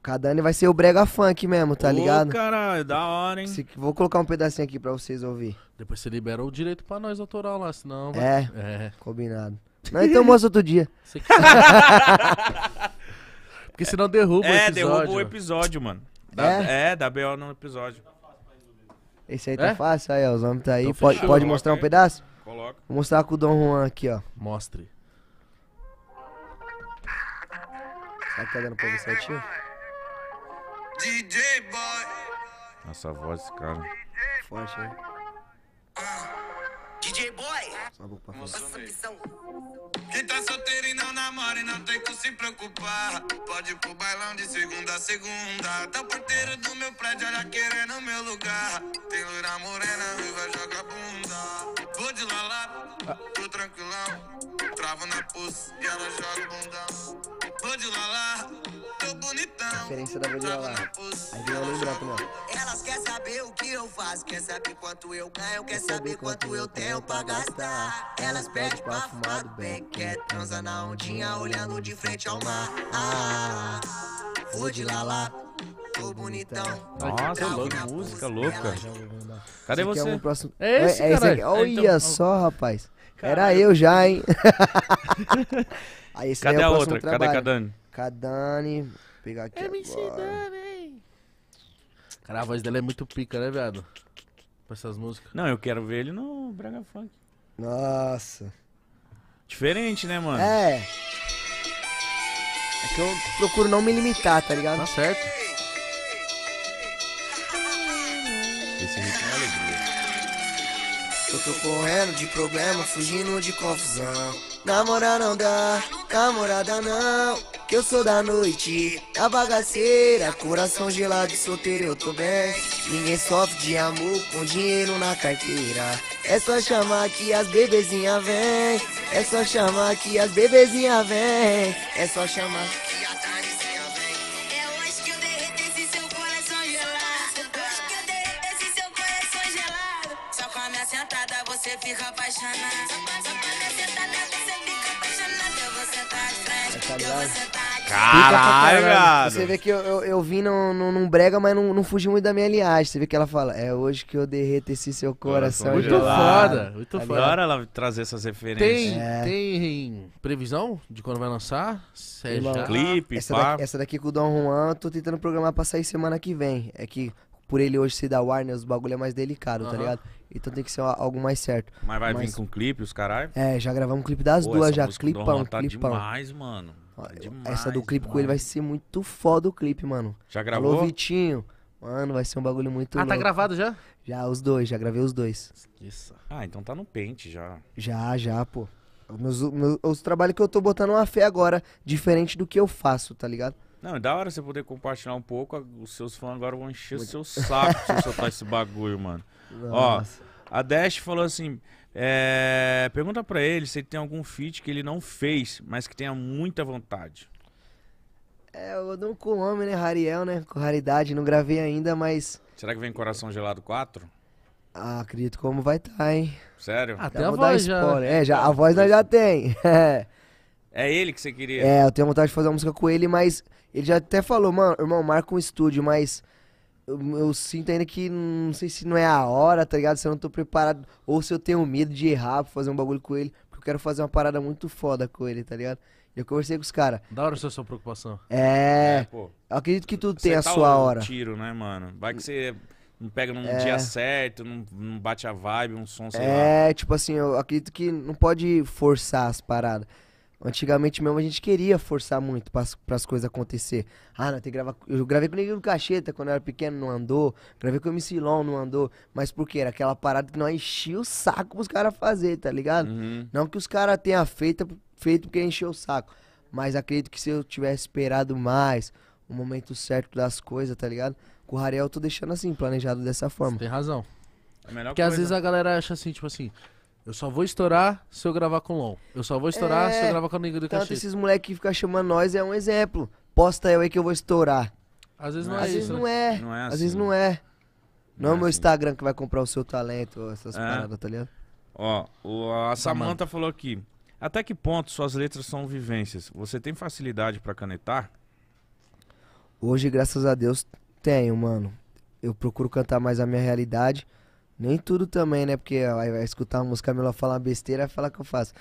Com a Dani vai ser o brega funk mesmo, tá Ô, ligado? caralho, da hora, hein? Se, vou colocar um pedacinho aqui pra vocês ouvir. Depois você libera o direito pra nós autoral lá, senão... É, é, combinado. Não, então mostra outro dia. Você que... Porque senão derruba é, o episódio. É, derruba o episódio, mano. Da, é? é, dá BO no episódio. Esse aí tá É? fácil, aí, ó. Os homens tá aí. Então Pode, pode mostrar um pedaço? Coloca. Vou mostrar com o Dom Juan aqui, ó. Mostre. Será que tá dando pra ver certinho? DJ Boy. Nossa a voz, desse cara. Forte, hein? Ah. DJ Boy! Nossa, missão. Quem tá solteiro e não namora e não tem que se preocupar. Pode ir pro bailão de segunda a segunda. Tá o porteiro do meu prédio, olha querendo meu lugar. Tem loira morena, viva joga bunda. Vou de lalá, tô tranquilão. Travo na pulsa e ela joga bundão. Vou de lalá. Diferença da Bolívia lá. Aí vem o lembrando, não. Né? Elas querem saber o que eu faço, quer saber quanto eu ganho, quer saber quanto eu tenho pra gastar. Elas pedem pra fumar do bem, quer transar na ondinha, olhando de frente ao mar. Ah, vou de lá lá, tô bonitão. Nossa, louca, música louca. Cadê é você? É, um próximo... é esse, é, é esse aqui. Olha então, só, rapaz. Caralho. Era eu já, hein? Aí, esse é Cadê é a outra? Trabalho. Cadê a Dani? Cadani. Vou pegar aqui MC agora. Dani. Cara, a voz dela é muito pica, né, viado? Com essas músicas. Não, eu quero ver ele no Braga Funk. Nossa. Diferente, né, mano? É. É que eu procuro não me limitar, tá ligado? Tá certo. Esse ritmo é alegria. Eu tô correndo de problema, fugindo de confusão. Namorar não dá, namorada não Que eu sou da noite, da bagaceira Coração gelado e solteiro eu tô bem Ninguém sofre de amor com dinheiro na carteira É só chamar que as bebezinha vem É só chamar que as bebezinha vem É só chamar que você fica apaixonado. Tá tá Caralho, cara. Né? Você vê que eu, eu, eu vim num, num, brega, mas não, não fugi muito da minha linhagem. Você vê que ela fala, é hoje que eu derreto esse seu coração. Muito gelado. foda, tá muito foda. Agora ela trazer essas referências. Tem, é. tem previsão de quando vai lançar? Seja... Clipe, essa, daqui, essa daqui com o Dom Juan, eu tô tentando programar pra sair semana que vem. É que por ele hoje se da Warner, né? os bagulho é mais delicado, uhum. tá ligado? Então tem que ser algo mais certo. Mas vai Mas... vir com clipe, os caralho? É, já gravamos um clipe das Pô, duas, já. Clipão, tá clipão. demais, mano. Tá demais, essa do clipe com ele vai ser muito foda o clipe, mano. Já gravou? Alô, Vitinho. Mano, vai ser um bagulho muito Ah, tá louco. tá gravado já? Já, os dois, já gravei os dois. Isso. Ah, então tá no pente já. Já, já, pô. Meus, meus, os trabalhos que eu tô botando uma fé agora, diferente do que eu faço, tá ligado? Não, é da hora você poder compartilhar um pouco. Os seus fãs agora vão encher o seu saco se soltar esse bagulho, mano. Nossa. Ó, a Dash falou assim: é, pergunta pra ele se ele tem algum feat que ele não fez, mas que tenha muita vontade. É, eu não com o homem, né? Rariel, né? Com raridade, não gravei ainda, mas. Será que vem Coração Gelado 4? Ah, acredito como vai estar, tá, hein? Sério? Até ah, a voz já. É, já, a voz nós já tem. É. É ele que você queria? É, eu tenho vontade de fazer uma música com ele, mas ele já até falou, mano, irmão, marca um estúdio, mas eu, eu, sinto ainda que não sei se não é a hora, tá ligado? Se eu não tô preparado, ou se eu tenho medo de errar pra fazer um bagulho com ele, porque eu quero fazer uma parada muito foda com ele, tá ligado? Eu conversei com os caras. Da hora sua, sua preocupação. É. é pô, eu acredito que tudo tem a tá sua um hora. tiro, né, mano? Vai que você não pega num é. dia certo, não, não bate a vibe, um som, sei é, lá. É, tipo assim, eu acredito que não pode forçar as paradas. Antigamente mesmo a gente queria forçar muito para as coisas acontecer. Ah, não, tem que gravar. Eu gravei com o Neguinho Cacheta quando eu era pequeno, não andou. Gravei com o MC Long, não andou. Mas por quê? Era aquela parada que nós enchia o saco pros caras fazer, tá ligado? Uhum. Não que os caras tenham feito, feito porque encheu o saco. Mas acredito que se eu tivesse esperado mais o momento certo das coisas, tá ligado? Com o Rariel eu tô deixando assim, planejado dessa forma. Você tem razão. É porque coisa. às vezes a galera acha assim, tipo assim, eu só vou estourar se eu gravar com LOL. Eu só vou estourar é, se eu é, gravar com a Nigga do Tanto esses moleque que ficam chamando nós é um exemplo. Posta eu aí que eu vou estourar. Às vezes não, não é, é assim. né? Às vezes não é. Não é assim. Às vezes assim. não é. Não, é não é o meu assim. Instagram que vai comprar o seu talento, essas é. paradas, tá ligado? Ó, o, a Samanta falou aqui. Até que ponto suas letras são vivências? Você tem facilidade para canetar? Hoje, graças a Deus, tenho, mano. Eu procuro cantar mais a minha realidade nem tudo também, né? Porque vai escutar uma música, ela falar besteira, vai falar que eu faço.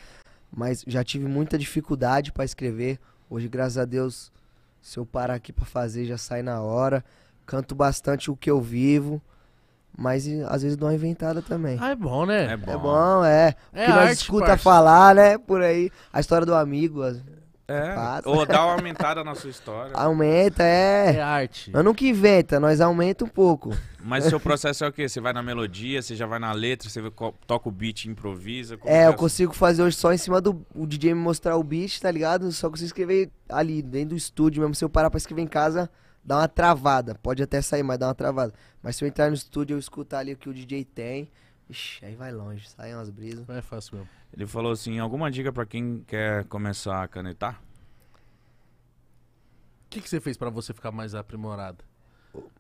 Mas já tive muita dificuldade para escrever. Hoje, graças a Deus, se eu parar aqui para fazer, já sai na hora. Canto bastante o que eu vivo. Mas às vezes dou uma inventada também. Ah, é bom, né? É bom, é. Bom, é. é o que nós escuta parceiro. falar, né? Por aí. A história do amigo. É. Passa. Ou dá uma aumentada na sua história. Aumenta, é. É arte. Mas nunca inventa, tá? nós aumenta um pouco. Mas o seu processo é o quê? Você vai na melodia, você já vai na letra, você toca o beat, improvisa? é, é eu consigo fazer hoje só em cima do o DJ me mostrar o beat, tá ligado? Só consigo escrever ali, dentro do estúdio mesmo. Se eu parar pra escrever em casa, dá uma travada. Pode até sair, mas dá uma travada. Mas se eu entrar no estúdio, eu escutar ali o que o DJ tem Ixi, aí vai longe, saem umas brisas. É fácil mesmo. Ele falou assim: alguma dica para quem quer começar a canetar? O que, que você fez para você ficar mais aprimorado?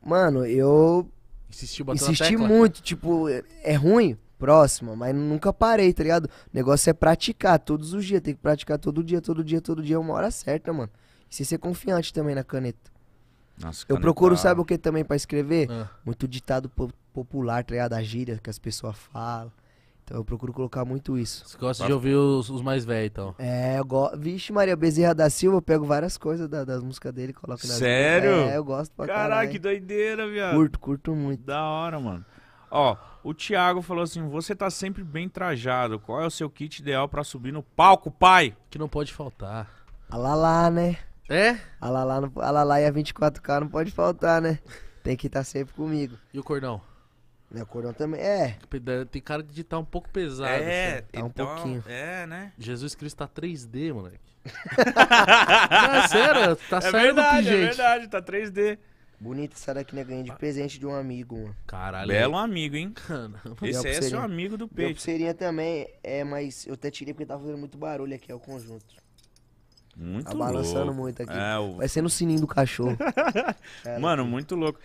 Mano, eu. Insistiu Insisti muito, tipo, é ruim? Próximo, mas nunca parei, tá ligado? O negócio é praticar todos os dias, tem que praticar todo dia, todo dia, todo dia, é uma hora certa, mano. E você ser confiante também na caneta. Nossa, eu procuro, sabe o que também para escrever? Ah. Muito ditado popular, tá ligado? A gíria que as pessoas falam. Então eu procuro colocar muito isso. Você gosta de ouvir os, os mais velhos, então? É, eu gosto. Vixe, Maria Bezerra da Silva, eu pego várias coisas da, das músicas dele e coloco na Sério? É, eu gosto pra caralho. Caralho, que doideira, viado. Curto, curto muito. Da hora, mano. Ó, o Thiago falou assim: você tá sempre bem trajado. Qual é o seu kit ideal para subir no palco, pai? Que não pode faltar. Alalá, né? É? Alalá, no, alalá e a 24K não pode faltar, né? Tem que estar tá sempre comigo. E o cordão? Minha né, coroa também. É. Tem cara de digitar tá um pouco pesado. É, assim. tá um então, pouquinho. É, né? Jesus Cristo tá 3D, moleque. Não, é sério, tá é saindo verdade, é pingente. É verdade, tá 3D. Bonito essa daqui, né? Ganhei de ah. presente de um amigo, mano. Caralho. Belo amigo, hein? Esse é seu amigo do peito. Meu também, é, mas eu até tirei porque tava fazendo muito barulho aqui, é o conjunto. Muito tá balançando louco. muito aqui. É, o... Vai ser no sininho do cachorro. Mano, muito louco.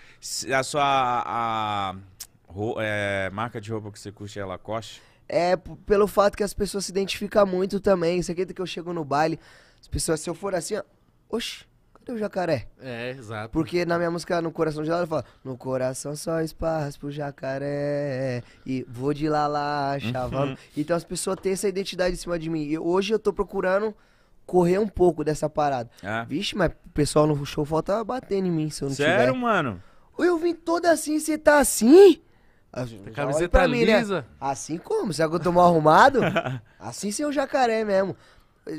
A sua. A, é, marca de roupa que você curte é Lacoste? É, pelo fato que as pessoas se identificam muito também. Você acredita que eu chego no baile, as pessoas, se eu for assim, ó, oxi, cadê o jacaré? É, exato. Porque na minha música, No Coração de eu fala, no coração só espaço pro jacaré, e vou de lá lá, chavalo. Uhum. então as pessoas têm essa identidade em cima de mim. E hoje eu tô procurando correr um pouco dessa parada. Ah. Vixe, mas o pessoal no show falta batendo em mim se eu não Sério, tiver. Sério, mano? Eu vim toda assim, você tá assim? A camiseta mim, né? lisa. Né? Assim como? Será que eu tô mal arrumado? assim sem o jacaré mesmo.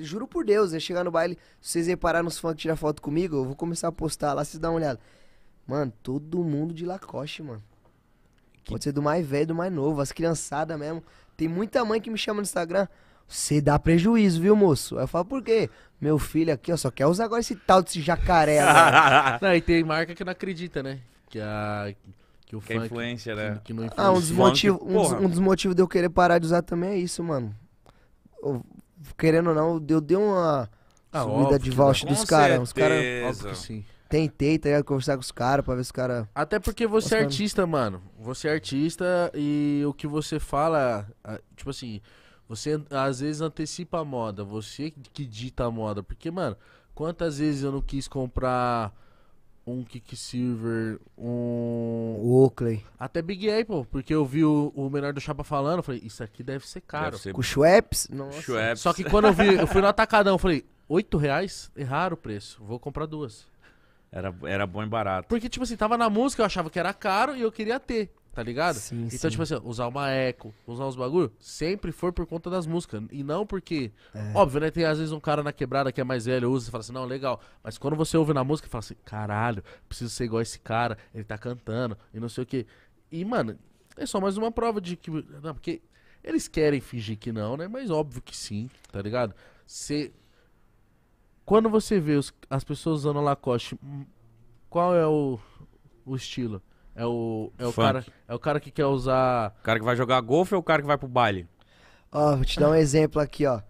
juro por Deus, eu chegar no baile, se vocês repararem nos que tirar foto comigo, eu vou começar a postar lá, vocês dão uma olhada. Mano, todo mundo de Lacoste, mano. Que... Pode ser do mais velho, do mais novo, as criançadas mesmo. Tem muita mãe que me chama no Instagram. Você dá prejuízo, viu, moço? Eu falo, por quê? Meu filho aqui, ó, só quer usar agora esse tal desse jacaré. não, e tem marca que não acredita, né? Que a que o que é funk, influência, né? Que, que não ah, influencia. Ah, um dos, motivos, um, dos, um dos motivos de eu querer parar de usar também é isso, mano. Eu, querendo ou não, eu dei uma ah, subida de voucher dos caras. Os caras. sim tentei, tá ligado? Conversar com os caras pra ver se os caras. Até porque você é artista, mano. Você é artista e o que você fala, tipo assim, você às vezes antecipa a moda, você que dita a moda. Porque, mano, quantas vezes eu não quis comprar um Kicksilver, um. O Oakley. Até Big Apple, porque eu vi o, o do Chapa falando, eu falei, isso aqui deve ser caro. Deve ser... Com Schweppes? Nossa. Schweppes. Só que quando eu vi, eu fui no Atacadão, eu falei, 8 reais? Erraram o preço, vou comprar duas. Era, era bom e barato. Porque, tipo assim, tava na música, eu achava que era caro e eu queria ter. Tá ligado? Sim, então, tipo sim. tipo assim, usar uma eco, usar uns bagulho, sempre foi por conta das músicas. E não porque. É. Óbvio, né? Tem às vezes um cara na quebrada que é mais velho, usa e fala assim, não, legal. Mas quando você ouve na música, fala assim, caralho, preciso ser igual esse cara, ele tá cantando e não sei o quê. E, mano, é só mais uma prova de que. Não, porque eles querem fingir que não, né? Mas óbvio que sim, tá ligado? Você. Quando você vê os... as pessoas usando a Lacoste, hum, qual é o, o estilo? É o, é o, cara, é o cara que quer usar. O cara que vai jogar golfe ou o cara que vai pro baile? Ó, vou te dar um exemplo aqui, ó.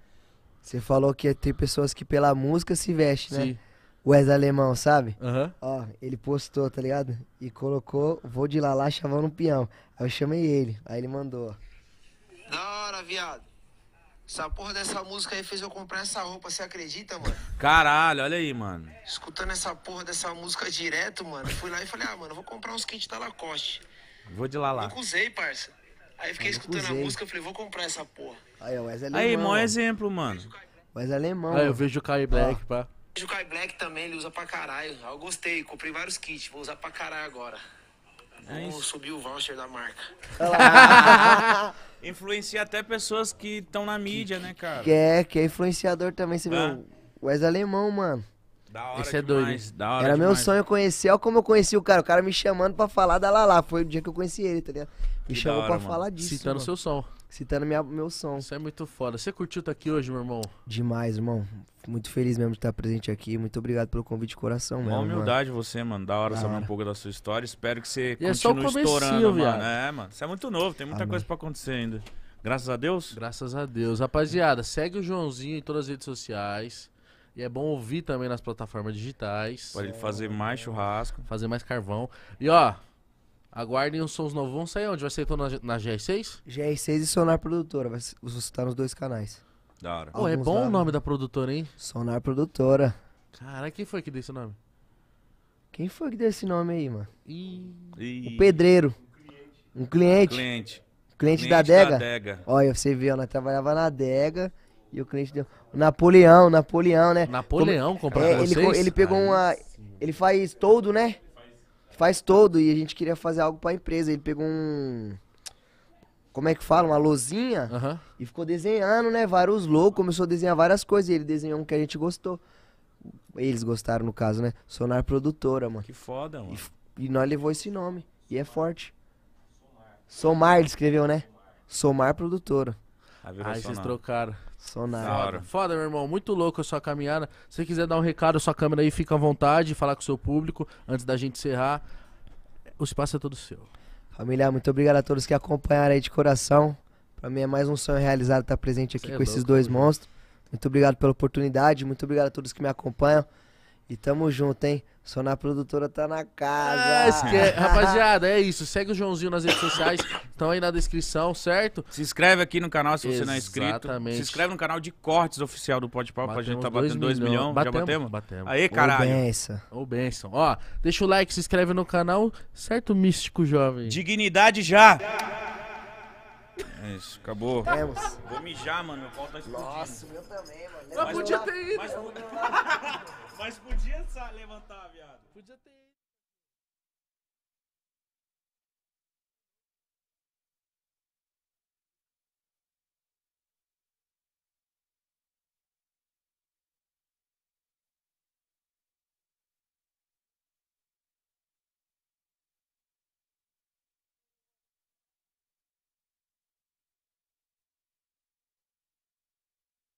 Você falou que tem pessoas que pela música se vestem, né? Sim. O Wes Alemão, sabe? Aham. Ó, ele postou, tá ligado? E colocou, vou de lá lá chamando um peão. Aí eu chamei ele, aí ele mandou. Da hora, viado. Essa porra dessa música aí fez eu comprar essa roupa, você acredita, mano? Caralho, olha aí, mano. Escutando essa porra dessa música direto, mano, fui lá e falei, ah, mano, vou comprar uns kits da Lacoste. Vou de lá lá. Nunca usei, parça. Aí fiquei Nunca escutando usei. a música, e falei, vou comprar essa porra. Aí, o Wesley é Aí, mó exemplo, mano. Mas é alemão. Aí eu vejo o Kai Black, pá. Vejo o Kai Black também, ele usa pra caralho. Eu gostei, comprei vários kits, vou usar pra caralho agora. É subiu subir o voucher da marca. Influencia até pessoas que estão na mídia, né, cara? Que é, que é influenciador também, você viu? o ah. Wes é Alemão, mano. Da hora Esse é demais, doido. Da hora Era demais. meu sonho conhecer. Olha como eu conheci o cara. O cara me chamando pra falar da Lala. Foi o dia que eu conheci ele, tá ligado? Me que chamou hora, pra mano. falar disso. Citando mano. seu som citando minha, meu som. Isso é muito foda. Você curtiu estar tá aqui hoje, meu irmão? Demais, irmão. Muito feliz mesmo de estar presente aqui. Muito obrigado pelo convite de coração, Uma mesmo. Uma humildade mano. você, mano. Da hora saber um pouco da sua história. Espero que você e continue é só o estourando, mano. É, mano. Você é muito novo, tem muita Amém. coisa pra acontecer ainda. Graças a Deus? Graças a Deus. Rapaziada, segue o Joãozinho em todas as redes sociais. E é bom ouvir também nas plataformas digitais. Pode fazer mais churrasco. Fazer mais carvão. E ó, Aguardem os sons novos. Vão sair onde? Vai sair na, na GR6? GR6 e Sonar Produtora. Vai estar nos dois canais. Da hora. Pô, é bom o nome da produtora, hein? Sonar Produtora. Cara, quem foi que deu esse nome? Quem foi que deu esse nome aí, mano? Ih, O pedreiro. Um cliente. Um cliente. cliente, da adega. Olha, você viu, nós trabalhava na adega e o cliente deu. O Napoleão, Napoleão, né? Napoleão comprar Como- é, pra É, ele, vocês? ele pegou uma. Ele faz todo, né? faz todo e a gente queria fazer algo pra empresa. Ele pegou um. Como é que fala? Uma lozinha e ficou desenhando, né? Vários loucos, começou a desenhar várias coisas. E ele desenhou um que a gente gostou. Eles gostaram, no caso, né? Sonar Produtora, mano. Que foda, mano. E, e nós levou esse nome. E é forte. Somar, Somar ele escreveu, né? Somar, Produtora. Aí vocês trocaram. Só Foda. Foda, meu irmão. Muito louco a sua caminhada. Se você quiser dar um recado, sua câmera aí, fica à vontade, falar com o seu público antes da gente encerrar. O espaço é todo seu. Família, muito obrigado a todos que acompanharam aí de coração. Pra mim é mais um sonho realizado estar presente aqui é com louco, esses dois meu. monstros. Muito obrigado pela oportunidade, muito obrigado a todos que me acompanham. E tamo junto, hein? Só na produtora tá na casa. É, é- Rapaziada, é isso. Segue o Joãozinho nas redes sociais. Estão aí na descrição, certo? Se inscreve aqui no canal se você não é inscrito. Exatamente. Se inscreve no canal de cortes oficial do Pode Papo. A gente tá batendo 2 milhões. Milhão. Batemos, Já batemos? Batemos. Aí, caralho. Ô, benção. Ô, benção. Ó, deixa o like, se inscreve no canal, certo, místico jovem? Dignidade já. É isso, acabou. Temos. Tá. É, Vou mijar, mano. Meu pau tá explodindo. Nossa, meu também, mano. Mas, mas podia ter ido. Mas, mas podia levantar, viado. Podia ter ido.